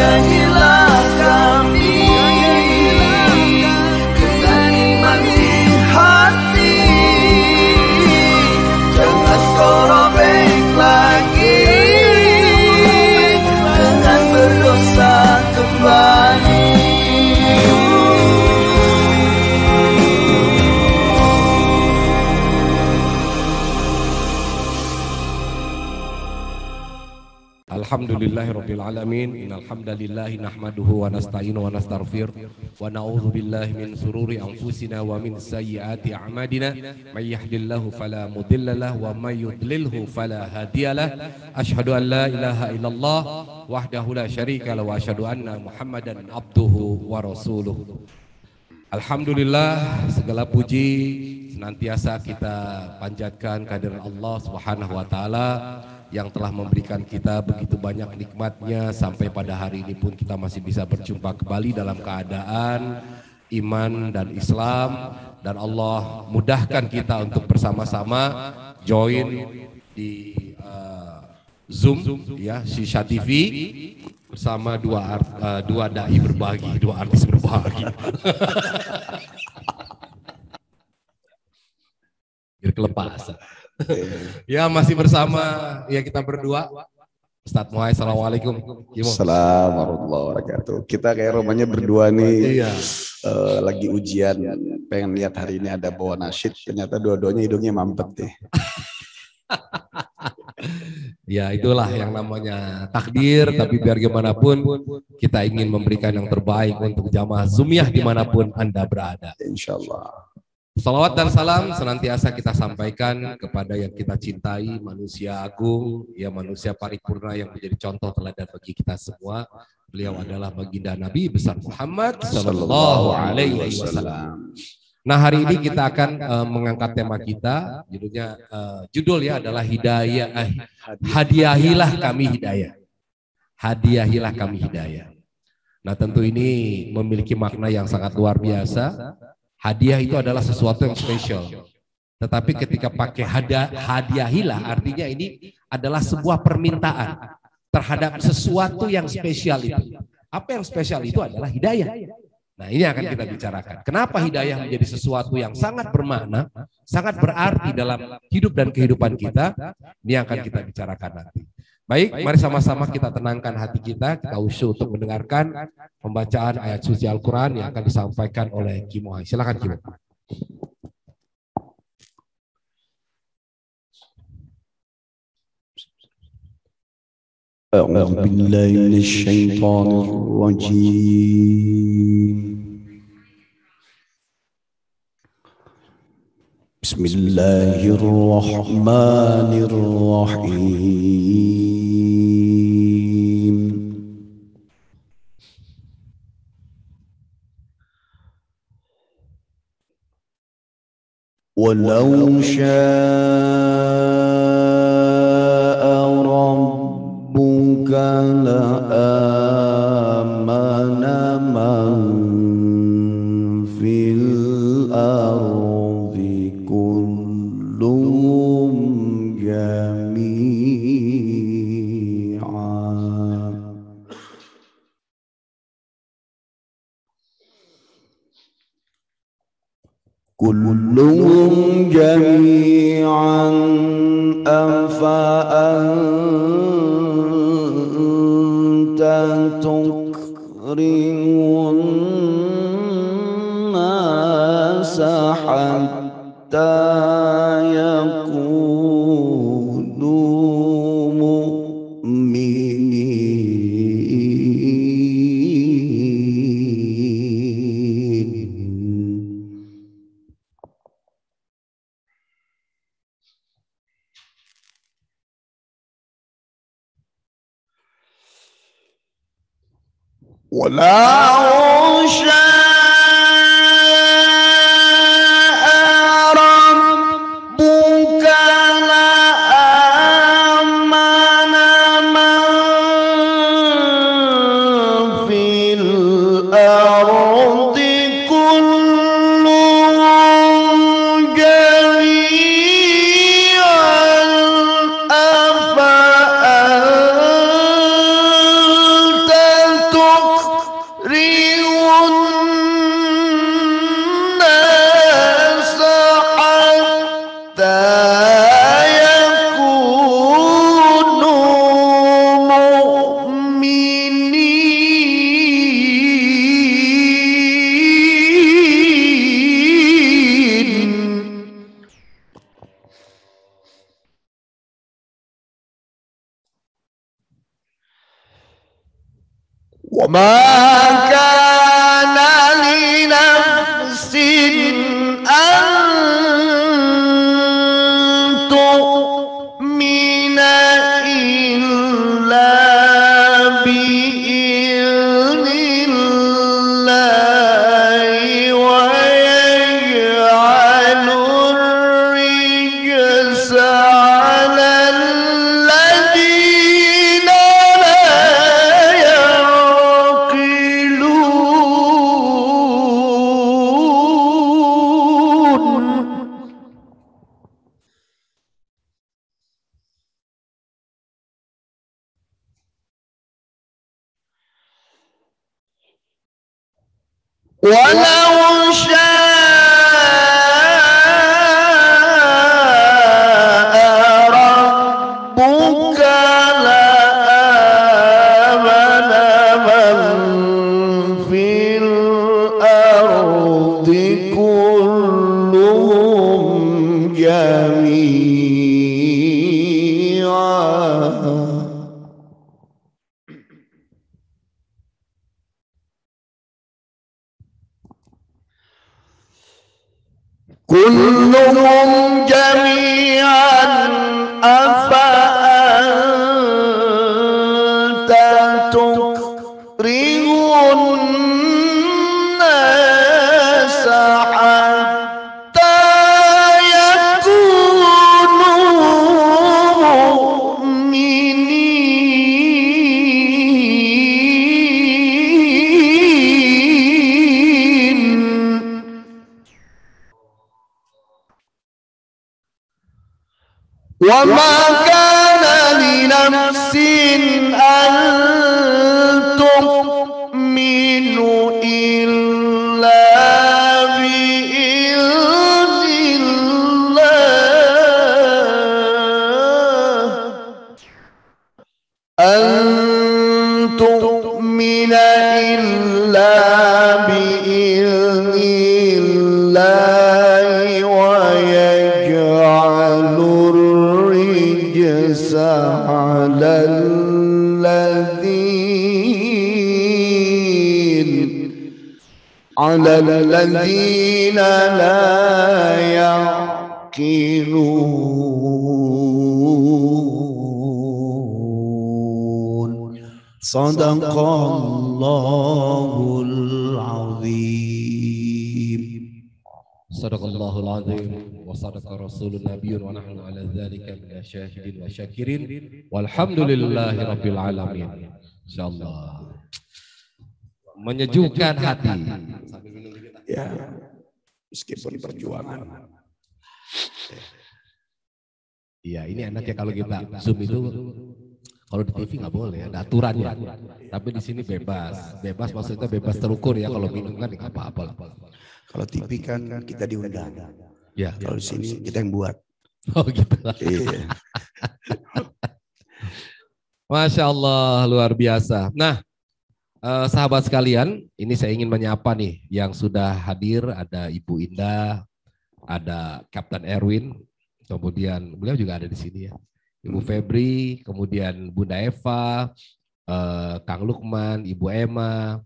yeah, Alhamdulillahirrabbilalamin Innalhamdalillahi nahmaduhu wa nasta'inu wa nasta'rfir Wa na'udhu billahi min sururi anfusina wa min sayyiyati a'madina Man yahdillahu falamudillalah wa man yudlilhu falahadiyalah Ashadu an la ilaha illallah wahdahu la syarika la wa ashadu anna muhammadan abduhu wa rasuluh Alhamdulillah segala puji senantiasa kita panjatkan kehadiran Allah Subhanahu wa taala yang telah memberikan kita begitu banyak nikmatnya sampai pada hari ini pun kita masih bisa berjumpa kembali dalam keadaan iman dan Islam dan Allah mudahkan kita untuk bersama-sama join di uh, Zoom, ya Shisha TV bersama dua art, uh, dua dai berbagi, dua artis berbagi. Biar kelepasan. ya masih bersama ya kita berdua. Ustaz Muhammad, Assalamualaikum. Assalamualaikum iya, warahmatullahi wabarakatuh. Kita kayak rumahnya berdua nih. Iya. Uh, lagi ujian. Pengen lihat hari ini ada bawa nasyid. Ternyata dua-duanya hidungnya mampet nih. ya itulah yang namanya takdir tapi biar gimana pun kita ingin memberikan yang terbaik untuk jamaah Zumiyah dimanapun Anda berada. Insya Allah. Salawat dan salam senantiasa kita sampaikan kepada yang kita cintai, manusia agung, ya manusia paripurna yang menjadi contoh teladan bagi kita semua. Beliau adalah baginda Nabi besar Muhammad Sallallahu Alaihi Wasallam. Nah hari ini kita akan uh, mengangkat tema kita, judulnya uh, judul ya adalah hidayah, eh, hadiahilah kami hidayah, hadiahilah kami hidayah. Nah tentu ini memiliki makna yang sangat luar biasa Hadiah itu adalah sesuatu yang spesial. Tetapi ketika pakai hadiah, hadiah hilah artinya ini adalah sebuah permintaan terhadap sesuatu yang spesial itu. Apa yang spesial itu adalah hidayah. Nah ini akan kita bicarakan. Kenapa hidayah menjadi sesuatu yang sangat bermakna, sangat berarti dalam hidup dan kehidupan kita, ini akan kita bicarakan nanti. Baik, mari sama-sama kita tenangkan hati kita, kita usul untuk mendengarkan pembacaan ayat suci Al-Quran yang akan disampaikan oleh Kimohai. Silakan Kimo. Bismillahirrahmanirrahim. ولو شاء الذين لا يعقلون صدق الله العظيم صدق الله العظيم وصدق رسول النبي ونحن على ذلك من الشاهدين والشاكرين والحمد لله رب العالمين إن شاء الله menyejukkan hati Ya, meskipun perjuangan. Iya, ini ya, enak ya, ya kalau kita zoom itu kalau di TV nggak boleh, ya, ada aturannya. Tapi di sini bebas, bebas maksudnya bebas terukur ya. Kalau minum kan nggak apa-apa. Kalau TV kan kita diundang. Ya. Kalau di sini kita yang buat. Oh gitu. Iya. Masya Allah, luar biasa. Nah, Eh, sahabat sekalian, ini saya ingin menyapa nih yang sudah hadir ada Ibu Indah, ada Kapten Erwin, kemudian beliau juga ada di sini ya. Ibu hmm. Febri, kemudian Bunda Eva, eh, Kang Lukman, Ibu Emma,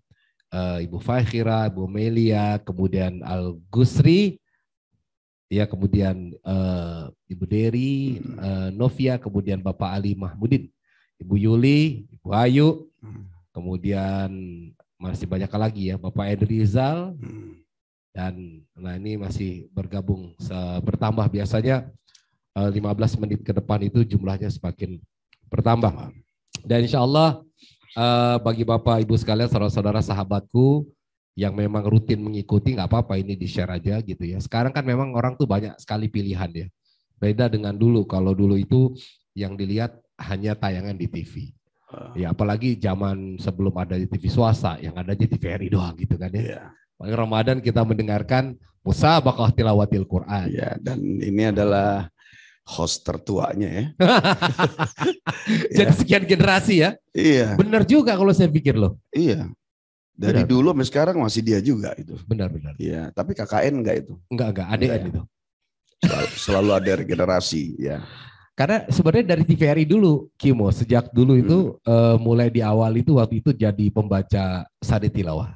eh, Ibu Fahira, Ibu Melia, kemudian Al Gusri, ya kemudian uh, Ibu Dery, uh, Novia, kemudian Bapak Ali Mahmudin, Ibu Yuli, Ibu Ayu, hmm kemudian masih banyak lagi ya Bapak Edri Rizal hmm. dan nah ini masih bergabung bertambah biasanya 15 eh, menit ke depan itu jumlahnya semakin bertambah. Dan insya Allah eh, bagi Bapak Ibu sekalian, saudara-saudara sahabatku yang memang rutin mengikuti, nggak apa-apa ini di-share aja gitu ya. Sekarang kan memang orang tuh banyak sekali pilihan ya. Beda dengan dulu, kalau dulu itu yang dilihat hanya tayangan di TV. Ya apalagi zaman sebelum ada di TV swasta yang ada di TVRI doang gitu kan ya. Yeah. Paling Ramadan kita mendengarkan Musa bakal Tilawatil Quran. Ya, dan ini adalah host tertuanya ya. Jadi ya. sekian generasi ya. Iya. Benar juga kalau saya pikir loh. Iya. Dari benar. dulu sampai sekarang masih dia juga itu. Benar benar. Iya, tapi KKN enggak itu? Enggak enggak, ADN ya. itu. Selalu, selalu ada regenerasi ya. Karena sebenarnya dari TVRI dulu, Kimo, sejak dulu hmm. itu hmm. uh, mulai di awal itu waktu itu jadi pembaca Sade Tilawah.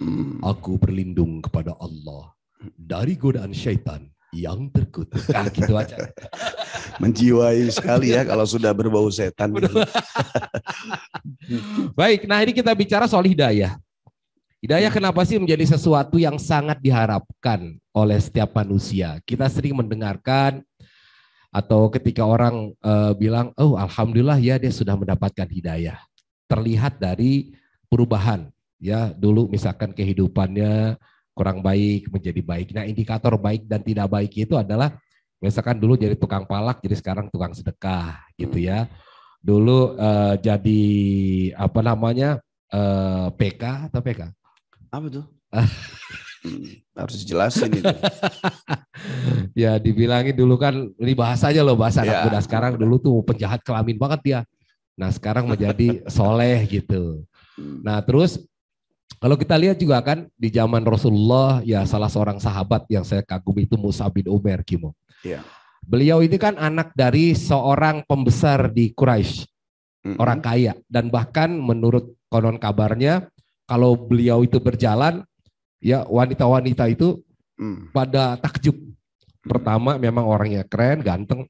Hmm. Aku berlindung kepada Allah dari godaan syaitan yang terkutuk. Nah, gitu aja. Menjiwai sekali ya kalau sudah berbau setan. Baik, nah ini kita bicara soal hidayah. Hidayah kenapa sih menjadi sesuatu yang sangat diharapkan oleh setiap manusia? Kita sering mendengarkan atau ketika orang uh, bilang oh alhamdulillah ya dia sudah mendapatkan hidayah terlihat dari perubahan ya dulu misalkan kehidupannya kurang baik menjadi baik nah indikator baik dan tidak baik itu adalah misalkan dulu jadi tukang palak jadi sekarang tukang sedekah gitu ya dulu uh, jadi apa namanya uh, eh, PK atau PK apa tuh Hmm, harus jelasin itu. ya dibilangin dulu kan ini bahasa aja loh bahasa ya. anak sekarang dulu tuh penjahat kelamin banget dia. Nah sekarang menjadi soleh gitu. Hmm. Nah terus kalau kita lihat juga kan di zaman Rasulullah ya salah seorang sahabat yang saya kagumi itu Musa bin Umar Kimo. Ya. Beliau ini kan anak dari seorang pembesar di Quraisy, mm-hmm. orang kaya dan bahkan menurut konon kabarnya kalau beliau itu berjalan ya wanita-wanita itu hmm. pada takjub. Pertama memang orangnya keren, ganteng,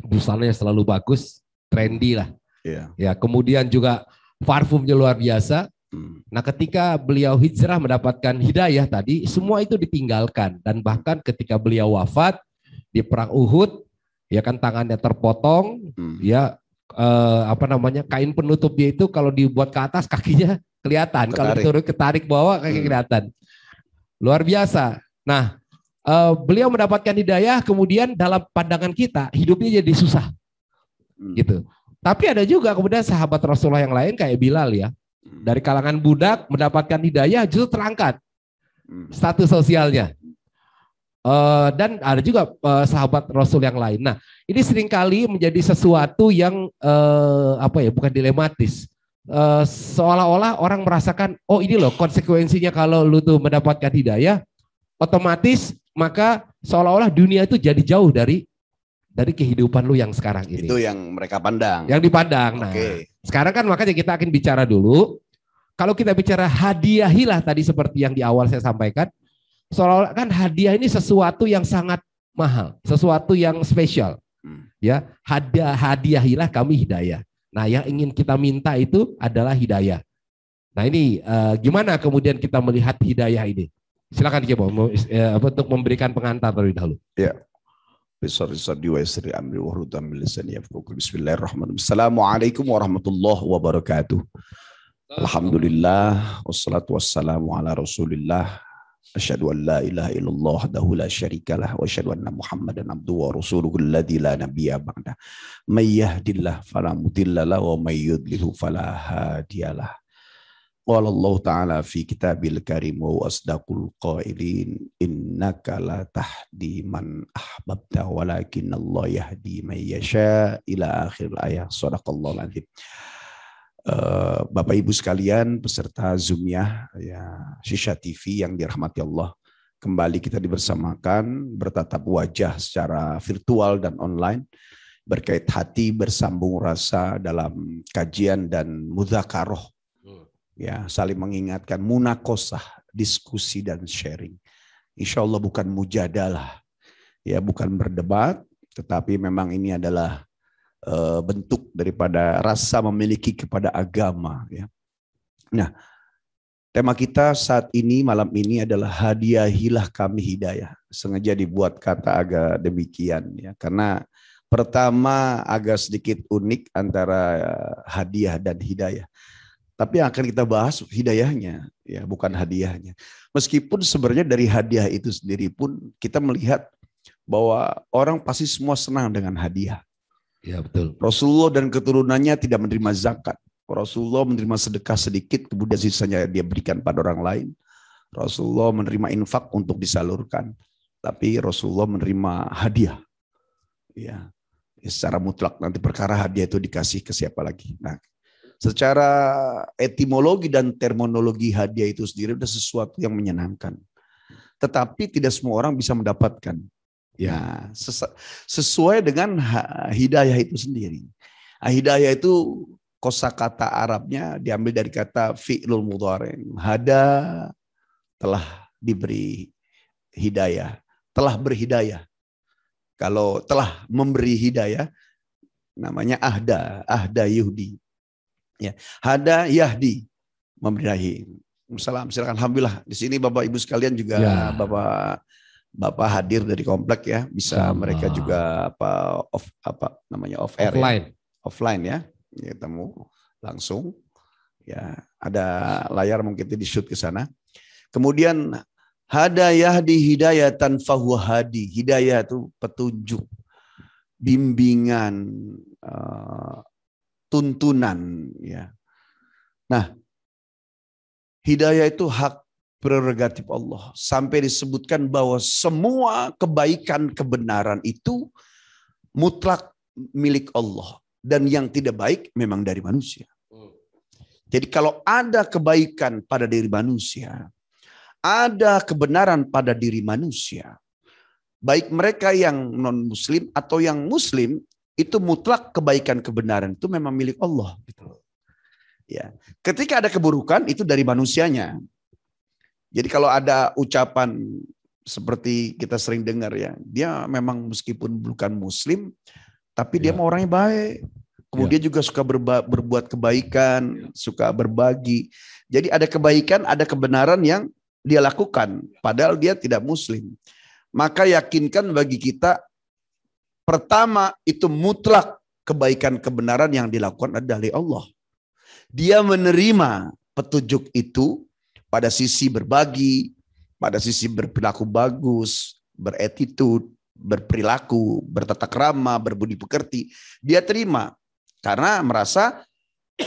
busananya selalu bagus, trendy lah. Yeah. Ya, kemudian juga parfumnya luar biasa. Hmm. Nah, ketika beliau hijrah mendapatkan hidayah tadi, semua itu ditinggalkan dan bahkan ketika beliau wafat di perang Uhud, ya kan tangannya terpotong, hmm. ya eh, apa namanya? kain penutupnya itu kalau dibuat ke atas kakinya kelihatan, ketarik. kalau turun ketarik bawah kaki hmm. kelihatan. Luar biasa. Nah, uh, beliau mendapatkan hidayah, kemudian dalam pandangan kita hidupnya jadi susah, hmm. gitu. Tapi ada juga kemudian sahabat Rasulullah yang lain kayak Bilal ya, hmm. dari kalangan budak mendapatkan hidayah justru terangkat hmm. status sosialnya. Eh, dan ada juga eh, sahabat Rasul yang lain. Nah, ini seringkali menjadi sesuatu yang uh, apa ya, bukan dilematis, Eh, seolah-olah orang merasakan oh ini loh konsekuensinya kalau lu tuh mendapatkan hidayah otomatis maka seolah-olah dunia itu jadi jauh dari dari kehidupan lu yang sekarang ini. Itu yang mereka pandang. Yang dipandang. Nah, okay. sekarang kan makanya kita akan bicara dulu. Kalau kita bicara hadiahilah tadi seperti yang di awal saya sampaikan, seolah-olah kan hadiah ini sesuatu yang sangat mahal, sesuatu yang spesial. Hmm. Ya, hadiah hadiahilah kami hidayah. Nah, yang ingin kita minta itu adalah hidayah. Nah, ini uh, gimana kemudian kita melihat hidayah ini? Silakan Kibo eh, untuk memberikan pengantar terlebih dahulu. Ya. Assalamualaikum warahmatullahi wabarakatuh. Alhamdulillah wassalatu wassalamu ala Rasulillah Asyhadu an la ilaha illallah wahdahu la syarikalah wa asyhadu anna Muhammadan abduhu wa rasuluhu alladzi la nabiyya ba'da. May yahdillah fala mudhillalah wa may yudlilhu fala hadiyalah. Qala Allah Ta'ala fi kitabil karim wa asdaqul qailin innaka la tahdi man ahbabta walakin Allah yahdi man yasha ila akhir ayat. Sadaqallahu alazim. Eh, Bapak Ibu sekalian peserta zoomiah, ya Shisha TV yang dirahmati Allah. Kembali kita dibersamakan bertatap wajah secara virtual dan online berkait hati bersambung rasa dalam kajian dan mudzakarah. Hmm. Ya, saling mengingatkan munakosah, diskusi dan sharing. Insya Allah bukan mujadalah, ya bukan berdebat, tetapi memang ini adalah Eh, bentuk daripada rasa memiliki kepada agama. Ya. Nah, tema kita saat ini malam ini adalah hadiahilah kami hidayah. Sengaja dibuat kata agak demikian ya, karena pertama agak sedikit unik antara eh, hadiah dan hidayah. Tapi yang akan kita bahas hidayahnya, ya bukan hadiahnya. Meskipun sebenarnya dari hadiah itu sendiri pun kita melihat bahwa orang pasti semua senang dengan hadiah. Ya betul. Rasulullah dan keturunannya tidak menerima zakat. Rasulullah menerima sedekah sedikit, kemudian sisanya dia berikan pada orang lain. Rasulullah menerima infak untuk disalurkan, tapi Rasulullah menerima hadiah. Ya, ya secara mutlak nanti perkara hadiah itu dikasih ke siapa lagi. Nah, secara etimologi dan terminologi hadiah itu sendiri sudah sesuatu yang menyenangkan. Tetapi tidak semua orang bisa mendapatkan. Ya, sesuai dengan hidayah itu sendiri. Nah, hidayah itu kosakata Arabnya diambil dari kata fi'lul mudhari. Hada telah diberi hidayah, telah berhidayah. Kalau telah memberi hidayah namanya ahda, ahda Yahudi. Ya, hada Yahdi memberi Salam, silakan alhamdulillah di sini Bapak Ibu sekalian juga ya. Bapak Bapak hadir dari komplek ya, bisa Sama. mereka juga apa off apa namanya off air ya. offline. Ya. Offline ya, ketemu langsung. Ya, ada layar mungkin di shoot ke sana. Kemudian hadayah di hidayatan tanpa hadi. Hidayah itu petunjuk, bimbingan, eh, tuntunan ya. Nah, hidayah itu hak prerogatif Allah. Sampai disebutkan bahwa semua kebaikan kebenaran itu mutlak milik Allah dan yang tidak baik memang dari manusia. Hmm. Jadi kalau ada kebaikan pada diri manusia, ada kebenaran pada diri manusia, baik mereka yang non muslim atau yang muslim itu mutlak kebaikan kebenaran itu memang milik Allah gitu Ya. Ketika ada keburukan itu dari manusianya. Jadi kalau ada ucapan seperti kita sering dengar ya, dia memang meskipun bukan muslim, tapi dia ya. mau orangnya baik. Kemudian ya. juga suka berba, berbuat kebaikan, ya. suka berbagi. Jadi ada kebaikan, ada kebenaran yang dia lakukan, padahal dia tidak muslim. Maka yakinkan bagi kita, pertama itu mutlak kebaikan kebenaran yang dilakukan adalah dari Allah. Dia menerima petunjuk itu pada sisi berbagi, pada sisi berperilaku bagus, beretitut, berperilaku, bertata krama, berbudi pekerti, dia terima karena merasa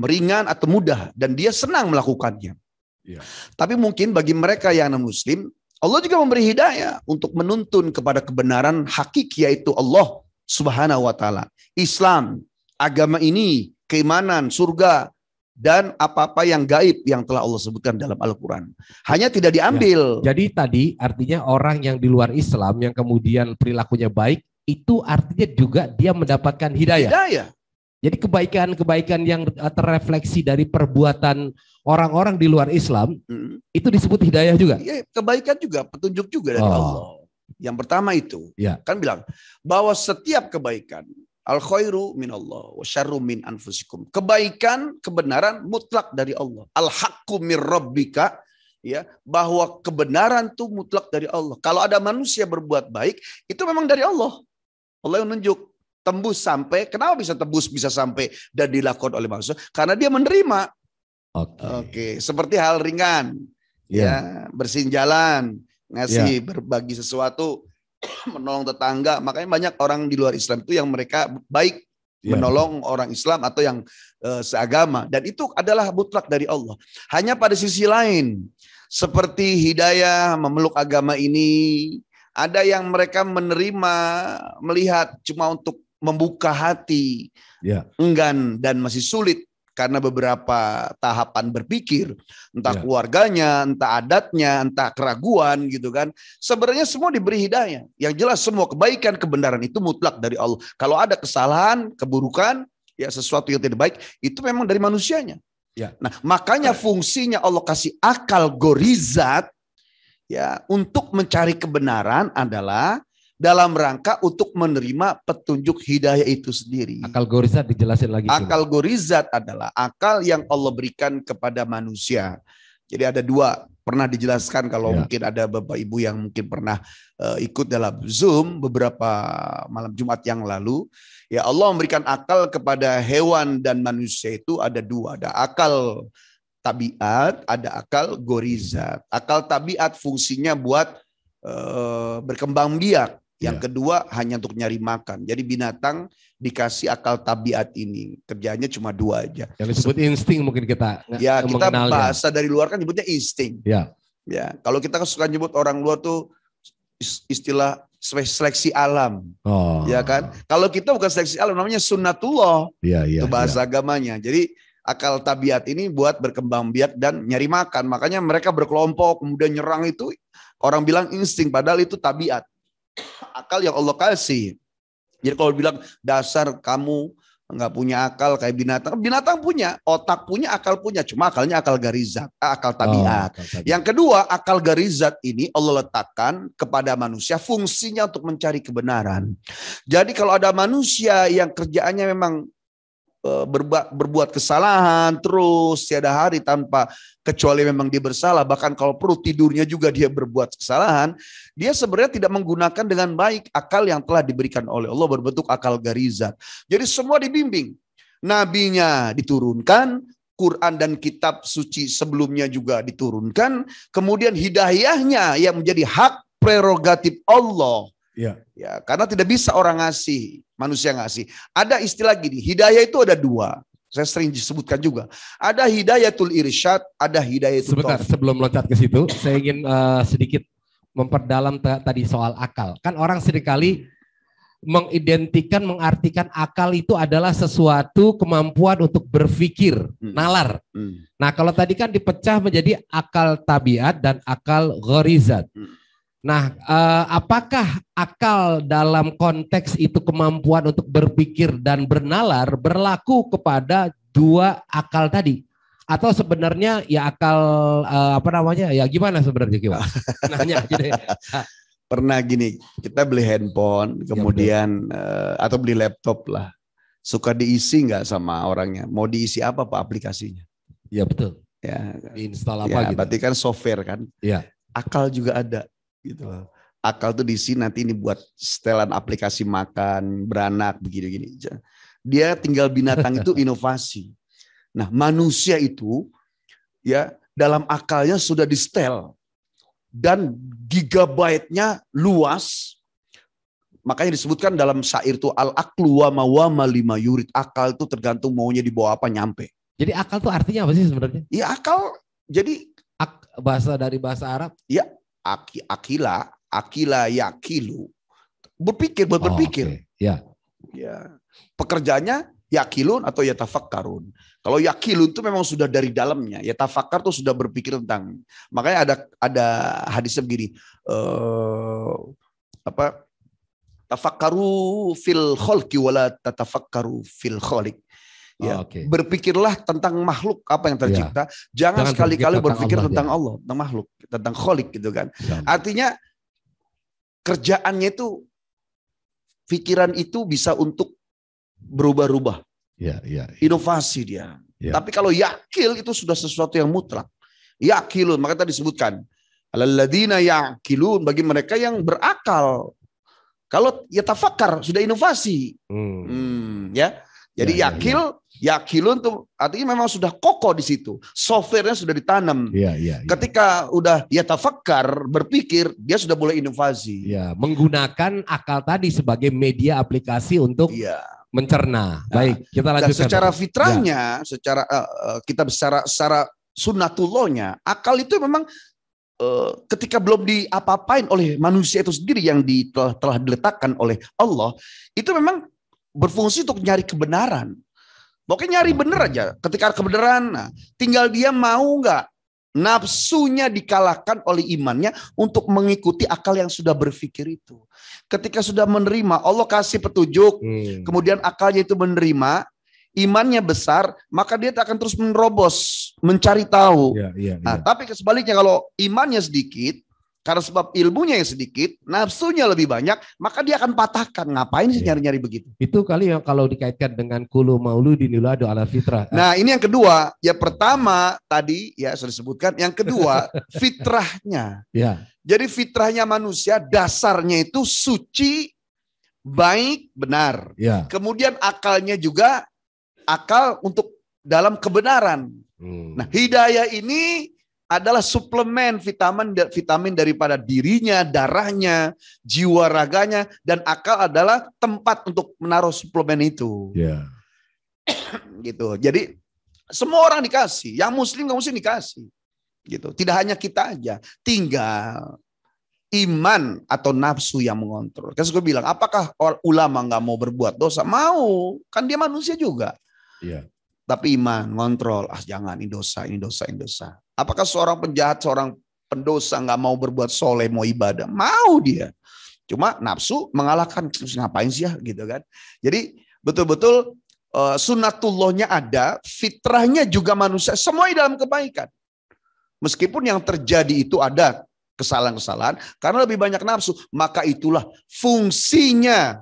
meringan atau mudah dan dia senang melakukannya. Ya. Tapi mungkin bagi mereka yang non muslim, Allah juga memberi hidayah untuk menuntun kepada kebenaran hakiki yaitu Allah Subhanahu wa taala. Islam, agama ini, keimanan, surga, dan apa-apa yang gaib yang telah Allah sebutkan dalam Al-Quran. Hanya tidak ya. diambil. Ya. Jadi tadi artinya orang yang di luar Islam yang kemudian perilakunya baik, itu artinya juga dia mendapatkan hidayah. Hidayah. Jadi kebaikan-kebaikan yang eh, terrefleksi dari perbuatan orang-orang di luar Islam, hmm. itu disebut hidayah juga? Ya, kebaikan juga, petunjuk juga dari oh. Allah. Yang pertama itu, ya. kan bilang bahwa setiap kebaikan Al khairu min Allah wa syarru min anfusikum. Kebaikan, kebenaran mutlak dari Allah. Al haqqu min rabbika ya bahwa kebenaran itu mutlak dari Allah. Kalau ada manusia berbuat baik, itu memang dari Allah. Allah yang menunjuk tembus sampai kenapa bisa tembus bisa sampai dan dilakukan oleh manusia karena dia menerima. Oke. Okay. Okay. Seperti hal ringan. Yeah. Ya, bersin jalan, ngasih yeah. berbagi sesuatu menolong tetangga. Makanya banyak orang di luar Islam itu yang mereka baik yeah. menolong orang Islam atau yang uh, seagama dan itu adalah mutlak dari Allah. Hanya pada sisi lain seperti hidayah memeluk agama ini ada yang mereka menerima melihat cuma untuk membuka hati, yeah. enggan dan masih sulit karena beberapa tahapan berpikir, entah ya. keluarganya, entah adatnya, entah keraguan gitu kan. Sebenarnya semua diberi hidayah. Yang jelas semua kebaikan, kebenaran itu mutlak dari Allah. Kalau ada kesalahan, keburukan, ya sesuatu yang tidak baik, itu memang dari manusianya. Ya. Nah, makanya fungsinya Allah kasih akal gorizat ya untuk mencari kebenaran adalah dalam rangka untuk menerima petunjuk hidayah itu sendiri. Akal gorizat dijelasin lagi. Akal cuman. gorizat adalah akal yang Allah berikan kepada manusia. Jadi ada dua pernah dijelaskan kalau ya. mungkin ada bapak ibu yang mungkin pernah uh, ikut dalam Zoom beberapa malam Jumat yang lalu. Ya Allah memberikan akal kepada hewan dan manusia itu ada dua. Ada akal tabiat, ada akal gorizat. Akal tabiat fungsinya buat eh, berkembang biak. Yang yeah. kedua hanya untuk nyari makan. Jadi binatang dikasih akal tabiat ini. Kerjanya cuma dua aja. Yang disebut insting mungkin kita Ya, kita bahasa dari luar kan nyebutnya insting. Ya. Yeah. Ya, kalau kita suka nyebut orang luar tuh istilah seleksi alam. Oh. Ya kan? Kalau kita bukan seleksi alam namanya sunnatullah. Iya, yeah, iya. itu bahasa iya. agamanya. Jadi akal tabiat ini buat berkembang biak dan nyari makan. Makanya mereka berkelompok kemudian nyerang itu orang bilang insting padahal itu tabiat akal yang Allah kasih. Jadi kalau bilang dasar kamu nggak punya akal kayak binatang. Binatang punya, otak punya, akal punya. Cuma akalnya akal garizat, eh, akal oh, tabiat. Oh, akal tabiat. Yang kedua, akal garizat ini Allah letakkan kepada manusia fungsinya untuk mencari kebenaran. Jadi kalau ada manusia yang kerjaannya memang Eh, berbuat, berbuat kesalahan terus tiada hari tanpa kecuali memang dia bersalah bahkan kalau perlu tidurnya juga dia berbuat kesalahan dia sebenarnya tidak menggunakan dengan baik akal yang telah diberikan oleh Allah berbentuk akal garizat jadi semua dibimbing nabinya diturunkan Quran dan kitab suci sebelumnya juga diturunkan kemudian hidayahnya yang menjadi hak prerogatif Allah ya, ya karena tidak bisa orang ngasih Manusia ngasih. Ada istilah gini, hidayah itu ada dua. Saya sering disebutkan juga. Ada hidayah tul irsyad, ada tul Sebentar, taufik. sebelum loncat ke situ, saya ingin uh, sedikit memperdalam tadi soal akal. Kan orang seringkali mengidentikan, mengartikan akal itu adalah sesuatu kemampuan untuk berpikir, hmm. nalar. Hmm. Nah kalau tadi kan dipecah menjadi akal tabiat dan akal gorizat. Hmm. Nah, eh, apakah akal dalam konteks itu kemampuan untuk berpikir dan bernalar berlaku kepada dua akal tadi? Atau sebenarnya ya akal eh, apa namanya? Ya gimana sebenarnya Kiwa? Nanya gitu. Pernah gini, kita beli handphone, iya, kemudian ya, eh, atau beli laptop lah. Suka diisi nggak sama orangnya? Mau diisi apa Pak aplikasinya? Ya betul. Ya, install apa ya, gitu. Berarti kan software kan? Iya. Akal juga ada gitu loh. Akal tuh di sini nanti ini buat setelan aplikasi makan, beranak begini-gini. Dia tinggal binatang itu inovasi. Nah, manusia itu ya dalam akalnya sudah di setel dan gigabyte-nya luas. Makanya disebutkan dalam syair itu al aklu wa ma lima yurid. Akal itu tergantung maunya dibawa apa nyampe. Jadi akal tuh artinya apa sih sebenarnya? Iya akal jadi Ak bahasa dari bahasa Arab. Iya Aki, akila, akila yakilu. Berpikir, buat oh, berpikir. Oh, okay. Ya. Ya. Pekerjaannya yakilun atau yatafakkarun. Kalau yakilun itu memang sudah dari dalamnya, yatafakkar itu sudah berpikir tentang. Makanya ada ada hadisnya begini, uh, apa? Tafakkaru fil kholki wala tatafakkaru fil kholik. Ya, oh, okay. Berpikirlah tentang makhluk apa yang tercipta. Ya. Jangan, sekali-kali berpikir Allah, tentang ya. Allah, tentang makhluk, tentang kholik gitu kan. Ya. Artinya kerjaannya itu pikiran itu bisa untuk berubah-ubah. Ya, ya, ya. Inovasi dia. Ya. Tapi kalau yakil itu sudah sesuatu yang mutlak. Yakilun, maka tadi disebutkan. Aladina yakilun bagi mereka yang berakal. Kalau ya tafakar sudah inovasi. Hmm. Hmm, ya. Jadi ya, ya yakil, ya, ya. yakilun tuh artinya memang sudah kokoh di situ. Softwarenya sudah ditanam. Ya, ya, ya. Ketika udah dia tafakar, berpikir, dia sudah boleh inovasi. Ya, menggunakan akal tadi sebagai media aplikasi untuk ya mencerna. Nah, Baik, kita lanjutkan. Dan secara ya. fitrahnya, ya. secara uh, kita secara secara sunatullahnya, akal itu memang eh, ketika belum diapa-apain oleh manusia itu sendiri yang telah diletakkan oleh Allah, itu memang berfungsi untuk nyari kebenaran. Pokoknya nyari bener aja. Ketika kebenaran, nah, tinggal dia mau nggak nafsunya dikalahkan oleh imannya untuk mengikuti akal yang sudah berpikir itu. Ketika sudah menerima, Allah kasih petunjuk, hmm. kemudian akalnya itu menerima, imannya besar, maka dia akan terus menerobos, mencari tahu. Ya, ya, ya. Nah, tapi sebaliknya kalau imannya sedikit, karena sebab ilmunya yang sedikit, nafsunya lebih banyak, maka dia akan patahkan. Ngapain sih iya. nyari-nyari begitu? Itu kali yang kalau dikaitkan dengan kulu maulu yuladu ala fitrah. Nah ini yang kedua. Ya pertama tadi ya sudah disebutkan. Yang kedua fitrahnya. Ya. Jadi fitrahnya manusia dasarnya itu suci, baik, benar. Ya. Kemudian akalnya juga akal untuk dalam kebenaran. Hmm. Nah hidayah ini adalah suplemen vitamin vitamin daripada dirinya, darahnya, jiwa raganya dan akal adalah tempat untuk menaruh suplemen itu. Yeah. gitu. Jadi semua orang dikasih, yang muslim nggak muslim dikasih. Gitu. Tidak hanya kita aja, tinggal iman atau nafsu yang mengontrol. Kan gue bilang, apakah ulama nggak mau berbuat dosa? Mau, kan dia manusia juga. Yeah. Tapi iman, ngontrol, ah jangan ini dosa, ini dosa, ini dosa. Apakah seorang penjahat, seorang pendosa nggak mau berbuat soleh, mau ibadah? Mau dia. Cuma nafsu mengalahkan, terus ngapain sih ya gitu kan. Jadi betul-betul uh, sunatullahnya ada, fitrahnya juga manusia, semua dalam kebaikan. Meskipun yang terjadi itu ada kesalahan-kesalahan, karena lebih banyak nafsu, maka itulah fungsinya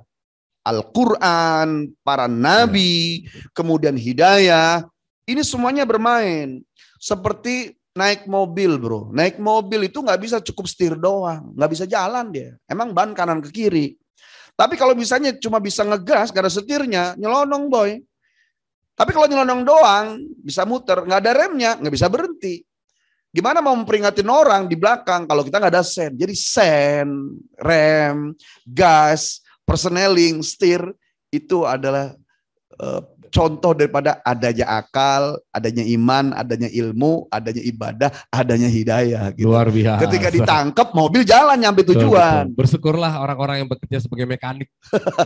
Al-Quran, para nabi, kemudian hidayah. Ini semuanya bermain. Seperti naik mobil bro. Naik mobil itu nggak bisa cukup setir doang. Nggak bisa jalan dia. Emang ban kanan ke kiri. Tapi kalau misalnya cuma bisa ngegas gak ada setirnya, nyelonong boy. Tapi kalau nyelonong doang, bisa muter, nggak ada remnya, nggak bisa berhenti. Gimana mau memperingatin orang di belakang kalau kita nggak ada sen? Jadi sen, rem, gas, Personeling, stir itu adalah uh, contoh daripada adanya akal, adanya iman, adanya ilmu, adanya ibadah, adanya hidayah. Gitu. Luar biasa. Ketika ditangkap, mobil jalan nyampe tujuan. Betul, Bersyukurlah orang-orang yang bekerja sebagai mekanik.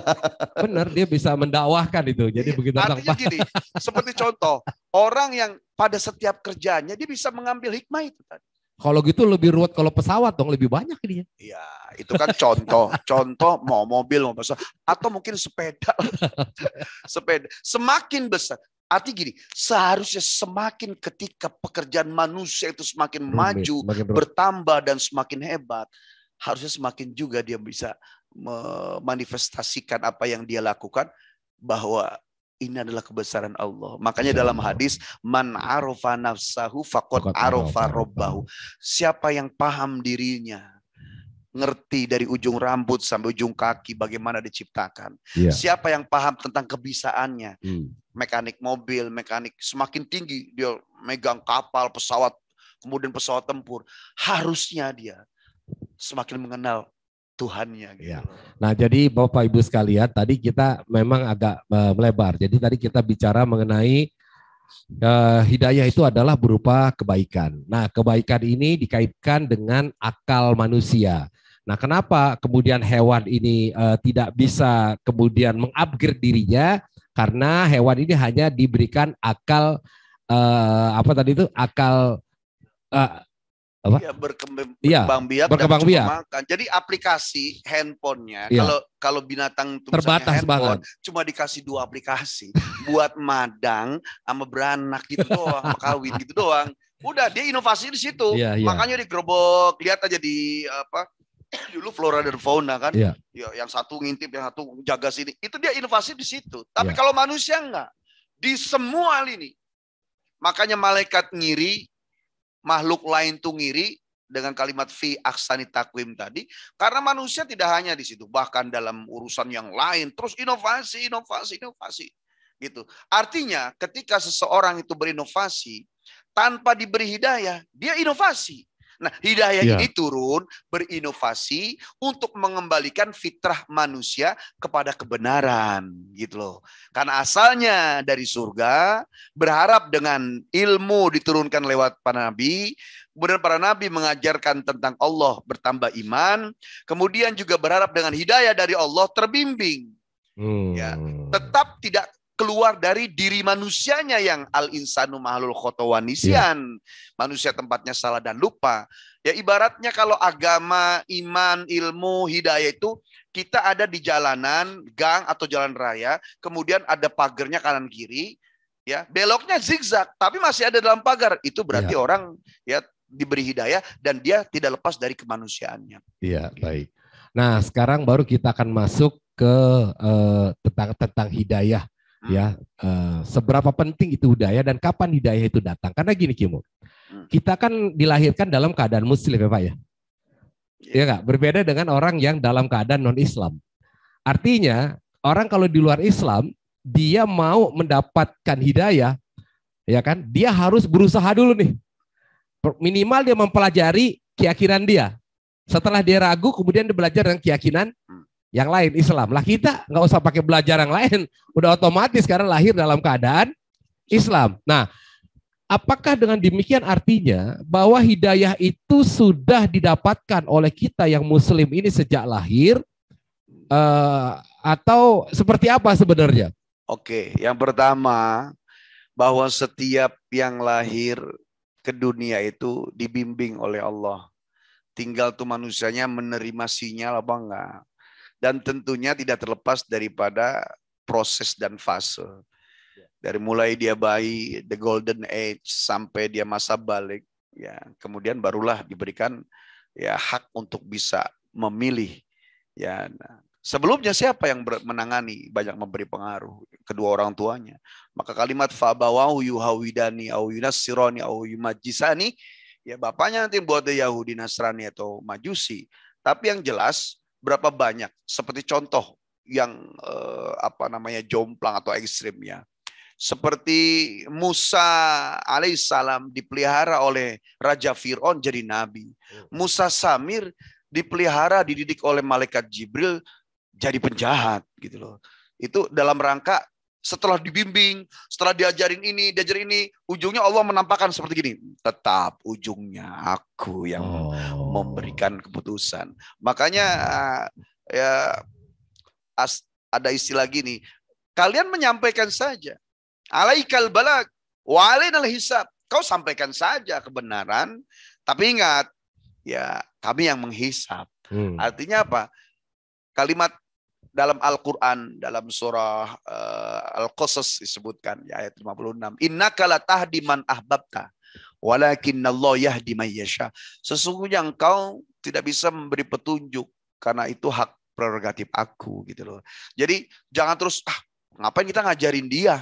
Benar, dia bisa mendakwahkan itu. Jadi iya, begitu Artinya gini, seperti contoh, orang yang pada setiap kerjanya dia bisa mengambil hikmah itu tadi. Kalau gitu lebih ruwet kalau pesawat dong lebih banyak ini ya. Iya, itu kan contoh. contoh mau mobil mau pesawat atau mungkin sepeda. sepeda semakin besar. Arti gini, seharusnya semakin ketika pekerjaan manusia itu semakin rumit, maju, semakin bertambah dan semakin hebat, harusnya semakin juga dia bisa memanifestasikan apa yang dia lakukan bahwa ini adalah kebesaran Allah. Makanya iya, dalam iya. hadis man arofa nafsahu fakot arofa robbahu. Siapa yang paham dirinya, ngerti dari ujung rambut sampai ujung kaki bagaimana diciptakan. Iya. Siapa yang paham tentang kebisaannya? Hmm. Mekanik mobil, mekanik semakin tinggi dia megang kapal, pesawat, kemudian pesawat tempur. Harusnya dia semakin mengenal Tuhannya. Gitu. Ya. Nah jadi Bapak Ibu sekalian tadi kita memang agak uh, melebar. Jadi tadi kita bicara mengenai uh, hidayah itu adalah berupa kebaikan. Nah kebaikan ini dikaitkan dengan akal manusia. Nah kenapa kemudian hewan ini uh, tidak bisa kemudian mengupgrade dirinya? Karena hewan ini hanya diberikan akal uh, apa tadi itu akal apa? Ya, berkembang, iya, berkembang biak. Berkembang biak. Makan. Jadi aplikasi handphonenya ya. kalau kalau binatang terbatas handphone, banget. Cuma dikasih dua aplikasi buat madang sama beranak gitu doang, sama kawin gitu doang. Udah dia inovasi di situ. Ya, ya. Makanya digerobok, lihat aja di apa dulu flora dan fauna kan. Ya. ya yang satu ngintip, yang satu jaga sini. Itu dia inovasi di situ. Tapi ya. kalau manusia enggak. Di semua hal ini. Makanya malaikat ngiri, makhluk lain tuh ngiri dengan kalimat fi aksani takwim tadi karena manusia tidak hanya di situ bahkan dalam urusan yang lain terus inovasi inovasi inovasi gitu artinya ketika seseorang itu berinovasi tanpa diberi hidayah dia inovasi Nah, hidayah ya. ini turun berinovasi untuk mengembalikan fitrah manusia kepada kebenaran, gitu loh. Karena asalnya dari surga, berharap dengan ilmu diturunkan lewat para nabi, kemudian para nabi mengajarkan tentang Allah bertambah iman, kemudian juga berharap dengan hidayah dari Allah terbimbing. Ya, hmm. Ya, tetap tidak keluar dari diri manusianya yang al-insanu mahalul khotowanisian. Yeah. Manusia tempatnya salah dan lupa. Ya ibaratnya kalau agama, iman, ilmu, hidayah itu kita ada di jalanan, gang atau jalan raya, kemudian ada pagernya kanan kiri, ya beloknya zigzag, tapi masih ada dalam pagar. Itu berarti yeah. orang ya diberi hidayah dan dia tidak lepas dari kemanusiaannya. Iya, yeah, baik. Nah, sekarang baru kita akan masuk ke eh, tentang tentang hidayah ya uh, seberapa penting itu hidayah dan kapan hidayah itu datang karena gini Kimo hmm. kita kan dilahirkan dalam keadaan muslim ya Pak ya ya nggak berbeda dengan orang yang dalam keadaan non Islam artinya orang kalau di luar Islam dia mau mendapatkan hidayah ya kan dia harus berusaha dulu nih minimal dia mempelajari keyakinan dia setelah dia ragu kemudian dia belajar dengan keyakinan hmm yang lain Islam. Lah kita nggak usah pakai belajar yang lain, udah otomatis karena lahir dalam keadaan Islam. Nah, apakah dengan demikian artinya bahwa hidayah itu sudah didapatkan oleh kita yang Muslim ini sejak lahir uh, atau seperti apa sebenarnya? Oke, yang pertama bahwa setiap yang lahir ke dunia itu dibimbing oleh Allah. Tinggal tuh manusianya menerima sinyal apa enggak dan tentunya tidak terlepas daripada proses dan fase. Ya. Dari mulai dia bayi, the golden age sampai dia masa balik, ya kemudian barulah diberikan ya hak untuk bisa memilih. Ya, nah, sebelumnya siapa yang menangani banyak memberi pengaruh kedua orang tuanya. Maka kalimat fa bawau yuhawidani au yunassirani au yumajisani ya bapaknya nanti buat Yahudi Nasrani atau Majusi. Tapi yang jelas berapa banyak seperti contoh yang eh, apa namanya jomplang atau ekstrimnya seperti Musa alaihissalam dipelihara oleh Raja Fir'aun jadi nabi hmm. Musa Samir dipelihara dididik oleh malaikat Jibril jadi penjahat gitu loh itu dalam rangka setelah dibimbing, setelah diajarin ini, diajarin ini, ujungnya Allah menampakkan seperti gini. Tetap ujungnya aku yang oh. memberikan keputusan. Makanya eh, ya as, ada istilah gini, kalian menyampaikan saja. Alaikal balak, walainal hisab. Kau sampaikan saja kebenaran, tapi ingat, ya kami yang menghisap. Hmm. Artinya apa? Kalimat dalam Al-Qur'an dalam surah uh, Al-Qasas disebutkan ya ayat 56. Innaka tahdi man ahbabta walakinna Allah yahdi man yasha. Sesungguhnya engkau tidak bisa memberi petunjuk karena itu hak prerogatif aku gitu loh. Jadi jangan terus ah ngapain kita ngajarin dia?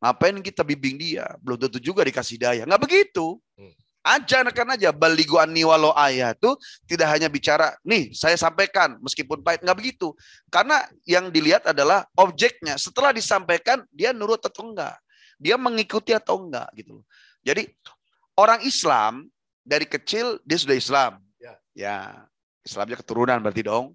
Ngapain kita bimbing dia? Belum tentu juga dikasih daya. Nggak begitu. Hmm. Ajarkan aja baligo walau ayah itu tidak hanya bicara, nih saya sampaikan meskipun pahit nggak begitu. Karena yang dilihat adalah objeknya. Setelah disampaikan dia nurut atau enggak, dia mengikuti atau enggak gitu. Jadi orang Islam dari kecil dia sudah Islam. Ya, ya Islamnya keturunan berarti dong.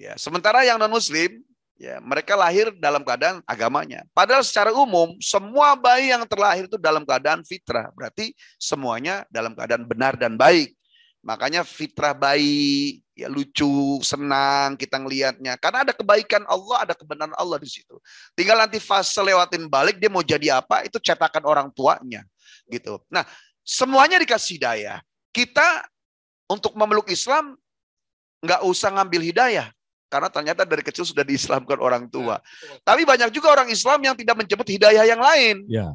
Ya, sementara yang non Muslim Ya, mereka lahir dalam keadaan agamanya. Padahal secara umum semua bayi yang terlahir itu dalam keadaan fitrah. Berarti semuanya dalam keadaan benar dan baik. Makanya fitrah bayi, ya lucu, senang kita ngelihatnya. Karena ada kebaikan Allah, ada kebenaran Allah di situ. Tinggal nanti fase lewatin balik dia mau jadi apa, itu cetakan orang tuanya gitu. Nah, semuanya dikasih hidayah. Kita untuk memeluk Islam nggak usah ngambil hidayah, karena ternyata dari kecil sudah diislamkan orang tua. Ya. Tapi banyak juga orang Islam yang tidak menjemput hidayah yang lain. Ya.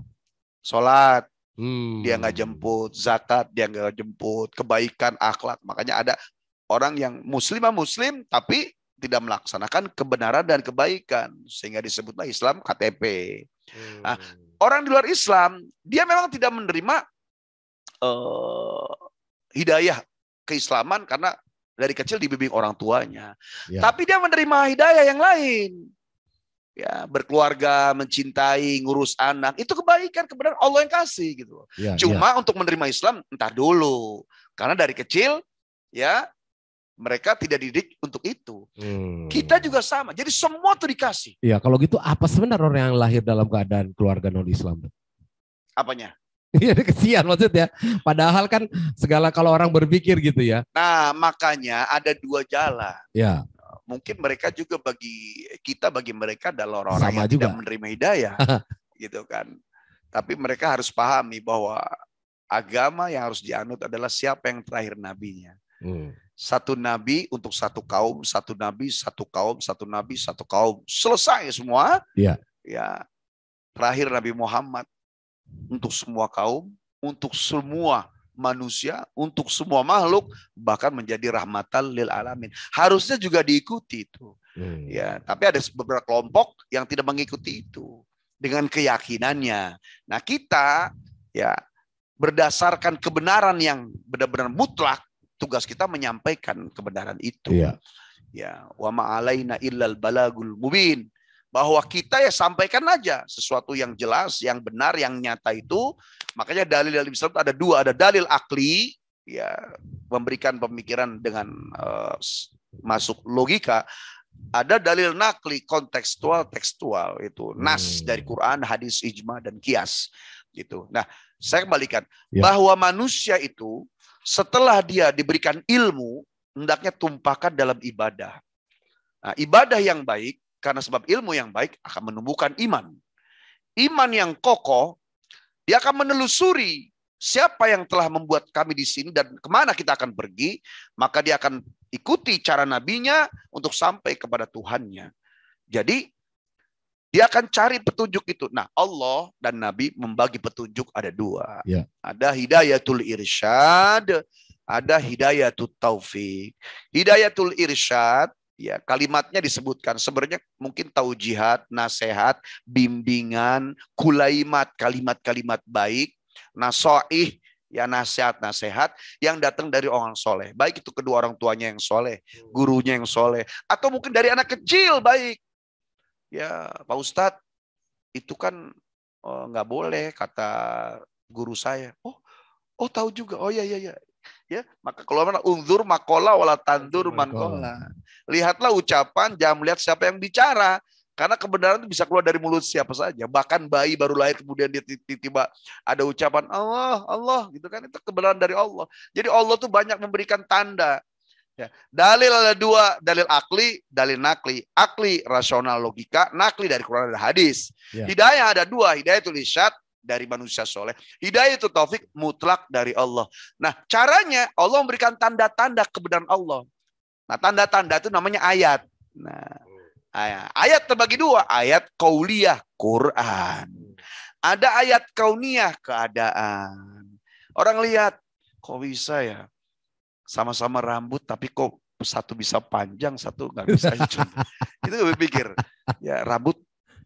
Sholat, hmm. dia nggak jemput. Zakat, dia nggak jemput. Kebaikan, akhlak. Makanya ada orang yang muslimah muslim tapi tidak melaksanakan kebenaran dan kebaikan. Sehingga disebutlah Islam KTP. Hmm. Nah, orang di luar Islam, dia memang tidak menerima uh, hidayah keislaman karena dari kecil dibimbing orang tuanya. Ya. Tapi dia menerima hidayah yang lain. Ya, berkeluarga, mencintai, ngurus anak, itu kebaikan, kebenaran Allah yang kasih gitu ya, ya, Cuma ya. untuk menerima Islam entah dulu. Karena dari kecil ya mereka tidak didik untuk itu. Hmm. Kita juga sama. Jadi semua tuh dikasih. Iya, kalau gitu apa sebenarnya orang yang lahir dalam keadaan keluarga non-Islam? Apanya? Iya, kesian maksudnya. Padahal kan segala kalau orang berpikir gitu ya. Nah, makanya ada dua jalan. Ya. Mungkin mereka juga bagi kita bagi mereka adalah orang-orang yang juga. tidak menerima hidayah. gitu kan. Tapi mereka harus pahami bahwa agama yang harus dianut adalah siapa yang terakhir nabinya. Hmm. Satu nabi untuk satu kaum, satu nabi, satu kaum, satu nabi, satu kaum. Selesai semua. Iya. Ya. Terakhir Nabi Muhammad untuk semua kaum, untuk semua manusia, untuk semua makhluk, bahkan menjadi rahmatan lil alamin. Harusnya juga diikuti itu. Hmm. Ya, tapi ada beberapa kelompok yang tidak mengikuti itu dengan keyakinannya. Nah, kita ya berdasarkan kebenaran yang benar-benar mutlak, tugas kita menyampaikan kebenaran itu. Ya. Ya, wa ma'alaina illal balagul mubin bahwa kita ya sampaikan aja sesuatu yang jelas, yang benar, yang nyata itu. Makanya dalil dalil Islam ada dua, ada dalil akli ya memberikan pemikiran dengan uh, masuk logika, ada dalil nakli kontekstual tekstual itu nas hmm. dari Quran, hadis, ijma dan kias gitu. Nah, saya kembalikan ya. bahwa manusia itu setelah dia diberikan ilmu hendaknya tumpahkan dalam ibadah. Nah, ibadah yang baik karena sebab ilmu yang baik akan menumbuhkan iman. Iman yang kokoh, dia akan menelusuri siapa yang telah membuat kami di sini dan kemana kita akan pergi. Maka dia akan ikuti cara nabinya untuk sampai kepada Tuhannya. Jadi dia akan cari petunjuk itu. Nah, Allah dan Nabi membagi petunjuk ada dua. Ya. Ada hidayatul irsyad, ada hidayah hidayatul taufik. hidayah Hidayatul irsyad Ya, kalimatnya disebutkan sebenarnya mungkin tahu jihad nasihat, bimbingan, kulaimat, kalimat-kalimat baik, nasoih, ya nasihat-nasihat yang datang dari orang soleh. Baik itu kedua orang tuanya yang soleh, gurunya yang soleh, atau mungkin dari anak kecil baik. Ya, Pak Ustadz, itu kan oh, nggak oh, boleh kata guru saya. Oh, oh tahu juga. Oh ya ya ya ya maka mana unzur makola wala tandur mankola lihatlah ucapan jangan melihat siapa yang bicara karena kebenaran itu bisa keluar dari mulut siapa saja. Bahkan bayi baru lahir kemudian dia tiba-tiba ada ucapan Allah, Allah gitu kan itu kebenaran dari Allah. Jadi Allah tuh banyak memberikan tanda. Ya. Dalil ada dua, dalil akli, dalil nakli. Akli rasional logika, nakli dari Quran dan hadis. Ya. Hidayah ada dua, hidayah itu lisan dari manusia soleh. Hidayah itu taufik mutlak dari Allah. Nah, caranya Allah memberikan tanda-tanda kebenaran Allah. Nah, tanda-tanda itu namanya ayat. Nah, ayat, ayat terbagi dua. Ayat kauliyah, Quran. Ada ayat kauniyah, keadaan. Orang lihat, kok bisa ya? Sama-sama rambut, tapi kok satu bisa panjang, satu nggak bisa hijau. itu gue pikir. Ya, rambut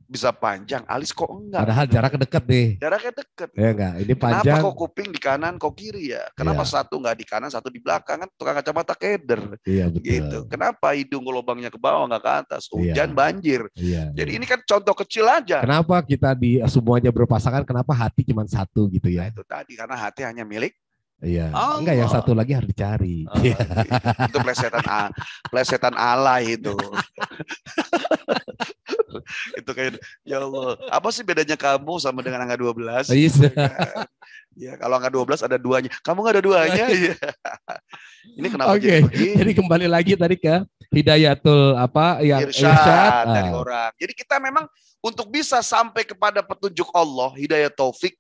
bisa panjang, alis kok enggak? Padahal jarak dekat deh. Jaraknya dekat. Iya enggak, ini panjang. Kenapa kok kuping di kanan, kok kiri ya? Kenapa ya. satu enggak di kanan, satu di belakang kan tukang kacamata keder. Iya betul. Gitu. Kenapa hidung lubangnya ke bawah enggak ke atas? Iya. Hujan ya. banjir. Iya. Jadi iya. ini kan contoh kecil aja. Kenapa kita di semuanya berpasangan? Kenapa hati cuma satu gitu ya? Nah, itu tadi karena hati hanya milik Iya. Oh, Enggak, yang satu lagi harus dicari. Oh, ya. itu plesetan plesetan Allah itu. itu kayak ya Allah, apa sih bedanya kamu sama dengan angka 12? Iya. Ya, kalau angka 12 ada duanya. Kamu enggak ada duanya. Iya. Ini kenapa okay. jadi begini? Jadi kembali lagi tadi ke hidayatul apa yang irsyad, irsyad dari ah. orang. Jadi kita memang untuk bisa sampai kepada petunjuk Allah, hidayah taufik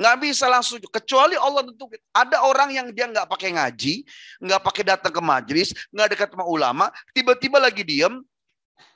Nggak bisa langsung kecuali Allah tentu Ada orang yang dia nggak pakai ngaji, nggak pakai datang ke majelis, nggak dekat sama ulama, tiba-tiba lagi diem,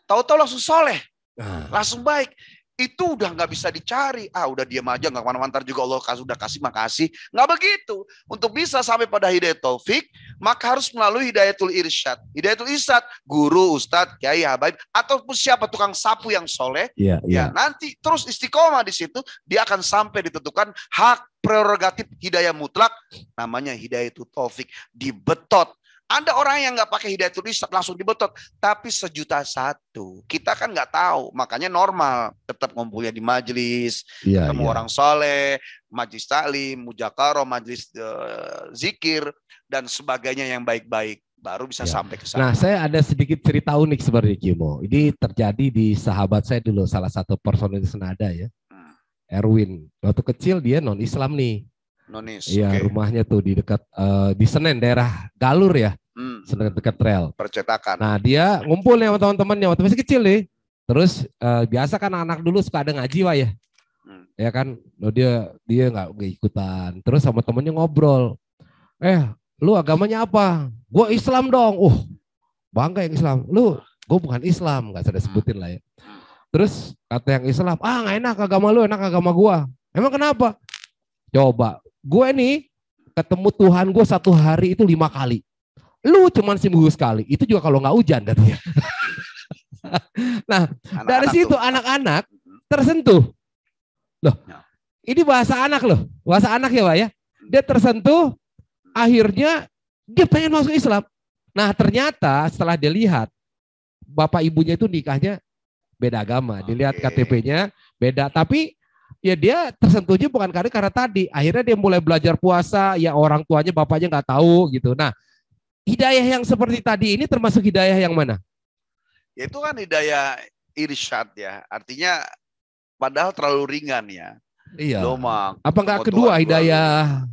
tahu-tahu langsung soleh, ah. langsung baik itu udah nggak bisa dicari. Ah, udah diam aja, nggak kemana mantar juga Allah kasih, udah kasih, makasih. Nggak begitu. Untuk bisa sampai pada hidayah taufik, maka harus melalui hidayatul irsyad. Hidayatul irsyad, guru, ustaz, kiai, habaib, ataupun siapa tukang sapu yang soleh. Yeah, yeah. Ya, iya. nanti terus istiqomah di situ, dia akan sampai ditentukan hak prerogatif hidayah mutlak, namanya hidayah itu taufik, dibetot ada orang yang nggak pakai hidayah tulis langsung dibetot, tapi sejuta satu. Kita kan nggak tahu, makanya normal tetap ngumpulnya di majelis, ya, ketemu ya. orang soleh, majelis taklim, mujakaro, majelis uh, eh, zikir dan sebagainya yang baik-baik baru bisa ya. sampai ke sana. Nah, saya ada sedikit cerita unik sebenarnya Kimo. Ini terjadi di sahabat saya dulu, salah satu personil senada ya. Hmm. Erwin, waktu kecil dia non Islam nih. Nonis. Iya, okay. rumahnya tuh di dekat uh, di Senen daerah Galur ya hmm. dekat trail Percetakan. Nah dia ngumpul ya sama teman-temannya, waktu masih kecil nih. Terus uh, biasa kan anak, anak dulu suka ada ngaji wah ya. Hmm. Ya kan, lo dia dia nggak ikutan. Terus sama temennya ngobrol. Eh, lu agamanya apa? Gue Islam dong. Uh, bangga yang Islam. Lu, gue bukan Islam, nggak sudah sebutin lah ya. Terus kata yang Islam, ah nggak enak agama lu, enak agama gue. Emang kenapa? Coba, gue nih ketemu Tuhan gue satu hari itu lima kali. Lu cuman seminggu sekali. Itu juga kalau nggak hujan tadi. nah, anak dari situ anak-anak tersentuh. Loh, ya. ini bahasa anak loh. Bahasa anak ya Pak ya. Dia tersentuh, akhirnya dia pengen masuk Islam. Nah ternyata setelah dilihat bapak ibunya itu nikahnya beda agama. Dilihat KTP-nya beda. Tapi ya dia tersentuhnya bukan karena karena tadi. Akhirnya dia mulai belajar puasa, ya orang tuanya bapaknya nggak tahu gitu. Nah Hidayah yang seperti tadi ini termasuk hidayah yang mana? Ya Itu kan hidayah irsyad ya. Artinya padahal terlalu ringan ya. Iya. Lomang. Apa enggak kedua hidayah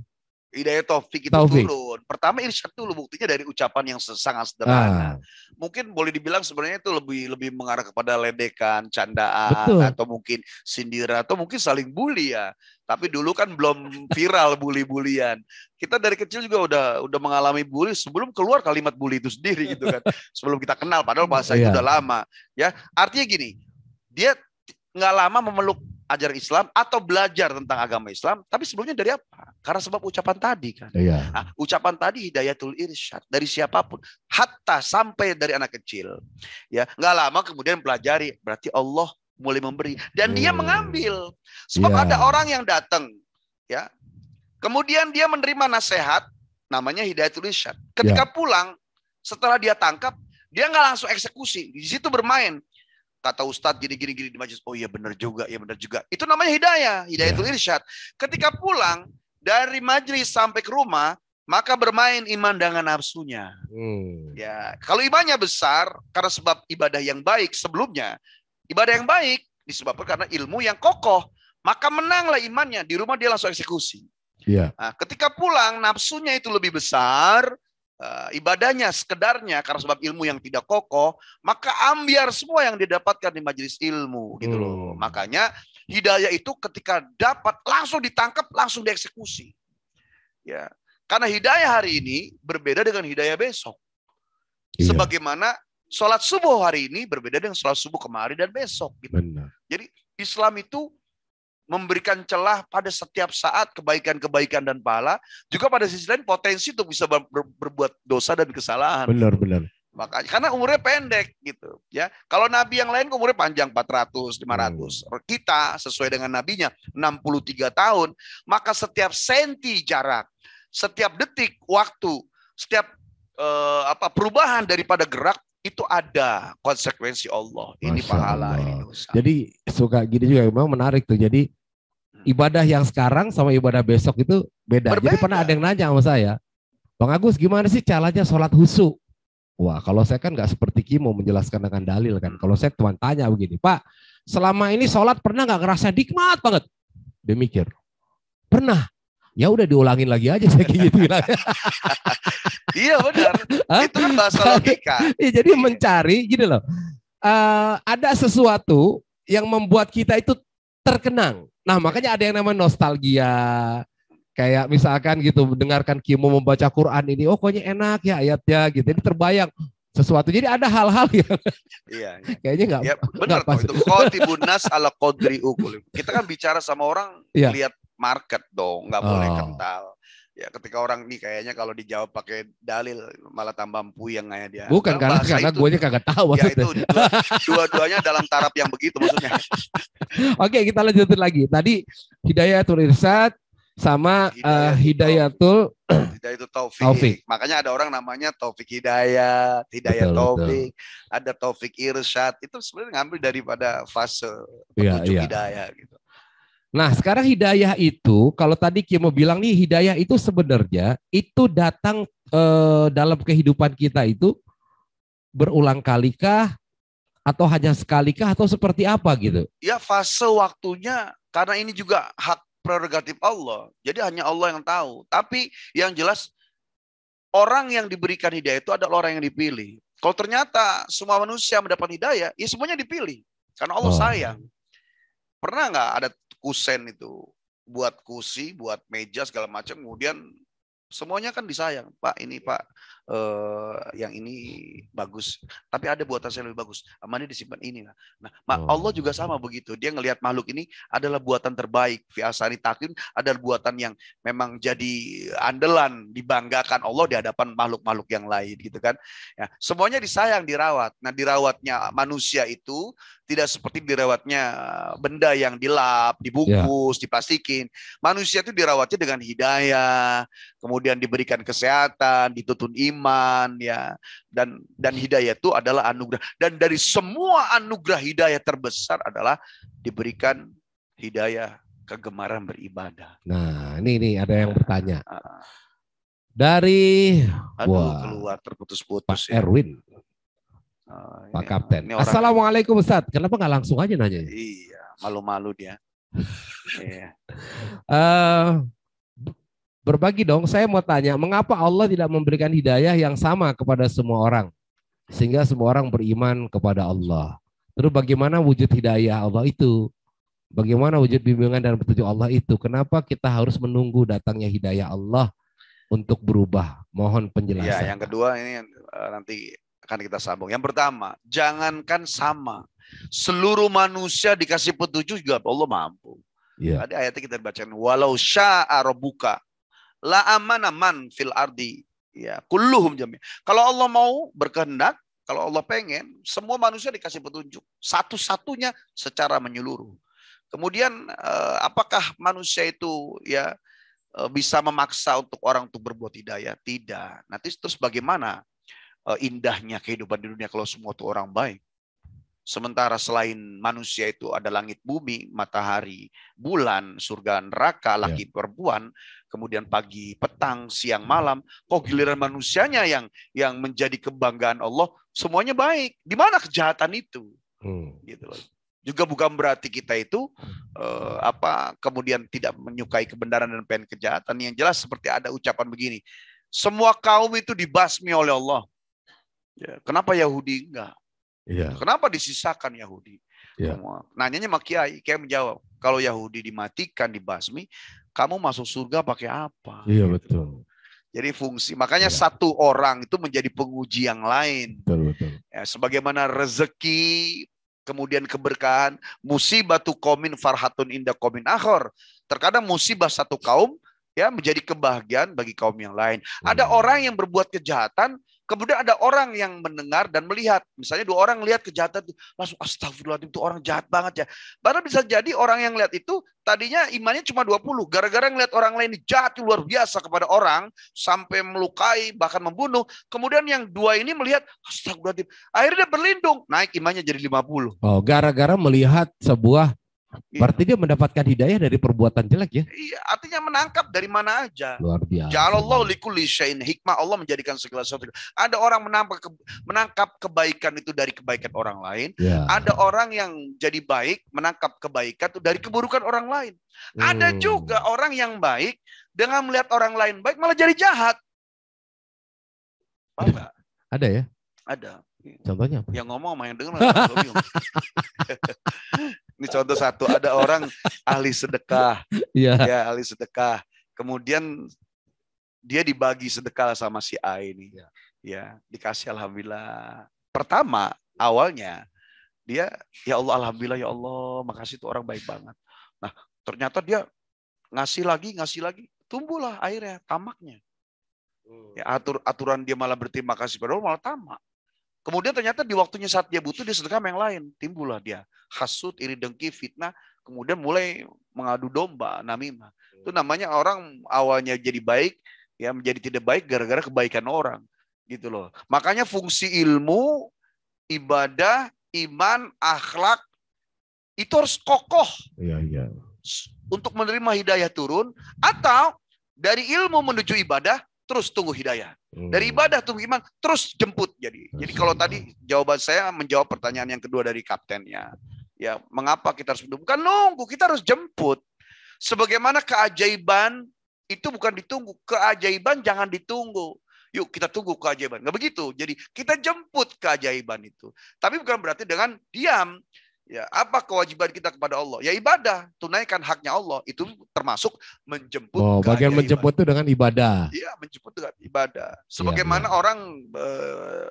hidayah taufik itu taufik. turun. Pertama irsyad dulu buktinya dari ucapan yang sangat ah. sederhana. Ah. Mungkin boleh dibilang sebenarnya itu lebih lebih mengarah kepada ledekan, candaan Betul. atau mungkin sindiran atau mungkin saling bully ya. Tapi dulu kan belum viral bully-bulian. Kita dari kecil juga udah udah mengalami bully sebelum keluar kalimat bully itu sendiri gitu kan. Sebelum kita kenal padahal bahasa itu iya. udah lama. Ya, artinya gini, dia nggak lama memeluk ajar Islam atau belajar tentang agama Islam, tapi sebelumnya dari apa? Karena sebab ucapan tadi kan. Iya. Nah, ucapan tadi hidayatul irsyad dari siapapun, hatta sampai dari anak kecil. Ya, nggak lama kemudian pelajari berarti Allah mulai memberi dan hmm. dia mengambil. Sebab yeah. ada orang yang datang ya. Kemudian dia menerima nasihat namanya hidayatul irsyad. Ketika yeah. pulang setelah dia tangkap, dia nggak langsung eksekusi. Di situ bermain. Kata Ustadz gini-gini gini di majelis. Oh iya benar juga, iya benar juga. Itu namanya hidayah, hidayatul yeah. irsyad. Ketika pulang dari majelis sampai ke rumah, maka bermain iman dengan nafsunya. Hmm. Ya, kalau imannya besar karena sebab ibadah yang baik sebelumnya, Ibadah yang baik disebabkan karena ilmu yang kokoh. Maka menanglah imannya. Di rumah dia langsung eksekusi. Iya. Nah, ketika pulang, nafsunya itu lebih besar. Uh, ibadahnya sekedarnya karena sebab ilmu yang tidak kokoh, maka ambiar semua yang didapatkan di majelis ilmu gitu loh. Hmm. Makanya hidayah itu ketika dapat langsung ditangkap, langsung dieksekusi. Ya. Karena hidayah hari ini berbeda dengan hidayah besok. Iya. Sebagaimana sholat subuh hari ini berbeda dengan sholat subuh kemarin dan besok. Gitu. Benar. Jadi Islam itu memberikan celah pada setiap saat kebaikan-kebaikan dan pahala. Juga pada sisi lain potensi untuk bisa ber berbuat dosa dan kesalahan. Benar, benar. Makanya karena umurnya pendek gitu ya. Kalau nabi yang lain umurnya panjang 400, 500. Hmm. Kita sesuai dengan nabinya 63 tahun, maka setiap senti jarak, setiap detik waktu, setiap eh, apa perubahan daripada gerak itu ada konsekuensi Allah. Ini Masya pahala, Allah. ini Jadi suka gini juga memang menarik tuh. Jadi hmm. ibadah yang sekarang sama ibadah besok itu beda. Berbeda. Jadi pernah ada yang nanya sama saya, Bang Agus gimana sih caranya sholat husu? Wah kalau saya kan nggak seperti Kimo menjelaskan dengan dalil kan. Kalau saya cuma tanya begini, Pak selama ini sholat pernah nggak ngerasa nikmat banget? Dia pernah. Ya udah diulangin lagi aja saya kayak gitu iya benar. Itu kan bahasa logika. Ya, jadi mencari gini loh. Uh, ada sesuatu yang membuat kita itu terkenang. Nah, makanya ada yang namanya nostalgia. Kayak misalkan gitu mendengarkan Kimo membaca Quran ini, oh pokoknya enak ya ayatnya gitu. Ini terbayang sesuatu. Jadi ada hal-hal yang iya, iya. kayaknya nggak ya, benar Itu. Kau tibunas ala kodri ukul. Kita kan bicara sama orang iya. lihat market dong, nggak boleh oh. kental. Ya ketika orang nih kayaknya kalau dijawab pakai dalil malah tambah puyeng kayak dia. Bukan nah, karena karena gue aja kagak tahu ya, maksudnya. itu dua-duanya dalam taraf yang begitu maksudnya. Oke, okay, kita lanjutin lagi. Tadi Hidayatul Irsad sama eh, Hidayatul, uh, Hidayatul itu Taufik. Taufik. Makanya ada orang namanya Taufik Hidayat, Hidayat betul, Taufik, betul. ada Taufik Irsyad. Itu sebenarnya ngambil daripada fase iya, petunjuk ya, ya. hidayah gitu. Nah, sekarang hidayah itu kalau tadi Kimo bilang nih hidayah itu sebenarnya itu datang e, dalam kehidupan kita itu berulang kali kah atau hanya sekali kah atau seperti apa gitu? Ya fase waktunya karena ini juga hak prerogatif Allah. Jadi hanya Allah yang tahu. Tapi yang jelas orang yang diberikan hidayah itu adalah orang yang dipilih. Kalau ternyata semua manusia mendapat hidayah, ya semuanya dipilih karena Allah oh. sayang. Pernah nggak ada kusen itu buat kursi buat meja segala macam kemudian semuanya kan disayang pak ini iya. pak Eh, yang ini bagus, tapi ada buatan saya lebih bagus. Mana disimpan ini. Nah, oh. Allah juga sama begitu. Dia ngelihat makhluk ini adalah buatan terbaik. Fi asani takin adalah buatan yang memang jadi andalan, dibanggakan Allah di hadapan makhluk-makhluk yang lain gitu kan. Ya, semuanya disayang, dirawat. Nah, dirawatnya manusia itu tidak seperti dirawatnya benda yang dilap, dibungkus, ya. dipastikin. Manusia itu dirawatnya dengan hidayah, kemudian diberikan kesehatan, dituntun iman ya dan dan hidayah itu adalah anugerah dan dari semua anugerah hidayah terbesar adalah diberikan hidayah kegemaran beribadah. Nah, ini nih ada yang bertanya. Ah. Dari Aduh, wah, keluar terputus-putus Pak ya. Erwin. Oh, Pak Kapten. Ini orang... Assalamualaikum Ustaz. Kenapa nggak langsung aja nanya? Iya, malu-malu dia. iya. yeah. uh, Berbagi dong, saya mau tanya, mengapa Allah tidak memberikan hidayah yang sama kepada semua orang? Sehingga semua orang beriman kepada Allah. Terus bagaimana wujud hidayah Allah itu? Bagaimana wujud bimbingan dan petunjuk Allah itu? Kenapa kita harus menunggu datangnya hidayah Allah untuk berubah? Mohon ya, penjelasan. Ya, yang kedua ini eh, nanti akan kita sambung. Yang pertama, jangankan sama. Seluruh manusia dikasih petunjuk juga Allah mampu. Ya. Ada ayatnya kita bacakan, Walau sya'a robuka la amana man fil ardi ya kulluhum jami. Kalau Allah mau berkehendak, kalau Allah pengen, semua manusia dikasih petunjuk satu-satunya secara menyeluruh. Kemudian eh, apakah manusia itu ya eh, bisa memaksa untuk orang untuk berbuat hidayah? Tidak. Nanti terus bagaimana eh, indahnya kehidupan di dunia kalau semua itu orang baik? Sementara selain manusia itu ada langit bumi, matahari, bulan, surga neraka, ya. laki yeah. perempuan, kemudian pagi, petang, siang, malam. Kok giliran manusianya yang yang menjadi kebanggaan Allah, semuanya baik. Di mana kejahatan itu? Hmm. Gitu loh. Juga bukan berarti kita itu uh, apa kemudian tidak menyukai kebenaran dan pengen kejahatan. Yang jelas seperti ada ucapan begini, semua kaum itu dibasmi oleh Allah. Ya, kenapa Yahudi enggak? Yeah. Kenapa disisakan Yahudi? Yeah. Iya. Nanyanya sama Kiai, Kiai menjawab, kalau Yahudi dimatikan, dibasmi, kamu masuk surga pakai apa? Iya betul. Jadi fungsi, makanya ya. satu orang itu menjadi penguji yang lain. Betul, betul. Ya, sebagaimana rezeki, kemudian keberkahan, musibah tu komin farhatun indah komin akhor. Terkadang musibah satu kaum ya menjadi kebahagiaan bagi kaum yang lain. Ada orang yang berbuat kejahatan Kemudian ada orang yang mendengar dan melihat. Misalnya dua orang lihat kejahatan, itu, langsung astagfirullahaladzim itu orang jahat banget ya. Padahal bisa jadi orang yang lihat itu tadinya imannya cuma 20. Gara-gara ngelihat orang lain jahat luar biasa kepada orang, sampai melukai, bahkan membunuh. Kemudian yang dua ini melihat, astagfirullahaladzim. Akhirnya berlindung, naik imannya jadi 50. Oh, gara-gara melihat sebuah Iya. Berarti dia mendapatkan hidayah dari perbuatan jelek ya? Iya, artinya menangkap dari mana aja. Luar biasa. Jalallahu likulli syai'in hikmah. Allah menjadikan segala sesuatu. Ada orang menangkap menangkap kebaikan itu dari kebaikan orang lain. Ya. Ada orang yang jadi baik menangkap kebaikan itu dari keburukan orang lain. Hmm. Ada juga orang yang baik dengan melihat orang lain baik malah jadi jahat. ada, ada ya? Ada. Contohnya apa? Yang ngomong sama yang dengar. Ini contoh satu, ada orang ahli sedekah. Iya. Ya, ahli sedekah. Kemudian dia dibagi sedekah sama si A ini. Ya. ya, dikasih alhamdulillah. Pertama awalnya dia ya Allah alhamdulillah ya Allah, makasih tuh orang baik banget. Nah, ternyata dia ngasih lagi, ngasih lagi, tumbuhlah airnya, tamaknya. Ya, atur aturan dia malah berterima kasih pada malah tamak. Kemudian ternyata di waktunya saat dia butuh dia sedekah sama yang lain. Timbullah dia hasut, iri dengki, fitnah, kemudian mulai mengadu domba, namimah. Itu hmm. namanya orang awalnya jadi baik, ya menjadi tidak baik gara-gara kebaikan orang. Gitu loh. Makanya fungsi ilmu, ibadah, iman, akhlak itu harus kokoh. Iya, iya. Untuk menerima hidayah turun atau dari ilmu menuju ibadah terus tunggu hidayah. Hmm. Dari ibadah tunggu iman, terus jemput. Jadi, hmm. jadi kalau tadi jawaban saya menjawab pertanyaan yang kedua dari kaptennya. Ya, mengapa kita harus menunggu? Bukan nunggu, kita harus jemput. Sebagaimana keajaiban itu bukan ditunggu, keajaiban jangan ditunggu. Yuk kita tunggu keajaiban. Nggak begitu. Jadi kita jemput keajaiban itu. Tapi bukan berarti dengan diam. Ya, apa kewajiban kita kepada Allah? Ya ibadah, tunaikan haknya Allah. Itu termasuk menjemput. Oh, bagian menjemput ibadah. itu dengan ibadah. Iya, menjemput dengan ibadah. Iya, Sebagaimana ya, ya. orang uh,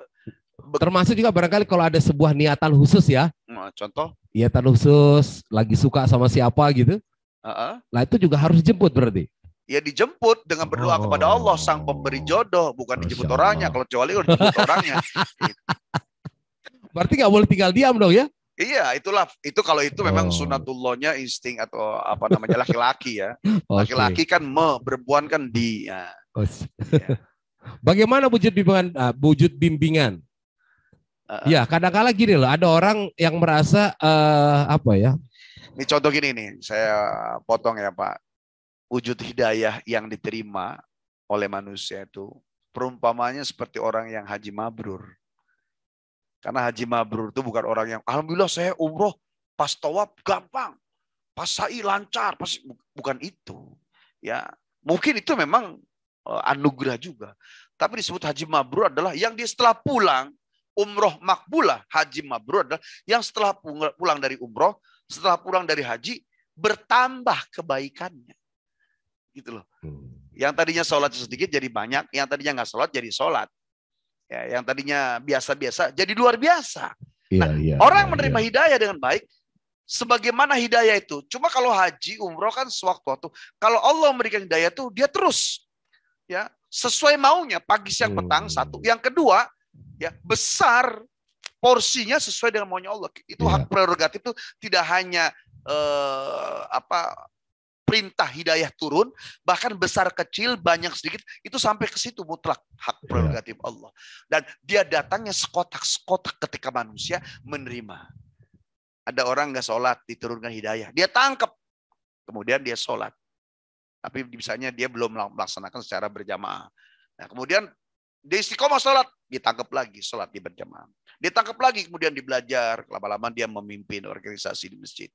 termasuk juga barangkali kalau ada sebuah niatan khusus ya. Nah, contoh? Niatan khusus, lagi suka sama siapa gitu. Uh-uh. Nah itu juga harus dijemput berarti. Ya dijemput dengan berdoa oh. kepada Allah sang pemberi jodoh, bukan Masya dijemput Allah. orangnya. Kalau kecuali kalau dijemput orangnya. Berarti nggak boleh tinggal diam dong ya? Iya, itulah itu kalau itu memang oh. sunatullahnya insting atau apa namanya laki-laki ya. Laki-laki okay. kan me, berbuan kan di. Ya. Oh. ya. Bagaimana wujud bimbingan? Uh, wujud bimbingan. Uh, ya, kadang-kala gini loh, ada orang yang merasa uh, apa ya? Ini contoh gini nih, saya potong ya Pak. Wujud hidayah yang diterima oleh manusia itu perumpamanya seperti orang yang haji mabrur. Karena Haji Mabrur itu bukan orang yang, Alhamdulillah saya umroh, pas tawaf gampang, pas sa'i lancar, pas bukan itu. Ya, mungkin itu memang eh, anugerah juga. Tapi disebut Haji Mabrur adalah yang dia setelah pulang umroh makbulah, Haji Mabrur adalah yang setelah pulang dari umroh, setelah pulang dari haji bertambah kebaikannya. Gitu loh. Hmm. Yang tadinya sholat sedikit jadi banyak, yang tadinya nggak sholat jadi sholat ya, yang tadinya biasa-biasa jadi luar biasa. Iya, nah, iya, orang iya, menerima iya. hidayah dengan baik sebagaimana hidayah itu. Cuma kalau haji, umroh kan sewaktu-waktu. Kalau Allah memberikan hidayah itu dia terus ya, sesuai maunya pagi siang hmm. petang satu. Yang kedua, ya besar porsinya sesuai dengan maunya Allah. Itu ya. hak iya. prerogatif itu tidak hanya eh, apa perintah hidayah turun, bahkan besar kecil, banyak sedikit, itu sampai ke situ mutlak hak iya. prerogatif Allah. Dan dia datangnya sekotak-sekotak ketika manusia menerima. Ada orang nggak sholat, diturunkan hidayah. Dia tangkap, kemudian dia sholat. Tapi misalnya dia belum melaksanakan secara berjamaah. Nah, kemudian dia istiqomah sholat, ditangkap lagi sholat di berjamaah. Ditangkap lagi kemudian dibelajar. Lama-lama dia memimpin organisasi di masjid.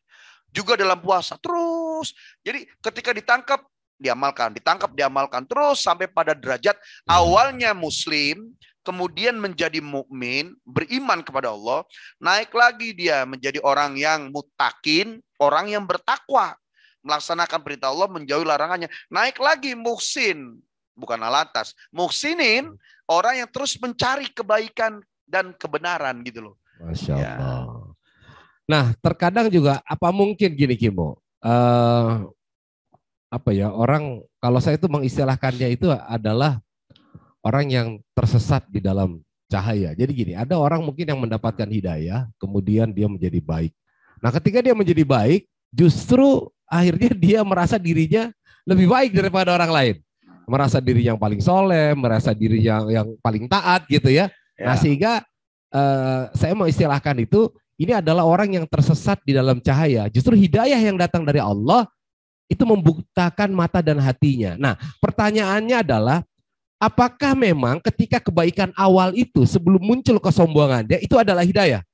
Juga dalam puasa terus. Jadi ketika ditangkap diamalkan, ditangkap diamalkan terus sampai pada derajat awalnya muslim, kemudian menjadi mukmin, beriman kepada Allah, naik lagi dia menjadi orang yang mutakin, orang yang bertakwa, melaksanakan perintah Allah, menjauhi larangannya, naik lagi muksin bukan alatas, muksinin orang yang terus mencari kebaikan dan kebenaran gitu loh. Masya ya. Allah. Ya. Nah terkadang juga apa mungkin gini Kimo, uh, apa ya orang kalau saya itu mengistilahkannya itu adalah orang yang tersesat di dalam cahaya. Jadi gini, ada orang mungkin yang mendapatkan hidayah, kemudian dia menjadi baik. Nah, ketika dia menjadi baik, justru akhirnya dia merasa dirinya lebih baik daripada orang lain. Merasa diri yang paling soleh, merasa diri yang, yang paling taat gitu ya. Yeah. Nah ya. sehingga uh, saya mau istilahkan itu ini adalah orang yang tersesat di dalam cahaya. Justru hidayah yang datang dari Allah itu membutakan mata dan hatinya. Nah, pertanyaannya adalah apakah memang ketika kebaikan awal itu sebelum muncul kesombongan dia ya, itu adalah hidayah?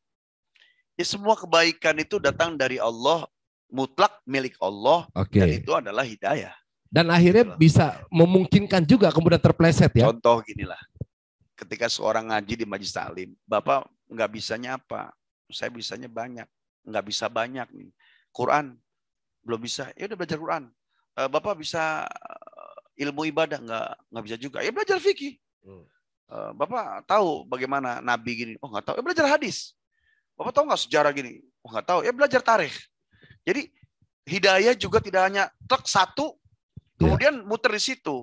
Ya, semua kebaikan itu datang dari Allah, mutlak milik Allah okay. dan itu adalah hidayah. Dan akhirnya bisa memungkinkan juga kemudian terpleset ya. Contoh ginilah ketika seorang ngaji di majlis taklim, Bapak nggak bisanya apa? Saya bisanya banyak. Nggak bisa banyak nih. Quran belum bisa. Ya udah belajar Quran. Eh, Bapak bisa eh, ilmu ibadah nggak nggak bisa juga. Ya belajar fikih. Hmm. Eh, Bapak tahu bagaimana Nabi gini? Oh nggak tahu. Ya belajar hadis. Bapak tahu nggak sejarah gini? Oh nggak tahu. Ya belajar tarikh. Jadi hidayah juga tidak hanya truk satu, iya. kemudian muter di situ.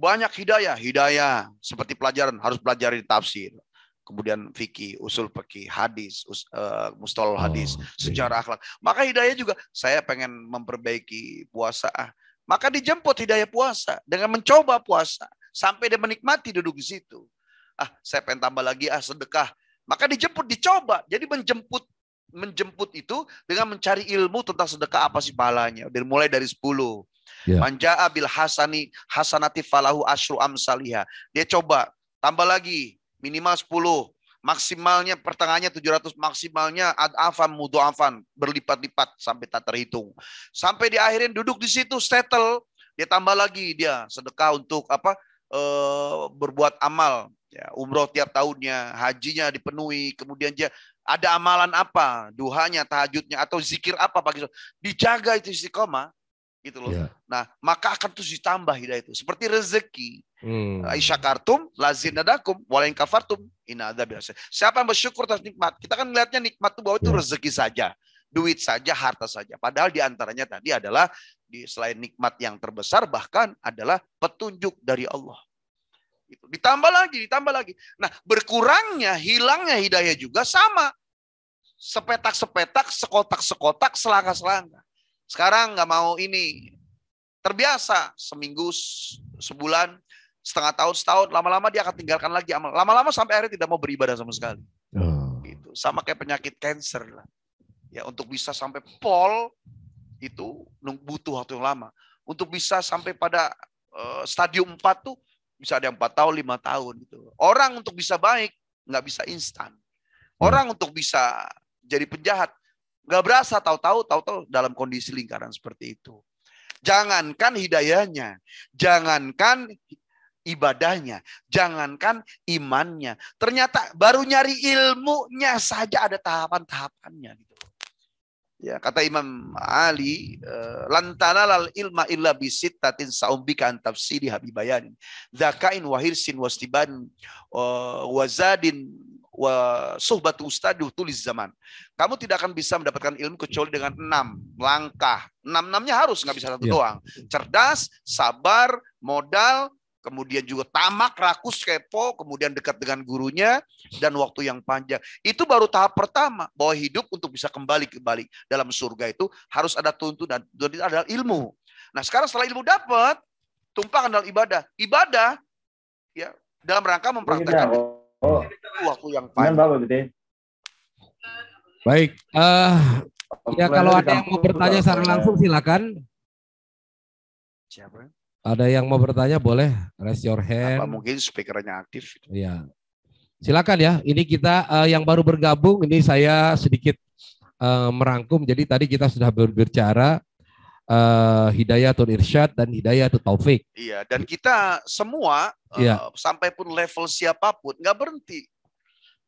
Banyak hidayah, hidayah seperti pelajaran harus pelajari tafsir. Kemudian fikih, usul fikih, hadis, us, uh, eh, mustol oh, hadis, oh, sejarah akhlak. Maka hidayah juga saya pengen memperbaiki puasa. Ah. Maka dijemput hidayah puasa dengan mencoba puasa sampai dia menikmati duduk di situ. Ah, saya pengen tambah lagi ah sedekah. Maka dijemput dicoba. Jadi menjemput menjemput itu dengan mencari ilmu tentang sedekah apa sih pahalanya. Dari mulai dari 10, Yeah. Manja Abil hasani hasanati falahu asyru amsalihah. Dia coba tambah lagi minimal 10 maksimalnya pertengahannya 700 maksimalnya ad afan mudu afan berlipat-lipat sampai tak terhitung sampai di akhirnya duduk di situ settle dia tambah lagi dia sedekah untuk apa e, berbuat amal ya umroh tiap tahunnya hajinya dipenuhi kemudian dia ada amalan apa duhanya tahajudnya atau zikir apa pagi dijaga itu istiqomah gitu loh. Yeah. Nah, maka akan terus ditambah hidayah itu. Seperti rezeki. Hmm. kartum, lazin nadakum, walain kafartum, ina ada biasa. Siapa yang bersyukur atas nikmat? Kita kan melihatnya nikmat itu bahwa itu iya. rezeki saja, duit saja, harta saja. Padahal diantaranya tadi adalah di selain nikmat yang terbesar bahkan adalah petunjuk dari Allah. Itu. Ditambah lagi, ditambah lagi. Nah, berkurangnya, hilangnya hidayah juga sama. Sepetak-sepetak, sekotak-sekotak, selangkah-selangkah. Sekarang nggak mau ini. Terbiasa seminggu, sebulan, setengah tahun, setahun, lama-lama dia akan tinggalkan lagi amal. Lama-lama sampai akhirnya tidak mau beribadah sama sekali. Oh. Gitu. Sama kayak penyakit cancer lah. Ya untuk bisa sampai pol itu butuh waktu yang lama. Untuk bisa sampai pada uh, stadium 4 tuh bisa ada empat tahun, lima tahun gitu. Orang untuk bisa baik nggak bisa instan. Hmm. Orang hmm. untuk bisa jadi penjahat Gak berasa tahu-tahu tahu-tahu dalam kondisi lingkaran seperti itu. Jangankan hidayahnya, jangankan ibadahnya, jangankan imannya. Ternyata baru nyari ilmunya saja ada tahapan-tahapannya gitu. Ya, kata Imam Ali, eh, lantana lal ilma illa bisit bisittatin saumbika an tafsiri habibayanin. Zakain wahirsin wastiban eh, wazadin wa eh, suhbatu ustadu tulis zaman. Kamu tidak akan bisa mendapatkan ilmu kecuali dengan enam langkah. Enam-enamnya harus, nggak bisa satu ya. doang. Cerdas, sabar, modal, kemudian juga tamak, rakus, kepo, kemudian dekat dengan gurunya, dan waktu yang panjang. Itu baru tahap pertama, bahwa hidup untuk bisa kembali-kembali dalam surga itu harus ada tuntunan, dan adalah ilmu. Nah sekarang setelah ilmu dapat, tumpahkan dalam ibadah. Ibadah, ya dalam rangka mempraktekkan Oh. Aku yang paling. Bapak gitu. Baik. Uh, ya kalau ada yang mau bertanya secara langsung silakan. Siapa? Ada yang mau bertanya boleh raise your hand. Apa mungkin speakernya aktif? Iya. Silakan ya. Ini kita uh, yang baru bergabung ini saya sedikit uh, merangkum. Jadi tadi kita sudah berbicara uh, hidayah atau irsyad dan hidayah atau taufik. Iya, dan kita semua yeah. Iya. uh, sampai pun level siapapun nggak berhenti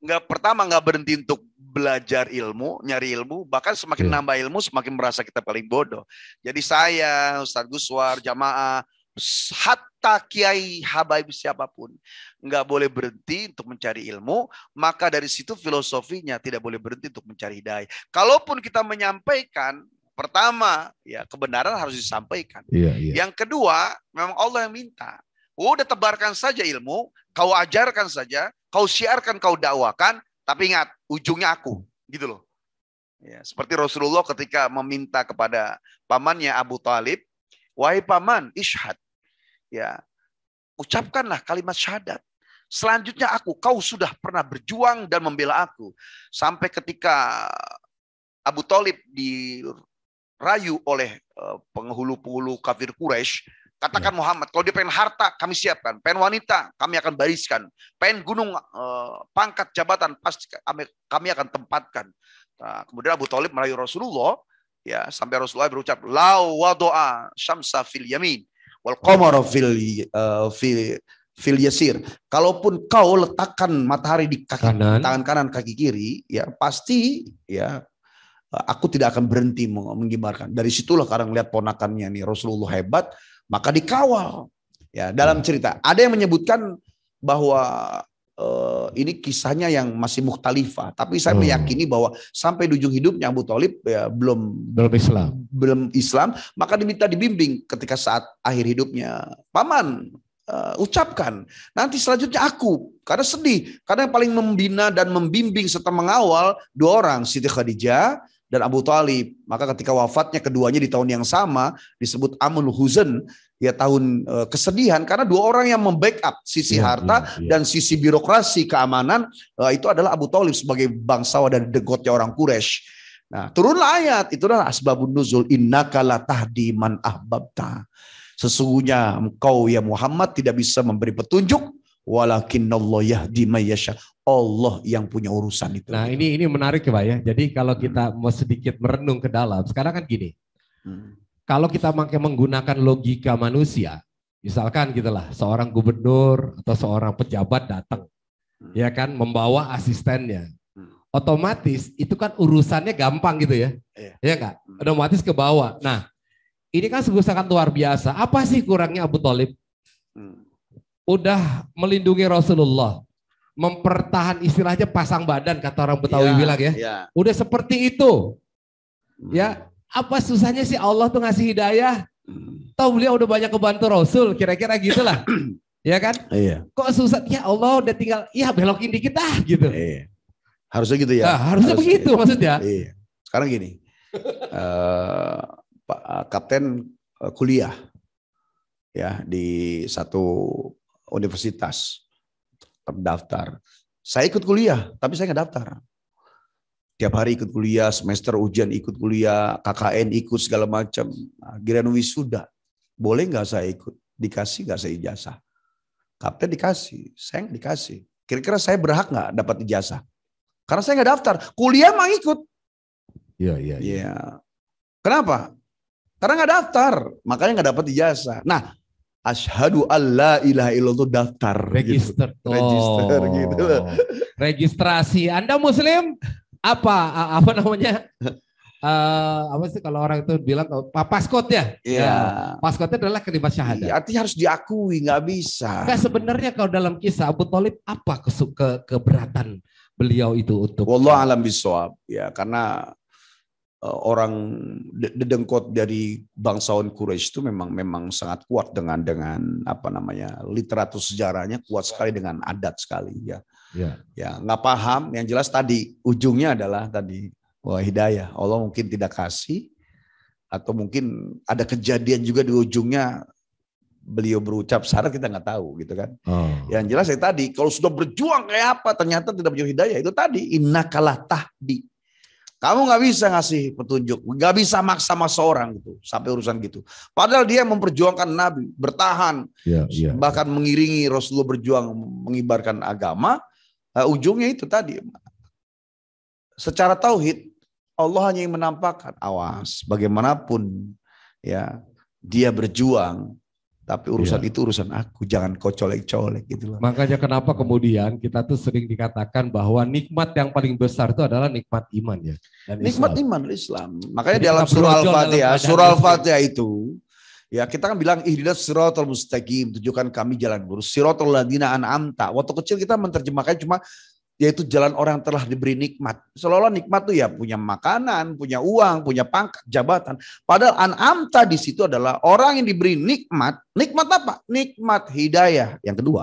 nggak pertama nggak berhenti untuk belajar ilmu nyari ilmu bahkan semakin yeah. nambah ilmu semakin merasa kita paling bodoh jadi saya Ustadz Guswar jamaah hatta kiai habaib siapapun nggak boleh berhenti untuk mencari ilmu maka dari situ filosofinya tidak boleh berhenti untuk mencari hidayah kalaupun kita menyampaikan pertama ya kebenaran harus disampaikan yeah, yeah. yang kedua memang Allah yang minta Oh, udah tebarkan saja ilmu, kau ajarkan saja, kau siarkan, kau dakwakan, tapi ingat, ujungnya aku. Gitu loh. Ya, seperti Rasulullah ketika meminta kepada pamannya Abu Talib, wahai paman, ishad. Ya, ucapkanlah kalimat syahadat. Selanjutnya aku, kau sudah pernah berjuang dan membela aku. Sampai ketika Abu Talib dirayu oleh eh, penghulu-penghulu kafir Quraisy Katakan ya. Muhammad, kalau dia pengen harta, kami siapkan. Pengen wanita, kami akan bariskan. Pengen gunung, eh, pangkat, jabatan, pasti kami, akan tempatkan. Nah, kemudian Abu Talib merayu Rasulullah, ya sampai Rasulullah berucap, Lau wa doa syamsa fil yamin, wal qamara fil, uh, fil, fil yasir. Kalaupun kau letakkan matahari di kaki, kanan. tangan kanan, kaki kiri, ya pasti ya aku tidak akan berhenti menggibarkan Dari situlah sekarang lihat ponakannya nih Rasulullah hebat, maka dikawal. Ya, dalam hmm. cerita ada yang menyebutkan bahwa uh, ini kisahnya yang masih mukhtalifah, tapi saya hmm. meyakini bahwa sampai di ujung hidupnya Abu Thalib ya, belum belum Islam. Belum Islam, maka diminta dibimbing ketika saat akhir hidupnya. Paman Uh, ucapkan nanti selanjutnya aku karena sedih karena yang paling membina dan membimbing serta mengawal dua orang Siti Khadijah dan Abu Talib. Maka ketika wafatnya keduanya di tahun yang sama disebut Amul Huzen ya tahun eh, kesedihan karena dua orang yang membackup sisi ya, harta ya, ya. dan sisi birokrasi keamanan eh, itu adalah Abu Talib sebagai bangsawan dan degotnya orang Quraisy. Nah, turunlah ayat, itulah asbabun nuzul innaka tahdi man ahbabta. Sesungguhnya engkau ya Muhammad tidak bisa memberi petunjuk walakin Allah yahdi Allah yang punya urusan itu. Nah ini ini menarik ya Pak ya. Jadi kalau kita hmm. mau sedikit merenung ke dalam, sekarang kan gini, hmm. kalau kita pakai menggunakan logika manusia, misalkan gitulah seorang gubernur atau seorang pejabat datang, hmm. ya kan membawa asistennya, hmm. otomatis itu kan urusannya gampang gitu ya, yeah. ya iya Hmm. otomatis ke bawah. Nah ini kan sungguh sangat luar biasa. Apa sih kurangnya Abu Talib? Hmm. Udah melindungi Rasulullah, mempertahan istilahnya pasang badan kata orang Betawi ya, bilang ya. ya. Udah seperti itu. Hmm. Ya, apa susahnya sih Allah tuh ngasih hidayah? Hmm. Tahu beliau udah banyak kebantu Rasul, kira-kira gitulah. ya kan? Iya. Kok susah? Ya Allah udah tinggal ya belokin dikit ah gitu. Iya. Harusnya gitu ya. Nah, harusnya Harus, begitu iya. maksudnya. Iya. Sekarang gini. uh, Pak eh, Kapten eh, kuliah ya di satu universitas terdaftar. Saya ikut kuliah, tapi saya nggak daftar. Tiap hari ikut kuliah, semester ujian ikut kuliah, KKN ikut segala macam. Akhirnya wisuda. Boleh nggak saya ikut? Dikasih nggak saya ijazah? Kapten dikasih, saya nggak dikasih. Kira-kira saya berhak nggak dapat ijazah? Karena saya nggak daftar. Kuliah mah ikut. Iya, iya, iya. Ya. Kenapa? Karena nggak daftar, makanya nggak dapat ijazah. Nah, Ashadu Allah ilaha illallah daftar. Gitu. Register. Oh. Gitu. Oh. Register gitu Registrasi. Anda muslim? Apa? Apa namanya? Uh, apa sih kalau orang itu bilang oh, paskot paskotnya? Iya. Yeah. Ya, paskotnya adalah kalimat syahadat. Iya, artinya harus diakui, nggak bisa. Nah sebenarnya kalau dalam kisah Abu Talib apa ke, keberatan beliau itu untuk? Wallah alam biswab Ya karena Eh, orang dedengkot dari bangsawan Quraisy itu memang memang sangat kuat dengan dengan apa namanya literatur sejarahnya kuat sekali dengan adat sekali ya ya, ya nggak paham yang jelas tadi ujungnya adalah tadi wah hidayah Allah mungkin tidak kasih atau mungkin ada kejadian juga di ujungnya beliau berucap syarat kita nggak tahu gitu kan oh. yang jelas ya tadi kalau sudah berjuang kayak apa ternyata tidak punya hidayah itu tadi inna kalah tahdi kamu nggak bisa ngasih petunjuk, nggak bisa maksa seorang seorang gitu sampai urusan gitu. Padahal dia memperjuangkan Nabi, bertahan, ya, ya, ya. bahkan ya. mengiringi Rasulullah berjuang mengibarkan agama. Uh, ujungnya itu tadi, secara tauhid Allah hanya ingin menampakkan awas bagaimanapun ya dia berjuang tapi iya. urusan ya. itu urusan aku, jangan kau colek-colek gitu loh. Makanya kenapa kemudian kita tuh sering dikatakan bahwa nikmat yang paling besar itu adalah nikmat iman ya. Dan nikmat Islam. iman Islam. Makanya Jadi dalam surah Al-Fatihah, surah Al-Fatihah itu Ya, kita kan bilang ihdinas siratal mustaqim, tunjukkan kami jalan lurus. Siratal ladzina an'amta. Waktu kecil kita menerjemahkan cuma yaitu jalan orang yang telah diberi nikmat. Seolah-olah nikmat itu ya punya makanan, punya uang, punya pangkat, jabatan. Padahal anamta di situ adalah orang yang diberi nikmat. Nikmat apa? Nikmat hidayah. Yang kedua,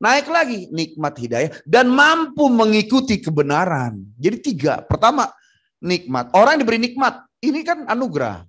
naik lagi nikmat hidayah dan mampu mengikuti kebenaran. Jadi tiga. Pertama, nikmat. Orang yang diberi nikmat. Ini kan anugerah,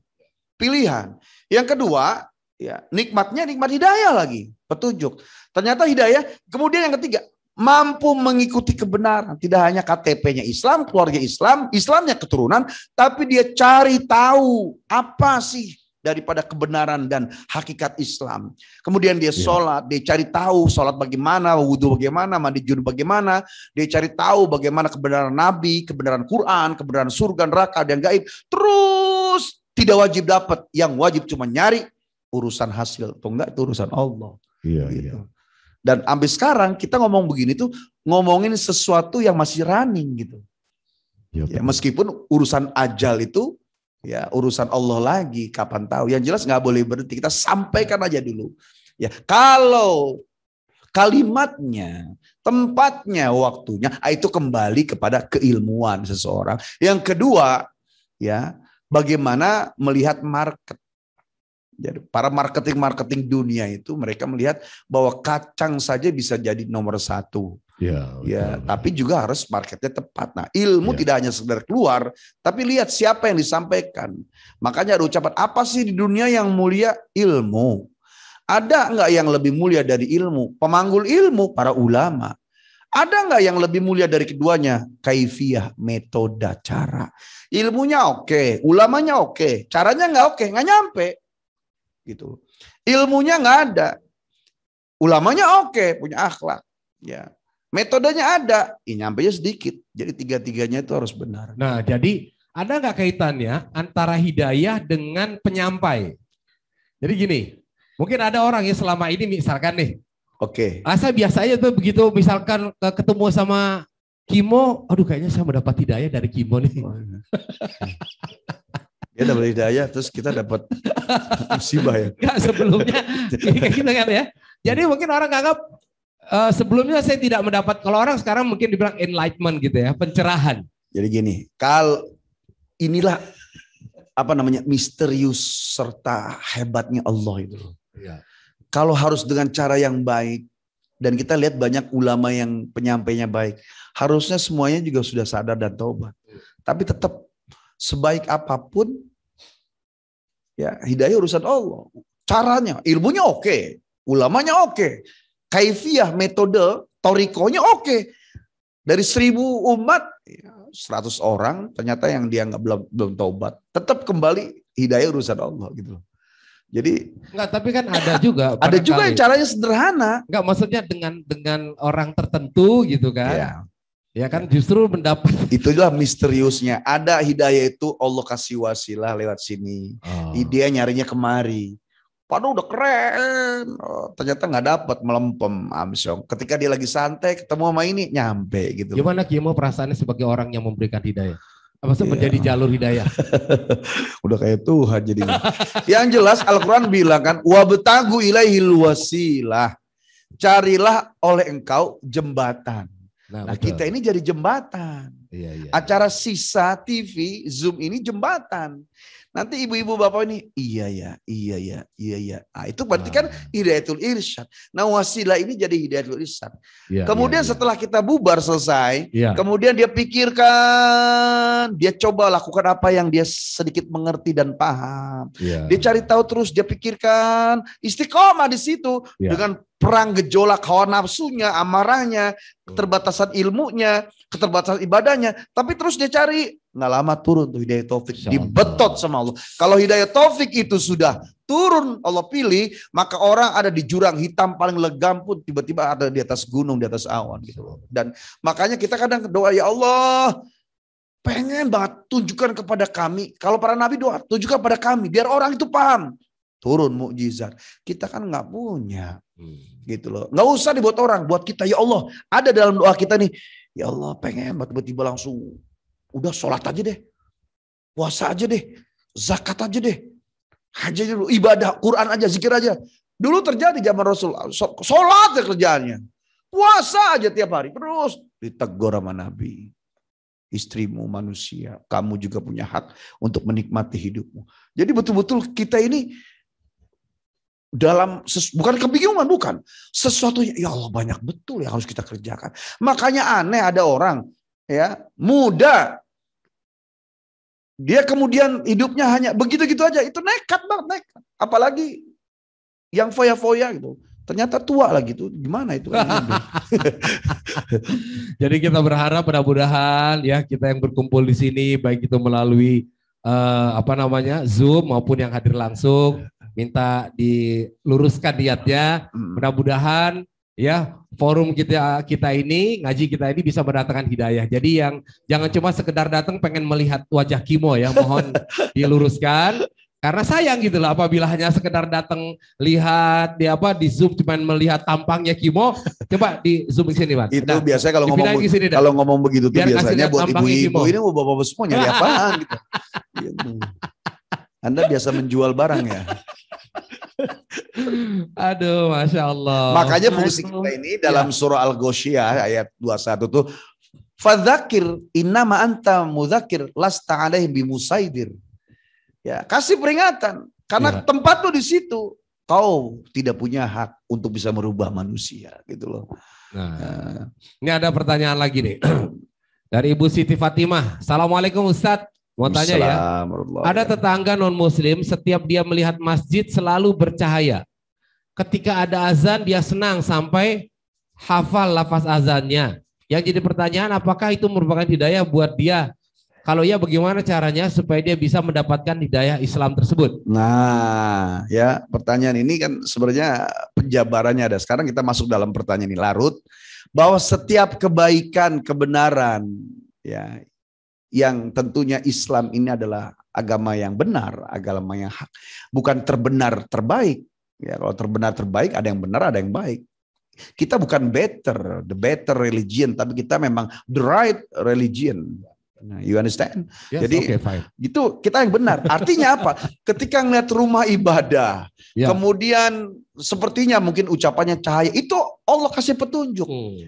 pilihan. Yang kedua, ya nikmatnya nikmat hidayah lagi, petunjuk. Ternyata hidayah. Kemudian yang ketiga, mampu mengikuti kebenaran. Tidak hanya KTP-nya Islam, keluarga Islam, Islamnya keturunan, tapi dia cari tahu apa sih daripada kebenaran dan hakikat Islam. Kemudian dia iya. sholat, dia cari tahu sholat bagaimana, wudhu bagaimana, mandi junub bagaimana. Dia cari tahu bagaimana kebenaran Nabi, kebenaran Quran, kebenaran surga, neraka, dan gaib. Terus tidak wajib dapat. Yang wajib cuma nyari urusan hasil. Atau enggak itu urusan Allah. Iya, iya. gitu. iya. Dan ambil sekarang kita ngomong begini tuh ngomongin sesuatu yang masih running gitu. Iya, ya, meskipun urusan ajal itu ya urusan Allah lagi kapan tahu. Yang jelas nggak boleh berhenti. Kita sampaikan aja dulu. Ya kalau kalimatnya, tempatnya, waktunya ah, itu kembali kepada keilmuan seseorang. Yang kedua ya bagaimana melihat market. Jadi para marketing-marketing dunia itu mereka melihat bahwa kacang saja bisa jadi nomor satu. Ya, ya tapi juga harus marketnya tepat. Nah, ilmu ya. tidak hanya sekedar keluar, tapi lihat siapa yang disampaikan. Makanya ada ucapan apa sih di dunia yang mulia ilmu? Ada nggak yang lebih mulia dari ilmu? Pemanggul ilmu para ulama. Ada nggak yang lebih mulia dari keduanya? Kaifiah, metode, cara. Ilmunya oke, ulamanya oke, caranya nggak oke, nggak nyampe gitu. Ilmunya nggak ada. Ulamanya oke, okay, punya akhlak. Ya. Metodenya ada, ini ya nyampe sedikit. Jadi tiga-tiganya itu harus benar. Nah, jadi ada nggak kaitannya antara hidayah dengan penyampai? Jadi gini, mungkin ada orang yang selama ini misalkan nih, Oke. Okay. Ah, Asa biasanya tuh begitu misalkan ketemu sama Kimo, aduh kayaknya saya mendapat hidayah dari Kimo nih. Oh, iya. Ya dapat hidayah, terus kita dapat musibah ya. Enggak, sebelumnya kayak gitu kan ya. Jadi mungkin orang nganggap uh, eh, sebelumnya saya tidak mendapat kalau orang sekarang mungkin dibilang enlightenment gitu ya, pencerahan. Jadi gini, kal inilah apa namanya misterius serta hebatnya Allah itu. Ya. Kalau harus dengan cara yang baik dan kita lihat banyak ulama yang penyampainya baik, harusnya semuanya juga sudah sadar dan taubat. Iya. Tapi tetap sebaik apapun Ya, hidayah urusan Allah. Caranya, ilmunya oke, okay. ulamanya oke, okay. kaifiah metode torikonya oke. Okay. Dari seribu umat, ya, seratus orang ternyata yang dia nggak belum belum taubat, tetap kembali hidayah urusan Allah gitu loh. Jadi nggak tapi kan ada juga ada juga yang caranya sederhana. nggak maksudnya dengan dengan orang tertentu gitu kan. Ya. Ya kan ya. justru mendapat. Itulah misteriusnya. Ada hidayah itu Allah kasih wasilah lewat sini. Oh. Dia nyarinya kemari. Padahal udah keren. Oh, ternyata nggak dapat melempem Amsong. Ketika dia lagi santai ketemu sama ini nyampe gitu. Gimana Kimo perasaannya sebagai orang yang memberikan hidayah? sih yeah. menjadi jalur hidayah. Udah kayak Tuhan jadi. yang jelas Al-Quran bilang kan, Wa betagu ilaihi wasilah. Carilah oleh engkau jembatan. Nah, nah kita ini jadi jembatan. Iya, iya, iya. Acara sisa TV Zoom ini jembatan. Nanti ibu-ibu bapak ini, iya ya, iya ya, iya ya. Nah, itu berarti kan hidayatul irsyad. Nah wasilah ini jadi hidayatul irsyad. Iya, kemudian iya, iya, setelah kita bubar selesai, iya. kemudian dia pikirkan, dia coba lakukan apa yang dia sedikit mengerti dan paham. Iya. Dia cari tahu terus, dia pikirkan istiqomah di situ iya. dengan perang gejolak hawa nafsunya, amarahnya, hmm. keterbatasan ilmunya, keterbatasan ibadahnya, tapi terus dia cari nggak lama turun tuh hidayah taufik dibetot sama Allah. Kalau hidayah taufik itu sudah turun Allah pilih, maka orang ada di jurang hitam paling legam pun tiba-tiba ada di atas gunung, di atas awan gitu Dan makanya kita kadang doa ya Allah, pengen banget tunjukkan kepada kami. Kalau para nabi doa, tunjukkan kepada kami biar orang itu paham. Turun mukjizat. Kita kan nggak punya. Gitu loh. Nggak usah dibuat orang, buat kita. Ya Allah, ada dalam doa kita nih. Ya Allah, pengen tiba-tiba langsung. Udah sholat aja deh. Puasa aja deh. Zakat aja deh. Haji aja dulu. Ibadah, Quran aja, zikir aja. Dulu terjadi zaman Rasul. Sholat ya kerjaannya. Puasa aja tiap hari. Terus ditegur sama Nabi istrimu manusia, kamu juga punya hak untuk menikmati hidupmu. Jadi betul-betul kita ini dalam bukan kebingungan bukan sesuatu ya Allah banyak betul yang harus kita kerjakan makanya aneh ada orang ya muda dia kemudian hidupnya hanya begitu-gitu aja itu nekat banget nekat apalagi yang foya-foya gitu ternyata tua lagi tuh gimana itu kan jadi kita berharap mudah-mudahan ya kita yang berkumpul di sini baik itu melalui uh, apa namanya Zoom maupun yang hadir langsung minta diluruskan niatnya. Mudah-mudahan ya forum kita kita ini ngaji kita ini bisa mendatangkan hidayah. Jadi yang jangan cuma sekedar datang pengen melihat wajah Kimo ya, mohon diluruskan. Karena sayang gitu loh apabila hanya sekedar datang lihat di apa di Zoom cuman melihat tampangnya Kimo, coba di Zoom di sini, pak. Itu nah, biasanya kalau ngomong sini, kalau ngomong begitu tuh biasanya buat ibu-ibu ini mau bapak-bapak semua nyari apaan gitu. Iya, anda biasa menjual barang ya? Aduh, Masya Allah. Makanya fungsi kita ini dalam iya. surah Al-Ghoshiyah ayat 21 tuh. Fadzakir innama anta mudzakir lasta alaihim bimusaidir. Ya, kasih peringatan. Karena ya. tempat lu di situ. Kau tidak punya hak untuk bisa merubah manusia gitu loh. Nah, nah. Ini ada pertanyaan lagi nih. Dari Ibu Siti Fatimah. Assalamualaikum Ustadz. Mau tanya ya, ada tetangga non-muslim setiap dia melihat masjid selalu bercahaya. Ketika ada azan dia senang sampai hafal lafaz azannya. Yang jadi pertanyaan apakah itu merupakan hidayah buat dia? Kalau ya bagaimana caranya supaya dia bisa mendapatkan hidayah Islam tersebut? Nah, ya pertanyaan ini kan sebenarnya penjabarannya ada. Sekarang kita masuk dalam pertanyaan ini larut bahwa setiap kebaikan, kebenaran ya yang tentunya Islam ini adalah agama yang benar, agama yang hak, bukan terbenar terbaik. Ya, kalau terbenar terbaik ada yang benar, ada yang baik. Kita bukan better, the better religion, tapi kita memang the right religion. Nah, you understand? Yes, Jadi okay, itu kita yang benar. Artinya apa? Ketika ngeliat rumah ibadah, yeah. kemudian sepertinya mungkin ucapannya cahaya, itu Allah kasih petunjuk. Hmm.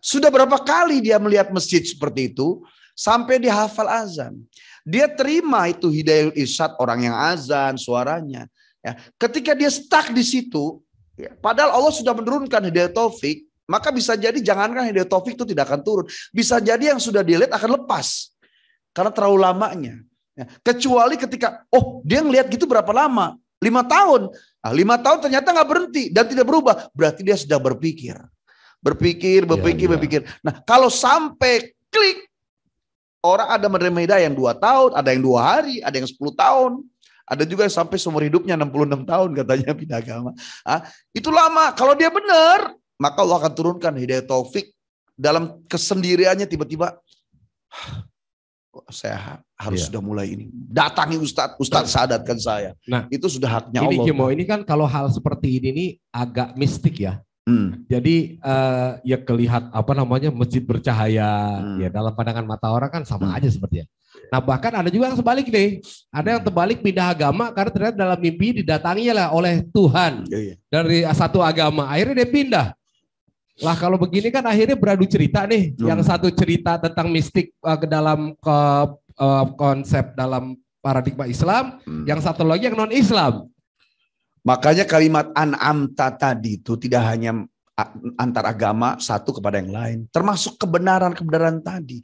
Sudah berapa kali dia melihat masjid seperti itu, Sampai di hafal azan. Dia terima itu hidayah irsad orang yang azan suaranya. Ya. Ketika dia stuck di situ, ya, padahal Allah sudah menurunkan hidayah taufik, maka bisa jadi jangankan hidayah taufik itu tidak akan turun. Bisa jadi yang sudah dilihat akan lepas. Karena terlalu lamanya. Ya. Kecuali ketika, oh dia ngelihat gitu berapa lama? Lima tahun. Nah, lima tahun ternyata nggak berhenti dan tidak berubah. Berarti dia sudah berpikir. Berpikir, ya, berpikir, ya, ya. berpikir. Nah kalau sampai klik, Orang ada menerima hidayah yang dua tahun, ada yang dua hari, ada yang sepuluh tahun. Ada juga yang sampai seumur hidupnya 66 tahun katanya pindah agama. Hah? Itu lama. Kalau dia benar, maka Allah akan turunkan hidayah taufik dalam kesendiriannya tiba-tiba saya harus iya. sudah mulai ini. Datangi Ustadz, Ustadz nah. sadatkan saya. Nah, itu sudah haknya ini Allah. ini kan kalau hal seperti ini ini agak mistik ya. Hmm. Jadi uh, ya kelihat apa namanya masjid bercahaya hmm. ya dalam pandangan mata orang kan sama hmm. aja ya. Nah bahkan ada juga yang sebalik nih, ada yang hmm. terbalik pindah agama karena ternyata dalam mimpi didatangi lah oleh Tuhan yeah, yeah. dari satu agama. Akhirnya dia pindah. Lah kalau begini kan akhirnya beradu cerita nih, hmm. yang satu cerita tentang mistik uh, ke dalam ke, uh, konsep dalam paradigma Islam, hmm. yang satu lagi yang non Islam. Makanya kalimat an'amta tadi itu tidak hanya antar agama satu kepada yang lain. Termasuk kebenaran-kebenaran tadi.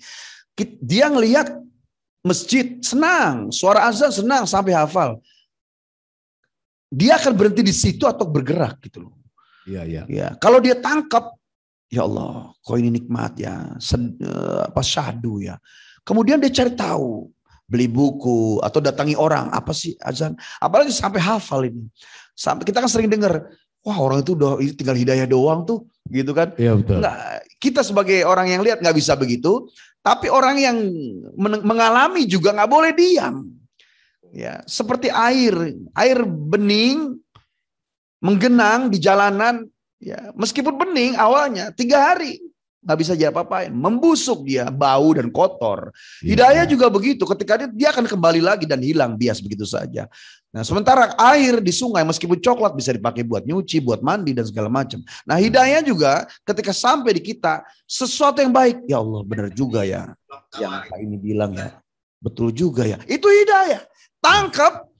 Dia ngelihat masjid senang, suara azan senang sampai hafal. Dia akan berhenti di situ atau bergerak gitu loh. Iya, iya. Ya, kalau dia tangkap, ya Allah, kok ini nikmat ya, sed, eh, apa syahdu ya. Kemudian dia cari tahu, beli buku atau datangi orang, apa sih azan? Apalagi sampai hafal ini. Sampai kita kan sering dengar, wah orang itu udah tinggal hidayah doang tuh, gitu kan? ya, betul. Nah, kita sebagai orang yang lihat nggak bisa begitu, tapi orang yang mengalami juga nggak boleh diam. Ya, seperti air, air bening menggenang di jalanan, ya meskipun bening awalnya tiga hari nggak bisa jadi apa-apain, membusuk dia, bau dan kotor. Iya. Hidayah ya. juga begitu, ketika dia, dia akan kembali lagi dan hilang bias begitu saja. Nah, sementara air di sungai meskipun coklat bisa dipakai buat nyuci, buat mandi dan segala macam. Nah, hidayah juga ketika sampai di kita sesuatu yang baik. Ya Allah, benar juga ya. Yang Pak ini bilang ya. Betul juga ya. Itu hidayah. Tangkap,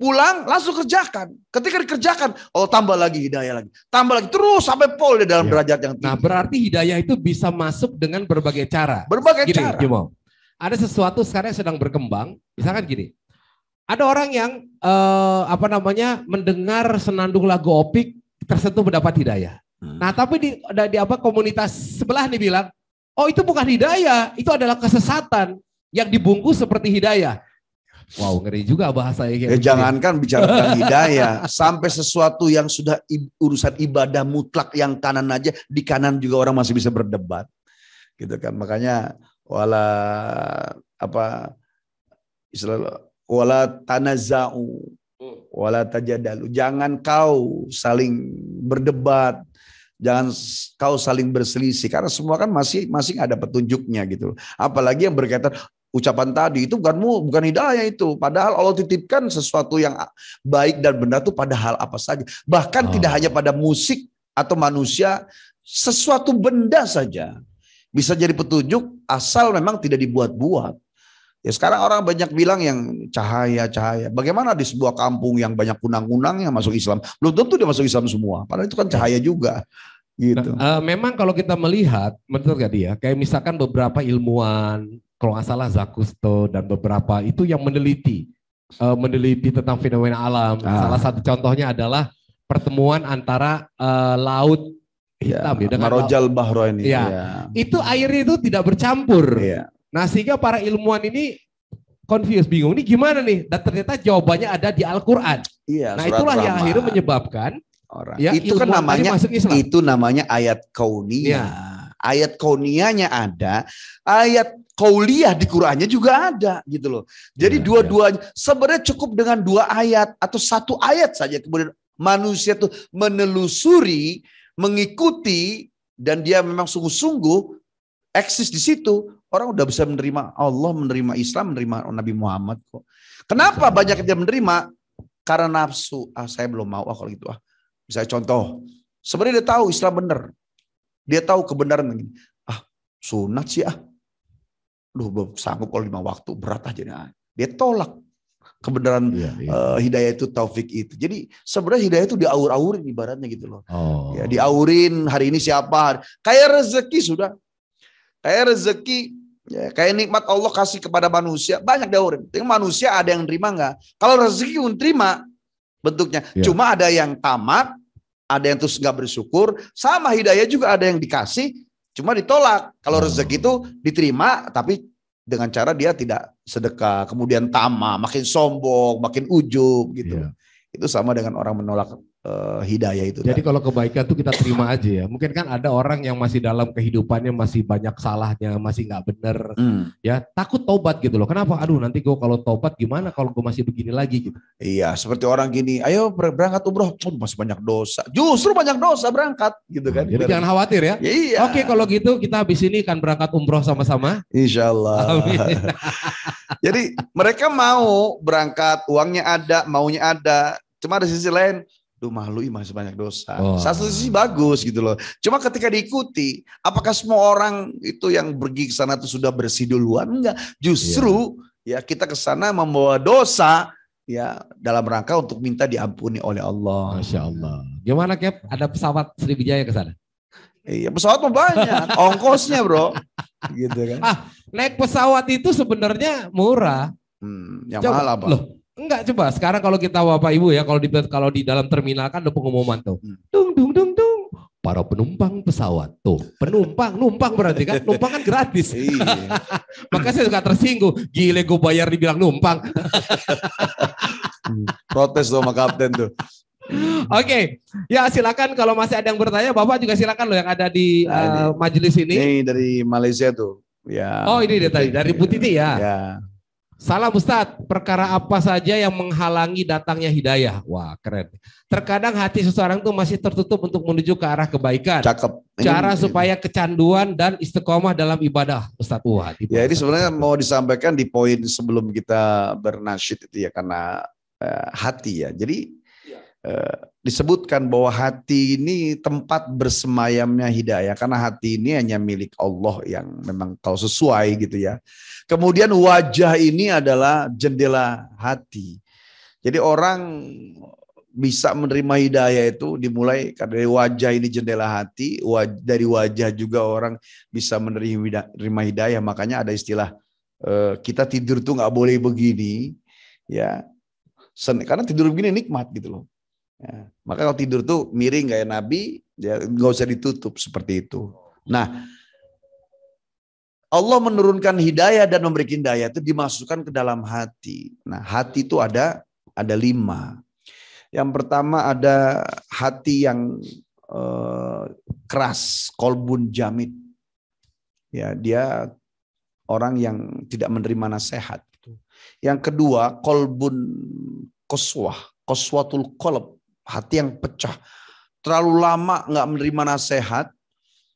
pulang, langsung kerjakan. Ketika dikerjakan, oh tambah lagi hidayah lagi. Tambah lagi terus sampai pol di dalam ya. derajat yang nah, tinggi. Nah, berarti hidayah itu bisa masuk dengan berbagai cara. Berbagai gini, cara. Gini, ada sesuatu sekarang yang sedang berkembang, misalkan gini ada orang yang eh, apa namanya mendengar senandung lagu opik tersentuh mendapat hidayah. Hmm. Nah tapi di, di apa komunitas sebelah nih bilang, oh itu bukan hidayah, itu adalah kesesatan yang dibungkus seperti hidayah. Wow, ngeri juga bahasa ini. Eh, jangankan bicara tentang hidayah, sampai sesuatu yang sudah urusan ibadah mutlak yang kanan aja di kanan juga orang masih bisa berdebat, gitu kan. Makanya wala apa istilah wala tanaza'u hmm. wala tajadalu. Jangan kau saling berdebat, jangan kau saling berselisih karena semua kan masih masing ada petunjuknya gitu. Apalagi yang berkaitan ucapan tadi itu bukan bukan hidayah itu. Padahal Allah titipkan sesuatu yang baik dan benar itu pada hal apa saja. Bahkan oh. tidak ah. hanya pada musik atau manusia, sesuatu benda saja bisa jadi petunjuk asal memang tidak dibuat-buat. Ya sekarang orang banyak bilang yang cahaya cahaya. Bagaimana di sebuah kampung yang banyak kunang-kunang yang masuk Islam, belum tentu dia masuk Islam semua. Padahal itu kan ya. cahaya juga. Gitu. Nah, uh, memang kalau kita melihat, menurut gak dia? Kayak misalkan beberapa ilmuwan, kalau nggak salah Zakusto dan beberapa itu yang meneliti, uh, meneliti tentang fenomena alam. Ah. Salah satu contohnya adalah pertemuan antara uh, laut hitam ya, ya dengan Marojal Bahro ini. Ya, ya. Itu air itu tidak bercampur. Ya Nah sehingga para ilmuwan ini confused, bingung. Ini gimana nih? Dan ternyata jawabannya ada di Al-Quran. Iya, nah itulah Rahman. yang akhirnya menyebabkan orang. Ya, itu kan namanya itu namanya ayat kauniyah. Ya. Ayat kauniyahnya ada, ayat kauliah di Qur'annya juga ada gitu loh. Jadi ya, ya. dua-duanya ya. sebenarnya cukup dengan dua ayat atau satu ayat saja kemudian manusia tuh menelusuri, mengikuti dan dia memang sungguh-sungguh eksis di situ Orang udah bisa menerima Allah, menerima Islam, menerima Nabi Muhammad kok. Kenapa banyak yang menerima? Karena nafsu. Ah, saya belum mau ah kalau gitu ah. Bisa contoh, sebenarnya dia tahu Islam benar. Dia tahu kebenaran begini. Ah, sunat sih ah. Duh, belum sanggup kalau lima waktu berat aja Nah. Dia tolak kebenaran iya, iya. Uh, hidayah itu taufik itu. Jadi sebenarnya hidayah itu diaur-aurin ibaratnya gitu loh. Oh. Ya, diaurin hari ini siapa? Kayak rezeki sudah. Kayak rezeki Ya, kayak nikmat Allah kasih kepada manusia banyak daurin. Tapi manusia ada yang terima nggak? Kalau rezeki pun terima bentuknya. Ya. Cuma ada yang tamat, ada yang terus nggak bersyukur. Sama hidayah juga ada yang dikasih, cuma ditolak. Kalau hmm. rezeki itu diterima, tapi dengan cara dia tidak sedekah, kemudian tamak, makin sombong, makin ujub gitu. Ya. Itu sama dengan orang menolak uh, hidayah itu. Jadi kalau kebaikan tuh kita terima aja ya. Mungkin kan ada orang yang masih dalam kehidupannya masih banyak salahnya, masih nggak bener, hmm. ya takut tobat gitu loh. Kenapa? Aduh nanti gue kalau tobat gimana? Kalau gue masih begini lagi gitu. Iya, seperti orang gini, ayo berangkat umroh, oh, masih banyak dosa. Justru banyak dosa berangkat gitu nah, kan. Jadi jangan khawatir ya. Iya. Oke kalau gitu kita habis ini akan berangkat umroh sama-sama. Insya Allah. Jadi mereka mau berangkat, uangnya ada, maunya ada. Cuma ada sisi lain, lu malu, masih banyak dosa. Oh. Satu sisi bagus gitu loh. Cuma ketika diikuti, apakah semua orang itu yang pergi ke sana itu sudah bersih duluan? Enggak. Justru yeah. ya kita ke sana membawa dosa ya dalam rangka untuk minta diampuni oleh Allah. Masya Allah. Gimana Kep? Ada pesawat Sriwijaya ke sana? Iya, pesawat mau banyak, ongkosnya, Bro. Gitu kan. Ah, naik pesawat itu sebenarnya murah. Hmm, yang Coba, mahal apa? Loh, Enggak coba sekarang kalau kita Bapak Ibu ya kalau di kalau di dalam terminal kan ada pengumuman tuh. Hmm. Dung dung dung dung para penumpang pesawat. Tuh, penumpang, numpang berarti kan. Numpang kan gratis. Iya. Maka saya suka tersinggung. Gile gue bayar dibilang numpang. Hmm, protes sama kapten tuh. Oke, okay. ya silakan kalau masih ada yang bertanya, Bapak juga silakan loh yang ada di nah, uh, majelis ini. Ini dari Malaysia tuh. Ya. Oh, ini dia tadi dari Putiti ya. Ya. Salam Ustaz, perkara apa saja yang menghalangi datangnya hidayah? Wah, keren. Terkadang hati seseorang itu masih tertutup untuk menuju ke arah kebaikan. Cakep. Cara ini, supaya kecanduan dan istiqomah dalam ibadah, Ustaz. Wah, ya ini sebenarnya mau disampaikan di poin sebelum kita bernasyid itu ya karena uh, hati ya. Jadi ya. Uh, disebutkan bahwa hati ini tempat bersemayamnya hidayah karena hati ini hanya milik Allah yang memang kalau sesuai gitu ya. Kemudian wajah ini adalah jendela hati. Jadi orang bisa menerima hidayah itu dimulai dari wajah ini jendela hati, waj dari wajah juga orang bisa menerima hidayah. Makanya ada istilah eh, kita tidur tuh nggak boleh begini, ya. Karena tidur begini nikmat gitu loh maka kalau tidur tuh miring kayak Nabi, ya, nggak usah ditutup seperti itu. Nah, Allah menurunkan hidayah dan memberikan hidayah itu dimasukkan ke dalam hati. Nah, hati itu ada ada lima. Yang pertama ada hati yang eh, keras, kolbun jamit. Ya, dia orang yang tidak menerima nasihat. Gitu. Yang kedua, kolbun koswah, koswatul kolb hati yang pecah. Terlalu lama nggak menerima nasihat,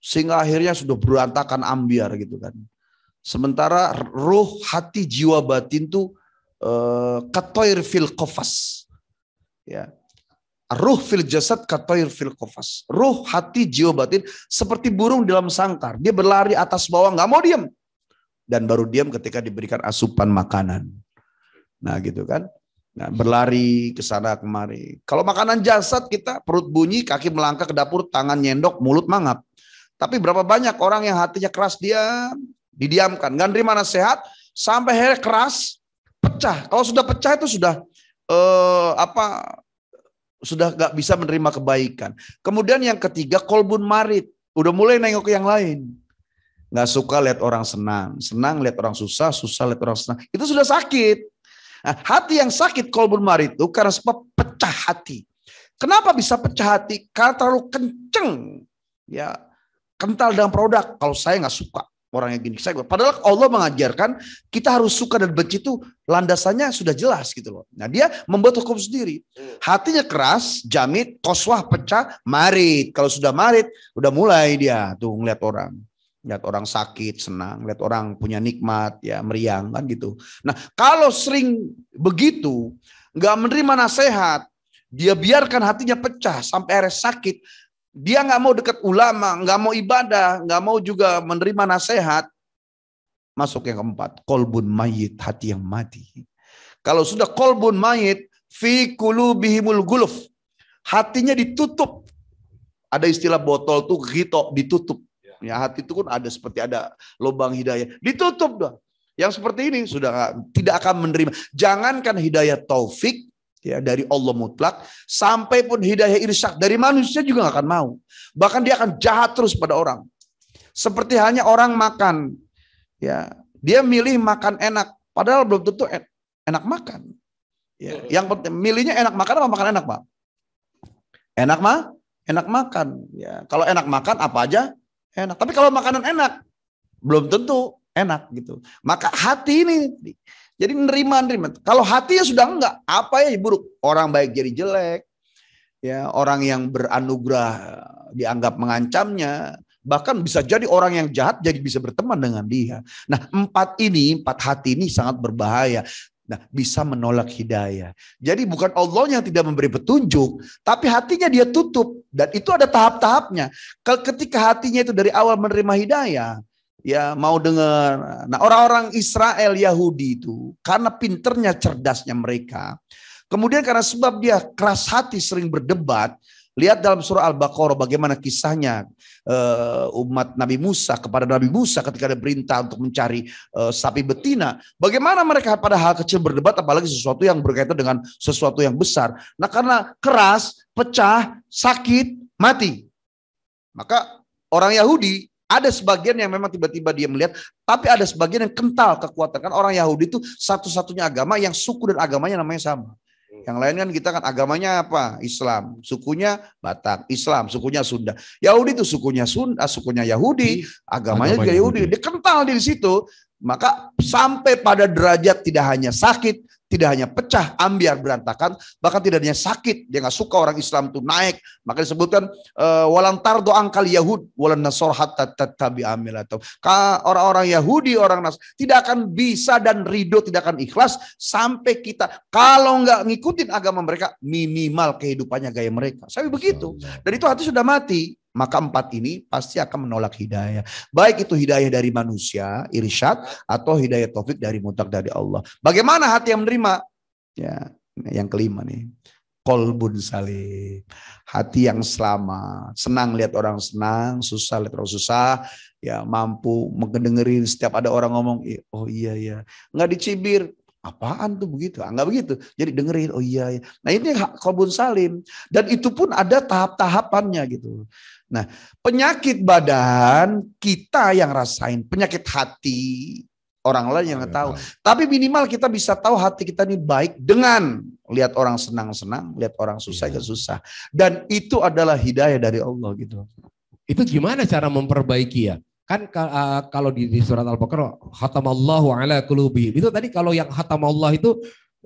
sehingga akhirnya sudah berantakan ambiar gitu kan. Sementara ruh, hati, jiwa, batin tuh eh, katoir fil kofas. Ya. Ruh fil jasad katoir fil kofas. Ruh, hati, jiwa, batin seperti burung dalam sangkar. Dia berlari atas bawah, nggak mau diam. Dan baru diam ketika diberikan asupan makanan. Nah gitu kan. Nah, berlari ke sana kemari. Kalau makanan jasad kita perut bunyi, kaki melangkah ke dapur, tangan nyendok, mulut mangap. Tapi berapa banyak orang yang hatinya keras dia didiamkan, dari mana sehat. sampai akhirnya keras pecah. Kalau sudah pecah itu sudah eh, apa sudah nggak bisa menerima kebaikan. Kemudian yang ketiga kolbun marit, udah mulai nengok ke yang lain. Nggak suka lihat orang senang, senang lihat orang susah, susah lihat orang senang. Itu sudah sakit. Nah, hati yang sakit kolbun marit itu karena sebab pecah hati. Kenapa bisa pecah hati? Karena terlalu kenceng. Ya, kental dalam produk. Kalau saya nggak suka orang yang gini, saya Padahal Allah mengajarkan kita harus suka dan benci itu landasannya sudah jelas gitu loh. Nah dia membuat hukum sendiri. Hatinya keras, jamit, koswah, pecah, marit. Kalau sudah marit, udah mulai dia tuh ngeliat orang lihat orang sakit senang, lihat orang punya nikmat ya meriang kan gitu. Nah kalau sering begitu nggak menerima nasihat, dia biarkan hatinya pecah sampai ada sakit. Dia nggak mau dekat ulama, nggak mau ibadah, nggak mau juga menerima nasihat. Masuk yang keempat, kolbun mayit, hati yang mati. Kalau sudah kolbun mayit, fi kulubihimul guluf. Hatinya ditutup. Ada istilah botol tuh gitok, ditutup Ya, hati itu kan ada seperti ada lubang hidayah. Ditutup dah. Yang seperti ini sudah tidak akan menerima. Jangankan hidayah taufik ya dari Allah mutlak sampai pun hidayah irsyak dari manusia juga gak akan mau. Bahkan dia akan jahat terus pada orang. Seperti hanya orang makan. Ya, dia milih makan enak padahal belum tentu enak makan. Ya, yang penting milihnya enak makan apa makan enak, Pak? Enak mah? Enak makan. Ya, kalau enak makan apa aja enak. Tapi kalau makanan enak, belum tentu enak gitu. Maka hati ini jadi nerima nerima. Kalau hatinya sudah enggak, apa ya, ya buruk? Orang baik jadi jelek. Ya, orang yang beranugerah eh, dianggap mengancamnya, bahkan bisa jadi orang yang jahat jadi bisa berteman dengan dia. Nah, empat ini, empat hati ini sangat berbahaya. Nah, bisa menolak hidayah. Jadi bukan Allah yang tidak memberi petunjuk, tapi hatinya dia tutup. Dan itu ada tahap-tahapnya. Kalau Ketika hatinya itu dari awal menerima hidayah, ya mau dengar. Nah, orang-orang Israel Yahudi itu karena pinternya, cerdasnya mereka, kemudian karena sebab dia keras hati sering berdebat, Lihat dalam surah Al-Baqarah bagaimana kisahnya uh, umat Nabi Musa kepada Nabi Musa ketika ada perintah untuk mencari uh, sapi betina. Bagaimana mereka pada hal kecil berdebat apalagi sesuatu yang berkaitan dengan sesuatu yang besar. Nah karena keras, pecah, sakit, mati. Maka orang Yahudi ada sebagian yang memang tiba-tiba dia melihat, tapi ada sebagian yang kental kekuatan. Kan orang Yahudi itu satu-satunya agama yang suku dan agamanya namanya sama. Yang lain kan kita kan agamanya apa? Islam. Sukunya Batak, Islam, sukunya Sunda. Yahudi itu sukunya Sunda, sukunya Yahudi, agamanya Agama juga Yahudi. Yahudi. Dia kental di situ. Maka sampai pada derajat tidak hanya sakit, tidak hanya pecah, ambiar, berantakan, bahkan tidak hanya sakit. Dia nggak suka orang Islam itu naik. Maka disebutkan eh, walantar doang angkal Yahud, walan nasor hatta tabi amil atau orang-orang Yahudi, orang Nas tidak akan bisa dan ridho, tidak akan ikhlas sampai kita kalau nggak ngikutin agama mereka minimal kehidupannya gaya mereka. Sampai begitu. Dan itu hati sudah mati. Maka empat ini pasti akan menolak hidayah. Baik itu hidayah dari manusia, irsyad, atau hidayah taufik dari mutlak dari Allah. Bagaimana hati yang menerima? Ya, yang kelima nih. Kolbun salim. Hati yang selama Senang lihat orang senang, susah lihat orang susah. Ya mampu mendengerin setiap ada orang ngomong, oh iya iya. Nggak dicibir, Apaan tuh begitu? enggak ah, begitu. Jadi dengerin, oh iya. iya. Nah ini kolbun salim. Dan itu pun ada tahap-tahapannya gitu. Nah, penyakit badan kita yang rasain, penyakit hati orang lain yang oh, iya, tahu. Tapi minimal kita bisa tahu hati kita ini baik dengan lihat orang senang-senang, lihat orang susah ya. susah. Dan itu adalah hidayah dari Allah gitu. Itu gimana cara memperbaiki ya? Kan kalau di, surat Al-Baqarah hatamallahu ala qulubihim. Itu tadi kalau yang maulah itu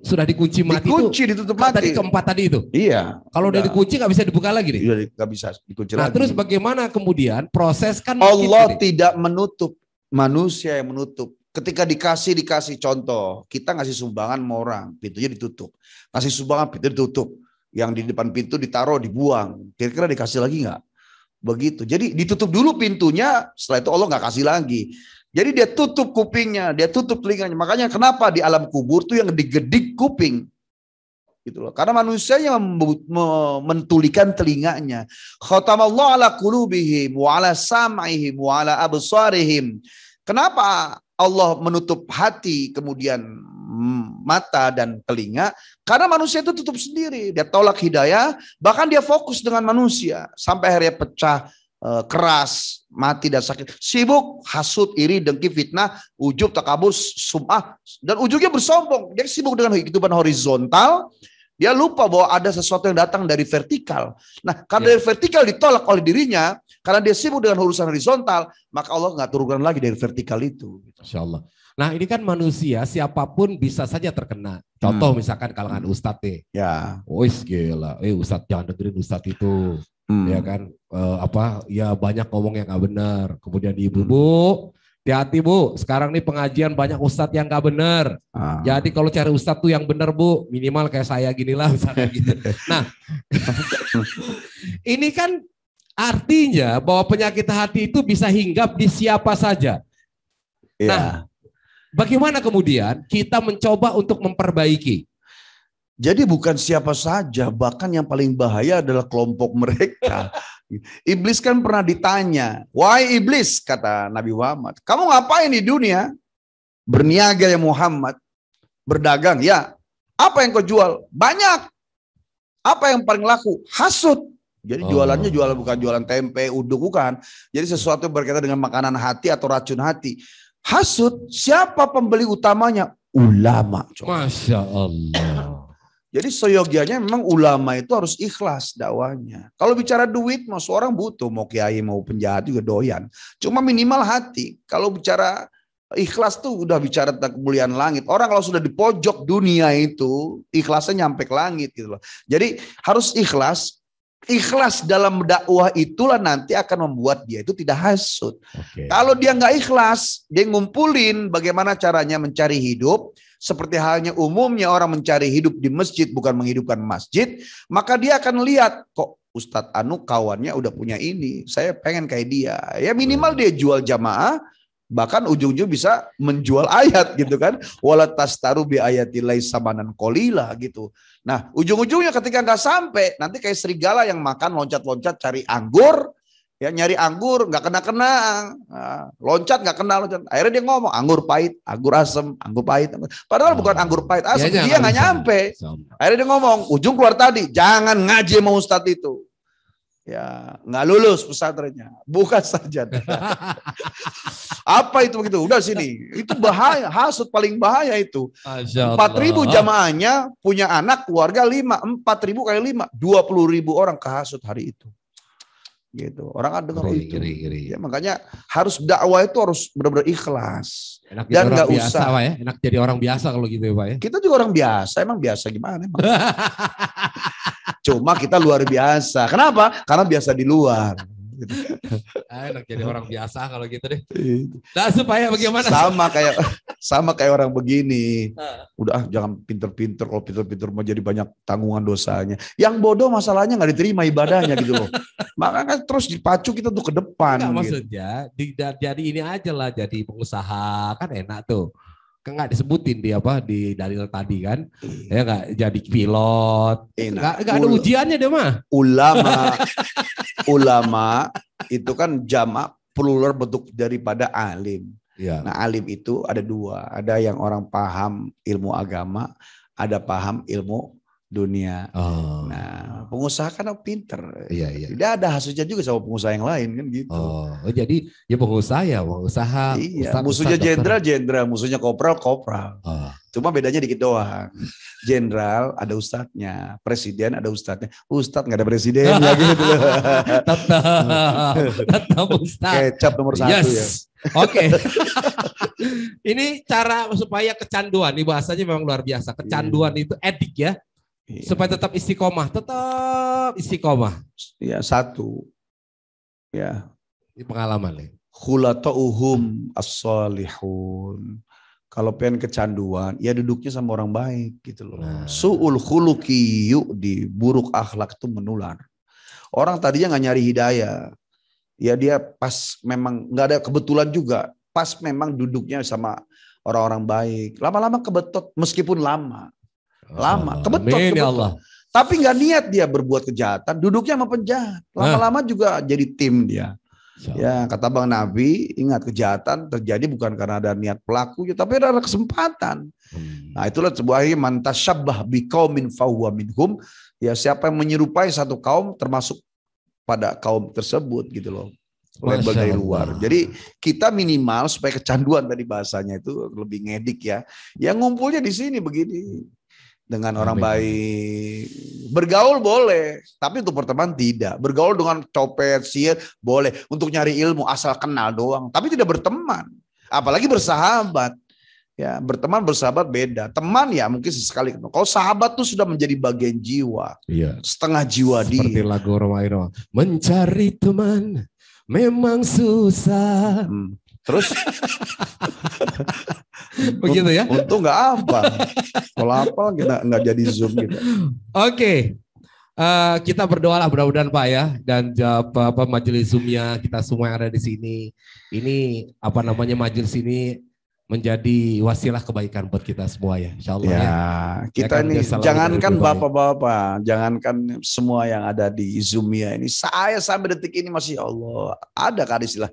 sudah dikunci mati dikunci, itu. ditutup mati. Tadi keempat tadi itu. Iya. Kalau udah dikunci nggak bisa dibuka lagi nih. Iya, nggak bisa dikunci nah, lagi. terus bagaimana kemudian proses kan Allah tidak menutup, manusia yang menutup. Ketika dikasih dikasih contoh, kita ngasih sumbangan sama orang, pintunya ditutup. Ngasih sumbangan pintu ditutup. Yang di depan pintu ditaruh dibuang. Kira-kira dikasih lagi nggak? Begitu. Jadi ditutup dulu pintunya, setelah itu Allah nggak kasih lagi. Jadi dia tutup kupingnya, dia tutup telinganya. Makanya kenapa di alam kubur tuh yang digedik kuping. Gitu loh. Karena manusia yang mentulikan telinganya. Khatamallahu ala qulubihim wa ala sam'ihim wa ala absarihim. Kenapa Allah menutup hati kemudian mata dan telinga karena manusia itu tutup sendiri dia tolak hidayah bahkan dia fokus dengan manusia sampai akhirnya pecah Eh, keras, mati dan sakit. Sibuk, hasut, iri, dengki, fitnah, ujub, takabur, sumah. Dan ujungnya bersombong. Dia sibuk dengan kehidupan horizontal. Dia lupa bahwa ada sesuatu yang datang dari vertikal. Nah, karena ya. dari vertikal ditolak oleh dirinya, karena dia sibuk dengan urusan horizontal, maka Allah nggak turunkan lagi dari vertikal itu. Insya Allah. Nah ini kan manusia siapapun bisa saja terkena. Contoh hmm. misalkan kalangan ustadz deh. Ya. Wis gila. Eh ustadz jangan dengerin ustadz itu. Hmm. Ya kan. E, apa ya banyak ngomong yang gak benar. Kemudian ibu hmm. bu. Hati-hati bu, sekarang nih pengajian banyak ustadz yang gak benar Ah. Jadi kalau cari ustadz tuh yang benar bu, minimal kayak saya gini lah gitu. Nah, ini kan artinya bahwa penyakit hati itu bisa hinggap di siapa saja. Ya. Nah, Bagaimana kemudian kita mencoba untuk memperbaiki? Jadi bukan siapa saja, bahkan yang paling bahaya adalah kelompok mereka. iblis kan pernah ditanya, "Why iblis?" kata Nabi Muhammad. "Kamu ngapain di dunia?" Berniaga ya Muhammad, berdagang ya. Apa yang kau jual? Banyak. Apa yang paling laku? Hasut. Jadi jualannya oh. jualan bukan jualan tempe, uduk bukan. Jadi sesuatu yang berkaitan dengan makanan hati atau racun hati. Hasud, siapa pembeli utamanya? Ulama. Coba. Masya Allah. Jadi seyogianya memang ulama itu harus ikhlas dakwanya. Kalau bicara duit, mau seorang butuh, mau kiai, mau penjahat juga doyan. Cuma minimal hati. Kalau bicara ikhlas tuh udah bicara tentang kemuliaan langit. Orang kalau sudah di pojok dunia itu, ikhlasnya nyampe ke langit gitu loh. Jadi harus ikhlas, Ikhlas dalam dakwah itulah nanti akan membuat dia itu tidak hasut. Okay. Kalau dia nggak ikhlas, dia ngumpulin bagaimana caranya mencari hidup. Seperti halnya umumnya orang mencari hidup di masjid bukan menghidupkan masjid, maka dia akan lihat kok Ustadz Anu kawannya udah punya ini, saya pengen kayak dia. Ya minimal hmm. dia jual jamaah, bahkan ujung-ujung bisa menjual ayat gitu kan wala tastaru bi ayatilai samanan kolila gitu nah ujung-ujungnya ketika nggak sampai nanti kayak serigala yang makan loncat-loncat cari anggur ya nyari anggur nggak kena kena loncat nggak kena loncat akhirnya dia ngomong anggur pahit anggur asem anggur pahit padahal oh. bukan anggur pahit iya, asem dia nggak nyampe akhirnya dia ngomong ujung keluar tadi jangan ngaji mau ustadz itu ya nggak lulus pesantrennya bukan saja apa itu begitu udah sini itu bahaya hasut paling bahaya itu empat ribu jamaahnya punya anak keluarga lima empat ribu kali lima dua puluh ribu orang kehasut hari itu gitu orang ada dengar itu giri, giri. Ya, makanya harus dakwah itu harus benar-benar ikhlas enak dan nggak usah ya. enak jadi orang biasa kalau gitu ya pak ya kita juga orang biasa emang biasa gimana emang Cuma kita luar biasa. Kenapa? Karena biasa di luar. Ah, enak jadi orang biasa kalau gitu deh. Nah, supaya bagaimana? Sama kayak sama kayak orang begini. Ah. Udah ah, jangan pinter-pinter kalau pinter-pinter mau jadi banyak tanggungan dosanya. Yang bodoh masalahnya nggak diterima ibadahnya gitu loh. Makanya terus dipacu kita tuh ke depan. Enggak, gitu. maksudnya jadi ini aja lah jadi pengusaha kan enak tuh. Kan nggak disebutin di apa di dalil tadi kan iya. ya nggak jadi pilot nggak nggak ada ujiannya dia mah ulama ulama itu kan jamak plural bentuk daripada alim ya. nah alim itu ada dua ada yang orang paham ilmu agama ada paham ilmu dunia. Oh. Nah, pengusaha kan pinter. Iya, iya. Tidak ada hasilnya juga sama pengusaha yang lain kan gitu. Oh, oh jadi ya pengusaha ya, pengusaha. Iya, usaha, musuhnya jenderal, jenderal, musuhnya kopral, kopral. Oh. Cuma bedanya dikit doang. Jenderal ada ustadznya, presiden ada ustadznya. Ustadz nggak ada presiden ya gitu. tetap, tetap ustadz. Kecap nomor satu yes. ya. Oke. Okay. ini cara supaya kecanduan, ini bahasanya memang luar biasa. Kecanduan iya. itu edik ya Iya. Supaya tetap istiqomah, tetap istiqomah. Ya satu. Ya. Ini pengalaman nih. Khulatauhum as-salihun. Kalau pengen kecanduan, ya duduknya sama orang baik gitu loh. Nah. Su'ul khuluki di buruk akhlak itu menular. Orang tadinya nggak nyari hidayah. Ya dia pas memang nggak ada kebetulan juga. Pas memang duduknya sama orang-orang baik. Lama-lama kebetot meskipun lama. Lama. Kebetulan. Amin ya Allah. Tapi nggak niat dia berbuat kejahatan, duduknya sama penjahat. Lama-lama juga jadi tim dia. Ya, kata Bang Nabi, ingat kejahatan terjadi bukan karena ada niat pelakunya, tapi ada kesempatan. Hmm. Nah, itulah sebuah mantasyabah biqaumin fahuwa minhum. Ya, siapa yang menyerupai satu kaum termasuk pada kaum tersebut gitu loh. Label dari luar. Jadi kita minimal supaya kecanduan tadi bahasanya itu lebih ngedik ya. Yang ngumpulnya di sini begini dengan orang baik. Bergaul boleh, tapi untuk berteman tidak. Bergaul dengan copet, sihir boleh. Untuk nyari ilmu asal kenal doang, tapi tidak berteman. Apalagi bersahabat. Ya, berteman bersahabat beda. Teman ya mungkin sesekali. Kalau sahabat tuh sudah menjadi bagian jiwa. Iya. Setengah jiwa Seperti dia. Seperti lagu Roma Mencari teman memang susah. Hmm. Terus begitu ya? Untung nggak apa. Kalau apa kita nggak jadi zoom gitu. Oke. Okay. Uh, eh, kita berdoalah mudah-mudahan Pak ya dan eh, apa, apa majelis zoomnya kita semua yang ada di sini ini apa namanya majelis ini menjadi wasilah kebaikan buat kita semua ya, insya Allah. Ya, ya. kita ini jangankan bapak-bapak, jangankan semua yang ada di zoomnya ini, saya sampai detik ini masih ya Allah ada kan istilah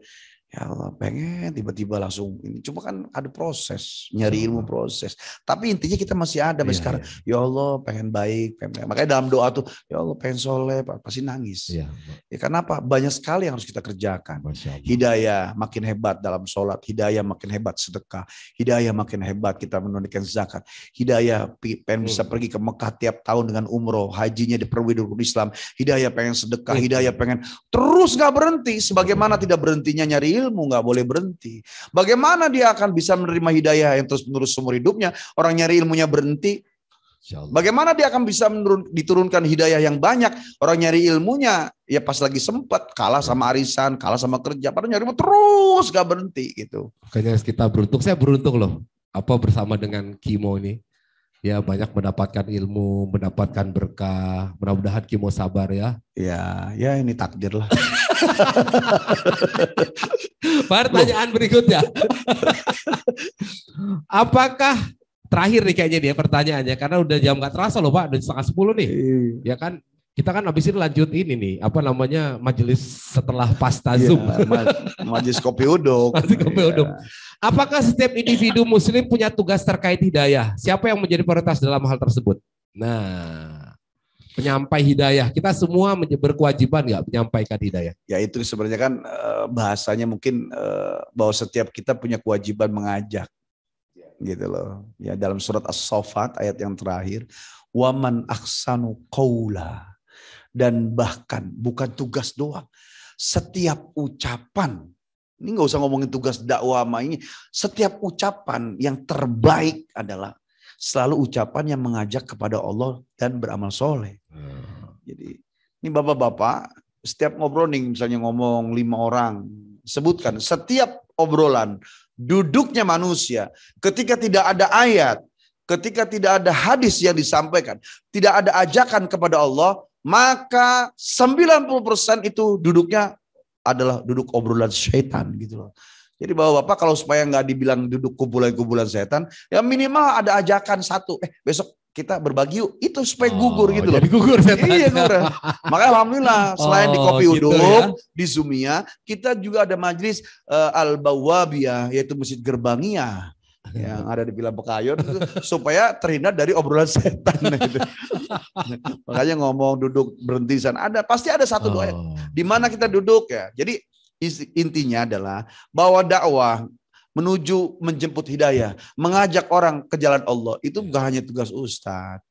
Ya Allah pengen tiba-tiba langsung ini. Cuma kan ada proses, nyari hmm. ilmu proses. Tapi intinya kita masih ada sampai iya, sekarang. Iya. Ya Allah pengen baik, pengen, baik. makanya dalam doa tuh ya Allah pengen soleh, pasti nangis. Iya. Ya karena apa? Banyak sekali yang harus kita kerjakan. Hidayah makin hebat dalam sholat, hidayah makin hebat sedekah, hidayah makin hebat kita menunaikan zakat, hidayah pengen bisa hmm. pergi ke Mekah tiap tahun dengan umroh, hajinya di rukun Islam, hidayah pengen sedekah, iya. hidayah pengen terus nggak berhenti. Sebagaimana tidak berhentinya nyari ilmu, nggak boleh berhenti. Bagaimana dia akan bisa menerima hidayah yang terus menerus seumur hidupnya? Orang nyari ilmunya berhenti. Bagaimana dia akan bisa menurun, diturunkan hidayah yang banyak? Orang nyari ilmunya ya pas lagi sempat kalah sama arisan, kalah sama kerja, padahal nyari ilmu terus gak berhenti gitu. Makanya kita beruntung, saya beruntung loh. Apa bersama dengan Kimo ini? ya banyak mendapatkan ilmu, mendapatkan berkah. Mudah-mudahan Kimo sabar ya. Ya, ya ini takdir lah. Pertanyaan berikutnya. Apakah terakhir nih kayaknya dia pertanyaannya karena udah jam nggak terasa loh Pak, udah setengah sepuluh nih. Iya. Ya kan kita kan habis ini lanjut ini nih apa namanya majelis setelah pasta iya, zoom yeah, majelis kopi uduk majelis kopi yeah. uduk apakah setiap individu muslim punya tugas terkait hidayah siapa yang menjadi prioritas dalam hal tersebut nah penyampai hidayah kita semua berkewajiban nggak menyampaikan hidayah ya itu sebenarnya kan eh, bahasanya mungkin eh, bahwa setiap kita punya kewajiban mengajak gitu loh ya dalam surat as-sofat ayat yang terakhir waman aksanu qaula dan bahkan bukan tugas doang. Setiap ucapan, ini nggak usah ngomongin tugas dakwah sama ini, setiap ucapan yang terbaik adalah selalu ucapan yang mengajak kepada Allah dan beramal soleh. Jadi ini bapak-bapak, setiap ngobrol nih misalnya ngomong lima orang, sebutkan setiap obrolan, duduknya manusia, ketika tidak ada ayat, ketika tidak ada hadis yang disampaikan, tidak ada ajakan kepada Allah, maka 90% itu duduknya adalah duduk obrolan setan gitu loh. Jadi bahwa Bapak kalau supaya nggak dibilang duduk kubulan kubulan setan, ya minimal ada ajakan satu. Eh besok kita berbagi yuk. Itu supaya oh, gugur oh, gitu loh. Jadi gugur setan. Iya gugur. Makanya Alhamdulillah selain oh, di Kopi gitu Uduk, ya? di Zumia, kita juga ada majlis uh, Al-Bawabiyah yaitu Masjid Gerbangia yang ada di Pilar Bekayon supaya terhindar dari obrolan setan gitu. Makanya ngomong duduk berhenti sana. Ada pasti ada satu doa ya, oh. di mana kita duduk ya. Jadi intinya adalah bahwa dakwah menuju menjemput hidayah, mengajak orang ke jalan Allah itu bukan hanya tugas ustadz.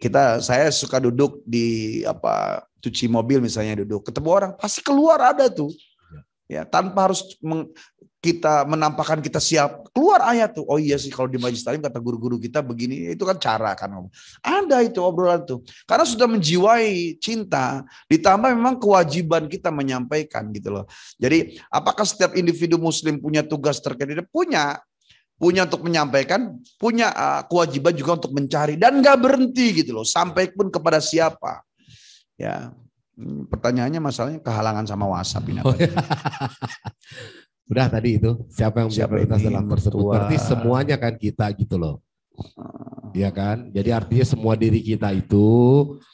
Kita saya suka duduk di apa cuci mobil misalnya duduk ketemu orang pasti keluar ada tuh ya, ya tanpa harus meng, kita menampakkan kita siap keluar ayat tuh oh iya sih kalau di majelis taklim kata guru-guru kita begini itu kan cara kan ada itu obrolan tuh karena sudah menjiwai cinta ditambah memang kewajiban kita menyampaikan gitu loh jadi apakah setiap individu muslim punya tugas terkait itu punya punya untuk menyampaikan punya ah, kewajiban juga untuk mencari dan nggak berhenti gitu loh sampai pun kepada siapa ya hmm, pertanyaannya masalahnya kehalangan sama WhatsApp ini apa? Oh, ya. Udah tadi itu siapa yang siapa prioritas dalam tersebut. Berarti semuanya kan kita gitu loh. Ah. Iya kan? Jadi artinya semua diri kita itu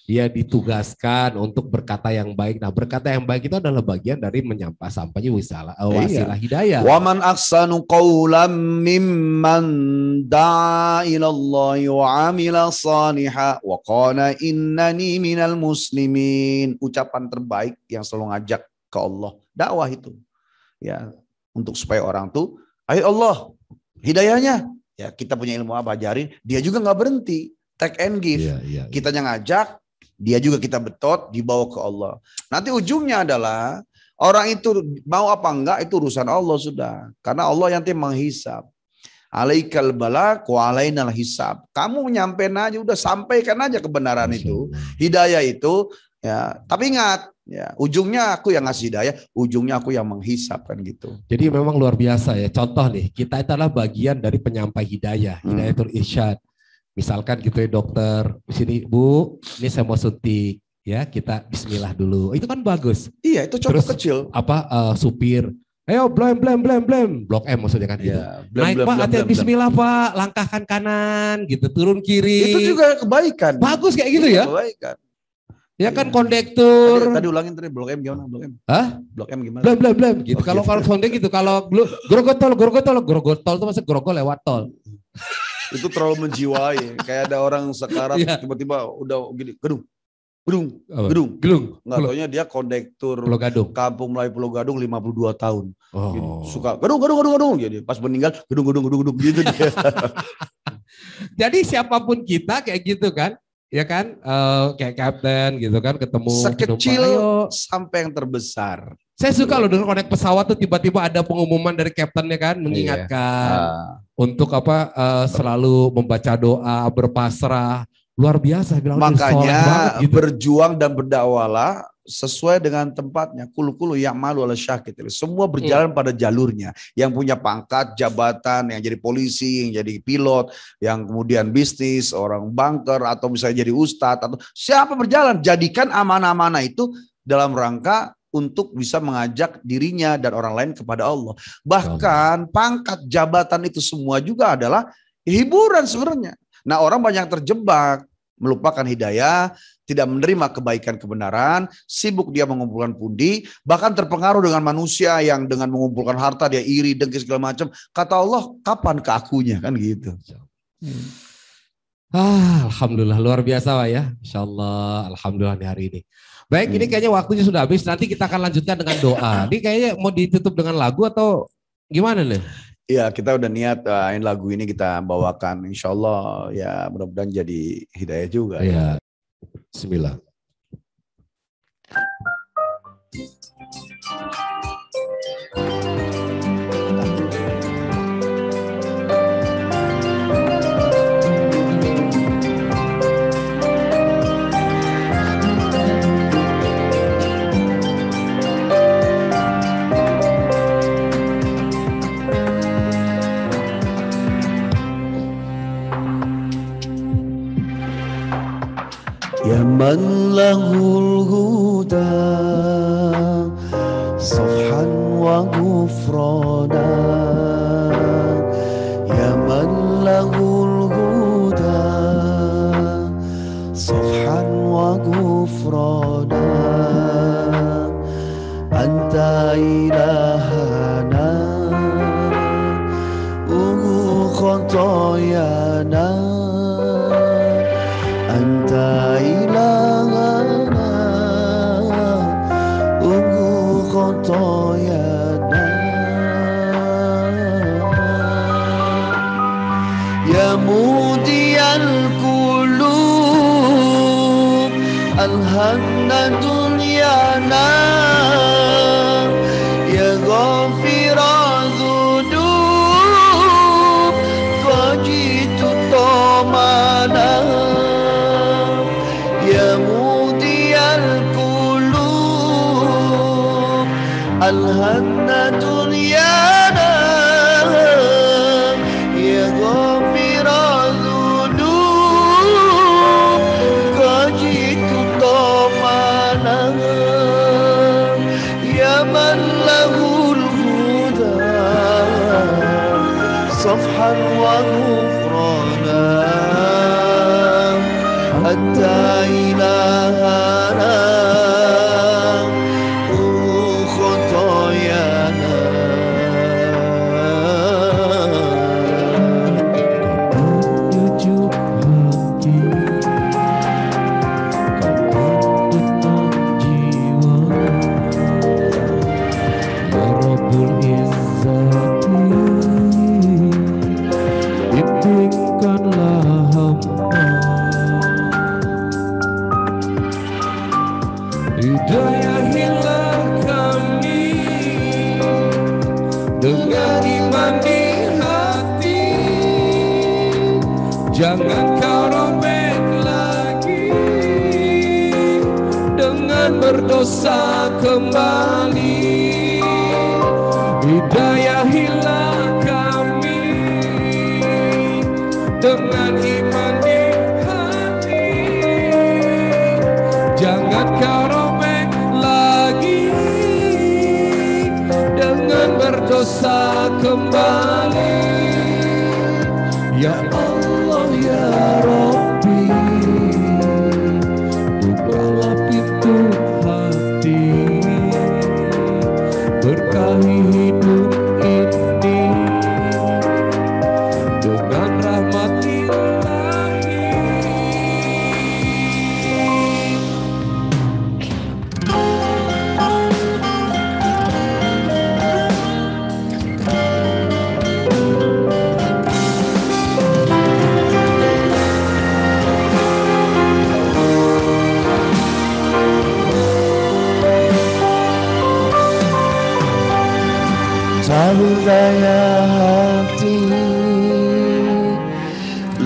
dia ditugaskan untuk berkata yang baik. Nah, berkata yang baik itu adalah bagian dari menyampa sampahnya wisala, eh, iya. wasilah hidayah. Wa man ahsanu qawlan mimman da'a ila Allah wa 'amila saniha wa qala innani minal muslimin. Ucapan terbaik yang selalu ngajak ke Allah, dakwah itu. Ya, untuk supaya orang tuh, ayo Allah, hidayahnya. Ya kita punya ilmu apa ajarin, dia juga nggak berhenti. Take and give. Yeah, yeah, iya. kita yeah. ngajak, dia juga kita betot, dibawa ke Allah. Nanti ujungnya adalah orang itu mau apa enggak itu urusan Allah sudah. Karena Allah yang menghisap. Alaikal balak wa hisab. Kamu nyampein aja udah sampaikan aja kebenaran itu, hidayah itu ya. Tapi ingat, Ya, ujungnya aku yang ngasih daya, ujungnya aku yang menghisap kan gitu. Jadi memang luar biasa ya. Contoh nih, kita itu adalah bagian dari penyampai hidayah, hmm. hidayatul isyad. Misalkan gitu ya dokter, sini Bu, ini saya mau suntik ya, kita bismillah dulu. Itu kan bagus. Iya, itu contoh Terus, kecil. Apa uh, supir Ayo blam blam blam blam, blok M maksudnya kan iya, gitu. Ya, Blam, Naik blam, Pak hati bismillah Pak, langkahkan kanan gitu, turun kiri. Itu juga kebaikan. Bagus kayak gitu ya. Kebaikan. Ya kan iya. kondektur. Tadi, tadi ulangin tadi blok M gimana? Blok M. Hah? Blok M gimana? Blok blok blok gitu. Oh, kalau kalau gitu. kondek gitu, kalau grogotol, grogotol, grogotol itu maksud grogol lewat tol. itu terlalu menjiwai. Kayak ada orang sekarang iya. tiba-tiba udah gini, gedung, gedung, gedung. Gedung. Enggak taunya dia kondektur Pulau Gadung. Kampung Melayu Pulau Gadung 52 tahun. Oh. Gitu. Suka gedung, gedung, gedung, gedung. Jadi pas meninggal gedung, gedung, gedung, gedung gitu dia. Jadi siapapun kita kayak gitu kan ya kan uh, kayak kapten gitu kan ketemu sekecil penumpang, sampai yang terbesar saya suka loh dengan konek pesawat tuh tiba-tiba ada pengumuman dari kaptennya kan mengingatkan iya. uh. untuk apa uh, selalu membaca doa berpasrah luar biasa bilang makanya banget, gitu. berjuang dan berdakwalah sesuai dengan tempatnya. Kulu-kulu yang malu oleh syakit. Semua iya. berjalan hmm. pada jalurnya. Yang punya pangkat, jabatan, yang jadi polisi, yang jadi pilot, yang kemudian bisnis, orang banker, atau misalnya jadi ustadz, atau siapa berjalan. Jadikan amanah-amanah itu dalam rangka untuk bisa mengajak dirinya dan orang lain kepada Allah. Bahkan pangkat jabatan itu semua juga adalah hiburan sebenarnya. Nah orang banyak terjebak melupakan hidayah, tidak menerima kebaikan kebenaran, sibuk dia mengumpulkan pundi, bahkan terpengaruh dengan manusia yang dengan mengumpulkan harta dia iri, dengki segala macam. Kata Allah, kapan ke akunya kan gitu. Hmm. Ah, alhamdulillah luar biasa Pak ya. Insyaallah alhamdulillah di hari ini. Baik, hmm. ini kayaknya waktunya sudah habis. Nanti kita akan lanjutkan dengan doa. Ini kayaknya mau ditutup dengan lagu atau gimana nih? ya kita udah niat uh, lagu ini kita bawakan. Insya Allah ya mudah-mudahan jadi hidayah juga. Ya. Bismillah. Ya man lahul huda Subhan wa gufronah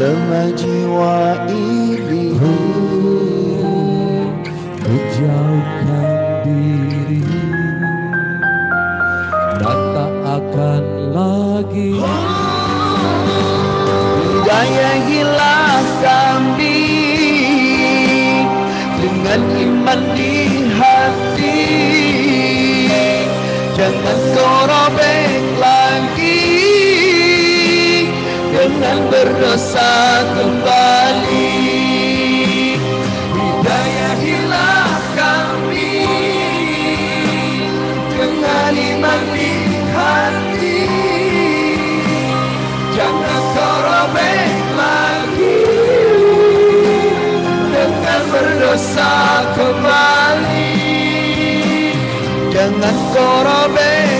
lemah jiwa ini Menjauhkan diri Dan tak akan lagi berdosa kembali Hidayahilah kami Dengan iman di hati Jangan kau robek lagi Dengan berdosa kembali Jangan kau robek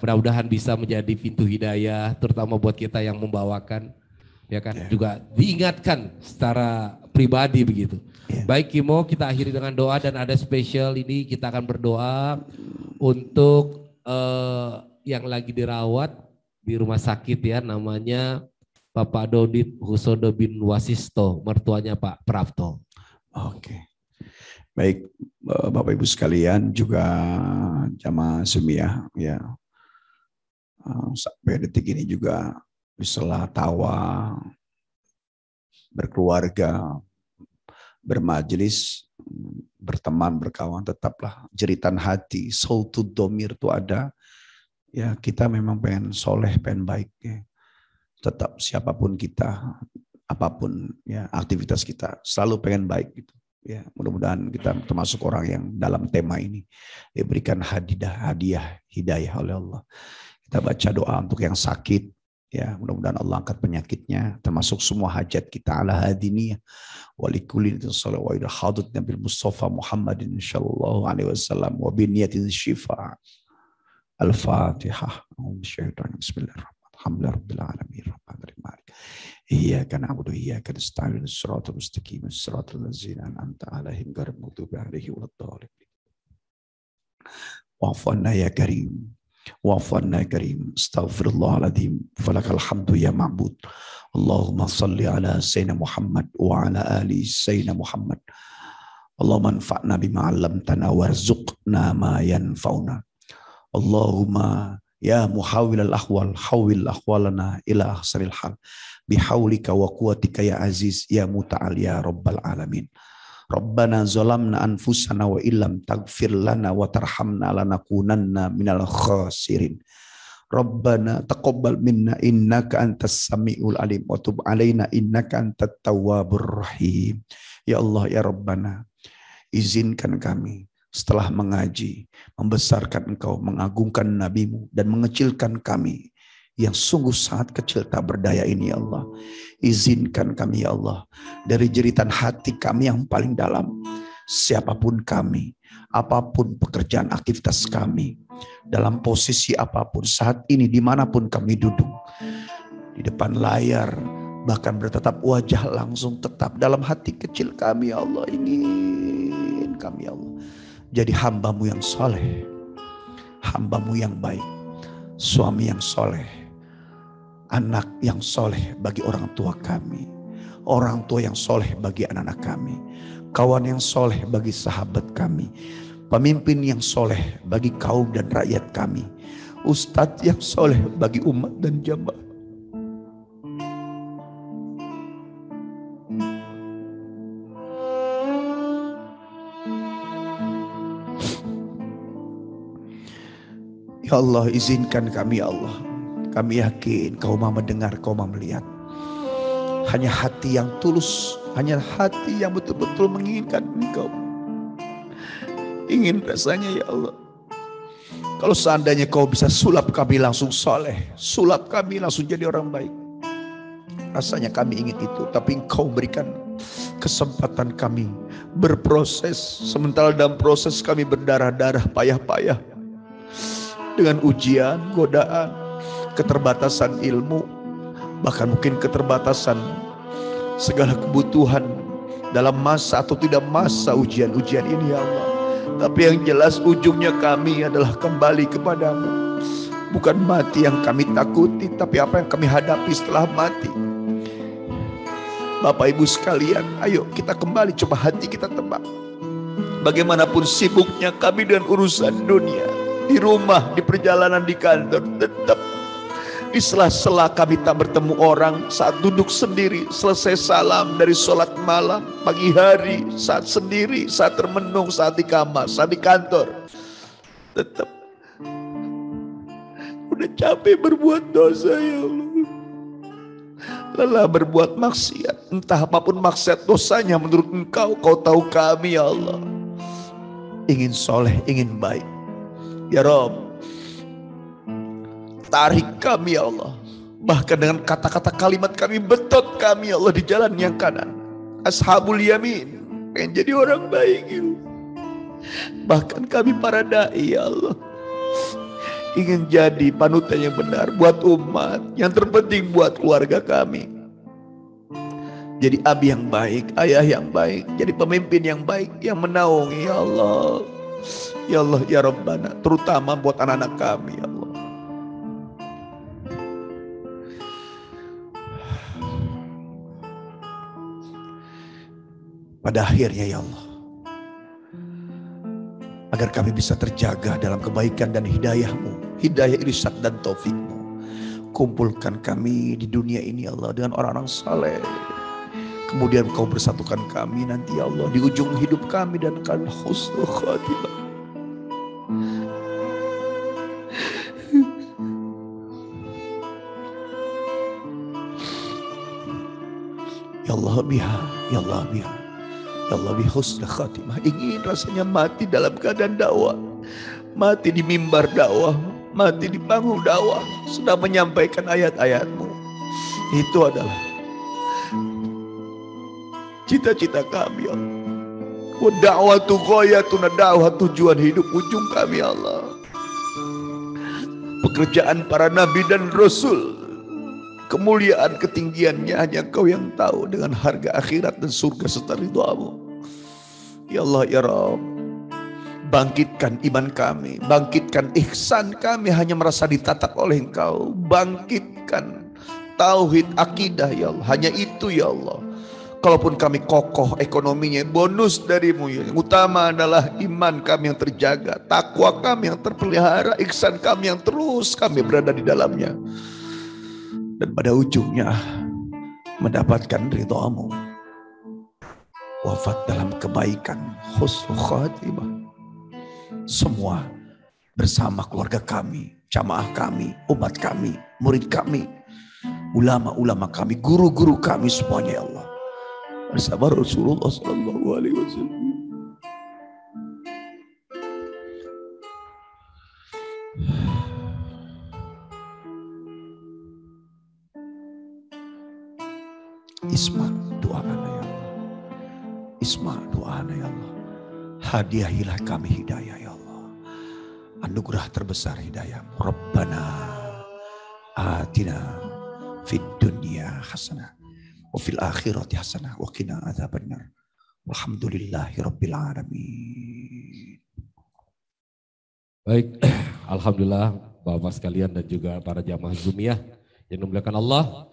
Mudah-mudahan bisa menjadi pintu hidayah terutama buat kita yang membawakan ya kan yeah. juga diingatkan secara pribadi begitu. Yeah. Baik Kimo, kita akhiri dengan doa dan ada spesial ini kita akan berdoa untuk uh, yang lagi dirawat di rumah sakit ya namanya Bapak Dodit Husodo bin Wasisto, mertuanya Pak Prapto. Oke. Okay. Baik eh, Bapak Ibu sekalian juga jamaah semia, ya Eh, sampai detik ini juga bisa tawa, berkeluarga, bermajelis, berteman, berkawan, tetaplah jeritan hati, soul to domir itu ada. Ya kita memang pengen soleh, pengen baik. Ya. Tetap siapapun kita, apapun ya aktivitas kita, selalu pengen baik gitu. Ya, mudah-mudahan kita termasuk orang yang dalam tema ini diberikan hadiah, hadiah hidayah oleh Allah. Kita baca doa untuk yang sakit, ya mudah-mudahan Allah angkat penyakitnya termasuk semua hajat kita ala hadini walikulin sallallahu wa hadut nabi Mustafa Muhammadin insyaallah alaihi wasallam wa bi niyatin syifa al-fatihah bismillahirrahmanirrahim إياك نعبد وإياك نستعين الصراط المستقيم الصراط الذين أنعمت عليهم alaihim المغضوب عليهم ولا الضالين Wa عنا يا كريم Wa'afanna karim. Astaghfirullahaladzim. Falakal hamdu ya ma'bud. Allahumma salli ala Sayyidina Muhammad wa ala ali Sayyidina Muhammad. Allahumma anfa'na bima 'allamtana warzuqna ma fauna. Allahumma ya muhawil al-ahwal hawil akwalana ila ahsanil hal bihaulika wa quwwatika ya aziz ya muta'al ya robbal alamin. Rabbana zalamna anfusana wa illam tagfir lana wa tarhamna lanakunanna minal khasirin. Rabbana taqabbal minna innaka antas samiul alim wa tub alaina innaka antat tawwabur rahim. Ya Allah ya Rabbana, izinkan kami setelah mengaji, membesarkan engkau, mengagungkan nabimu, dan mengecilkan kami yang sungguh sangat kecil tak berdaya ini ya Allah. Izinkan kami ya Allah dari jeritan hati kami yang paling dalam. Siapapun kami, apapun pekerjaan aktivitas kami, dalam posisi apapun saat ini dimanapun kami duduk. Di depan layar, bahkan bertetap wajah langsung tetap dalam hati kecil kami ya Allah ingin kami ya Allah. Jadi hambamu yang soleh, hambamu yang baik, suami yang soleh, anak yang soleh bagi orang tua kami. Orang tua yang soleh bagi anak-anak kami. Kawan yang soleh bagi sahabat kami. Pemimpin yang soleh bagi kaum dan rakyat kami. Ustadz yang soleh bagi umat dan jamaah. Ya Allah izinkan kami ya Allah kami yakin kau mau mendengar, kau mau melihat. Hanya hati yang tulus, hanya hati yang betul-betul menginginkan engkau. Ingin rasanya ya Allah. Kalau seandainya kau bisa sulap kami langsung soleh. Sulap kami langsung jadi orang baik. Rasanya kami ingin itu. Tapi engkau berikan kesempatan kami berproses. Sementara dalam proses kami berdarah-darah payah-payah. Dengan ujian, godaan, keterbatasan ilmu, bahkan mungkin keterbatasan segala kebutuhan dalam masa atau tidak masa ujian-ujian ini ya Allah. Tapi yang jelas ujungnya kami adalah kembali kepadamu. Bukan mati yang kami takuti, tapi apa yang kami hadapi setelah mati. Bapak Ibu sekalian, ayo kita kembali coba hati kita tebak. Bagaimanapun sibuknya kami dengan urusan dunia, di rumah, di perjalanan, di kantor, tetap di sela kami tak bertemu orang, saat duduk sendiri, selesai salam dari sholat malam, pagi hari, saat sendiri, saat termenung, saat di kamar, saat di kantor. Tetap udah capek berbuat dosa ya Allah. Lelah berbuat maksiat, entah apapun maksiat dosanya menurut engkau, kau tahu kami ya Allah. Ingin soleh, ingin baik. Ya Rob, Tarik kami ya Allah. Bahkan dengan kata-kata kalimat kami betot kami ya Allah di jalan yang kanan. Ashabul yamin. Pengen jadi orang baik ya Bahkan kami para da'i ya Allah. Ingin jadi panutan yang benar buat umat. Yang terpenting buat keluarga kami jadi abi yang baik, ayah yang baik, jadi pemimpin yang baik yang menaungi ya Allah. Ya Allah ya Rabbana, terutama buat anak-anak kami ya Allah. pada akhirnya ya Allah. Agar kami bisa terjaga dalam kebaikan dan hidayahmu. Hidayah irisat dan taufikmu. Kumpulkan kami di dunia ini ya Allah dengan orang-orang saleh. Kemudian kau bersatukan kami nanti ya Allah di ujung hidup kami dan kan husnul Allah biha ya Allah biha Ya Allah bihusna khatimah. Ingin rasanya mati dalam keadaan dakwah. Mati di mimbar dakwah. Mati di panggung dakwah. Sudah menyampaikan ayat-ayatmu. Itu adalah cita-cita kami ya Allah. Da'watu goyatuna dakwah tujuan hidup ujung kami ya Allah. Pekerjaan para nabi dan rasul kemuliaan ketinggiannya hanya kau yang tahu dengan harga akhirat dan surga serta ridhamu. Ya Allah, Ya Rabb. Bangkitkan iman kami, bangkitkan ihsan kami hanya merasa ditatap oleh Engkau. Bangkitkan tauhid akidah ya Allah. Hanya itu ya Allah. Kalaupun kami kokoh ekonominya, bonus darimu ya. Yang utama adalah iman kami yang terjaga, takwa kami yang terpelihara, ihsan kami yang terus kami berada di dalamnya. Dan pada ujungnya mendapatkan ridhamu wafat dalam kebaikan husnul khatimah. Semua bersama keluarga kami, jamaah kami, umat kami, murid kami, ulama-ulama kami, guru-guru kami semuanya ya Allah. Bersama Rasulullah Sallallahu Alaihi Wasallam. Ismail. Isma doa ya Allah. Hadiahilah kami hidayah ya Allah. Anugerah terbesar hidayah. Rabbana atina fid dunya hasanah. Wa fil akhirati hasanah. Wa qina adzabannar. Alhamdulillahi rabbil alamin. Baik, Alhamdulillah Bapak sekalian dan juga para jamaah Zumiyah yang dimuliakan Allah.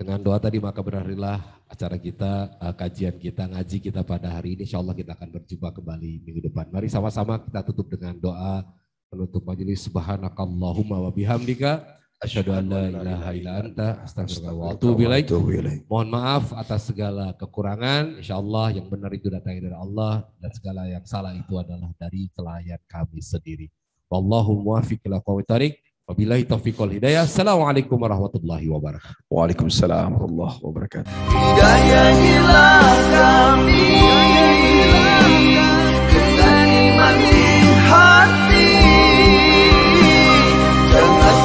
Dengan doa tadi maka berakhirlah acara kita, eh, kajian kita, ngaji kita pada hari ini. Insya Allah kita akan berjumpa kembali minggu depan. Mari sama-sama kita tutup dengan doa penutup majelis. Subhanakallahumma wa bihamdika. Asyhadu an la ilaha ila anta Astagfirullahaladzim. Mohon maaf atas segala kekurangan. Insya Allah yang benar itu datang dari Allah dan segala yang salah itu adalah dari kelayan kami sendiri. Wallahu muwaffiq ila Wabillahi taufiq wal hidayah. Assalamualaikum warahmatullahi wabarakatuh. Waalaikumsalam warahmatullahi wabarakatuh. Hidayah kami.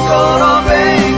hati.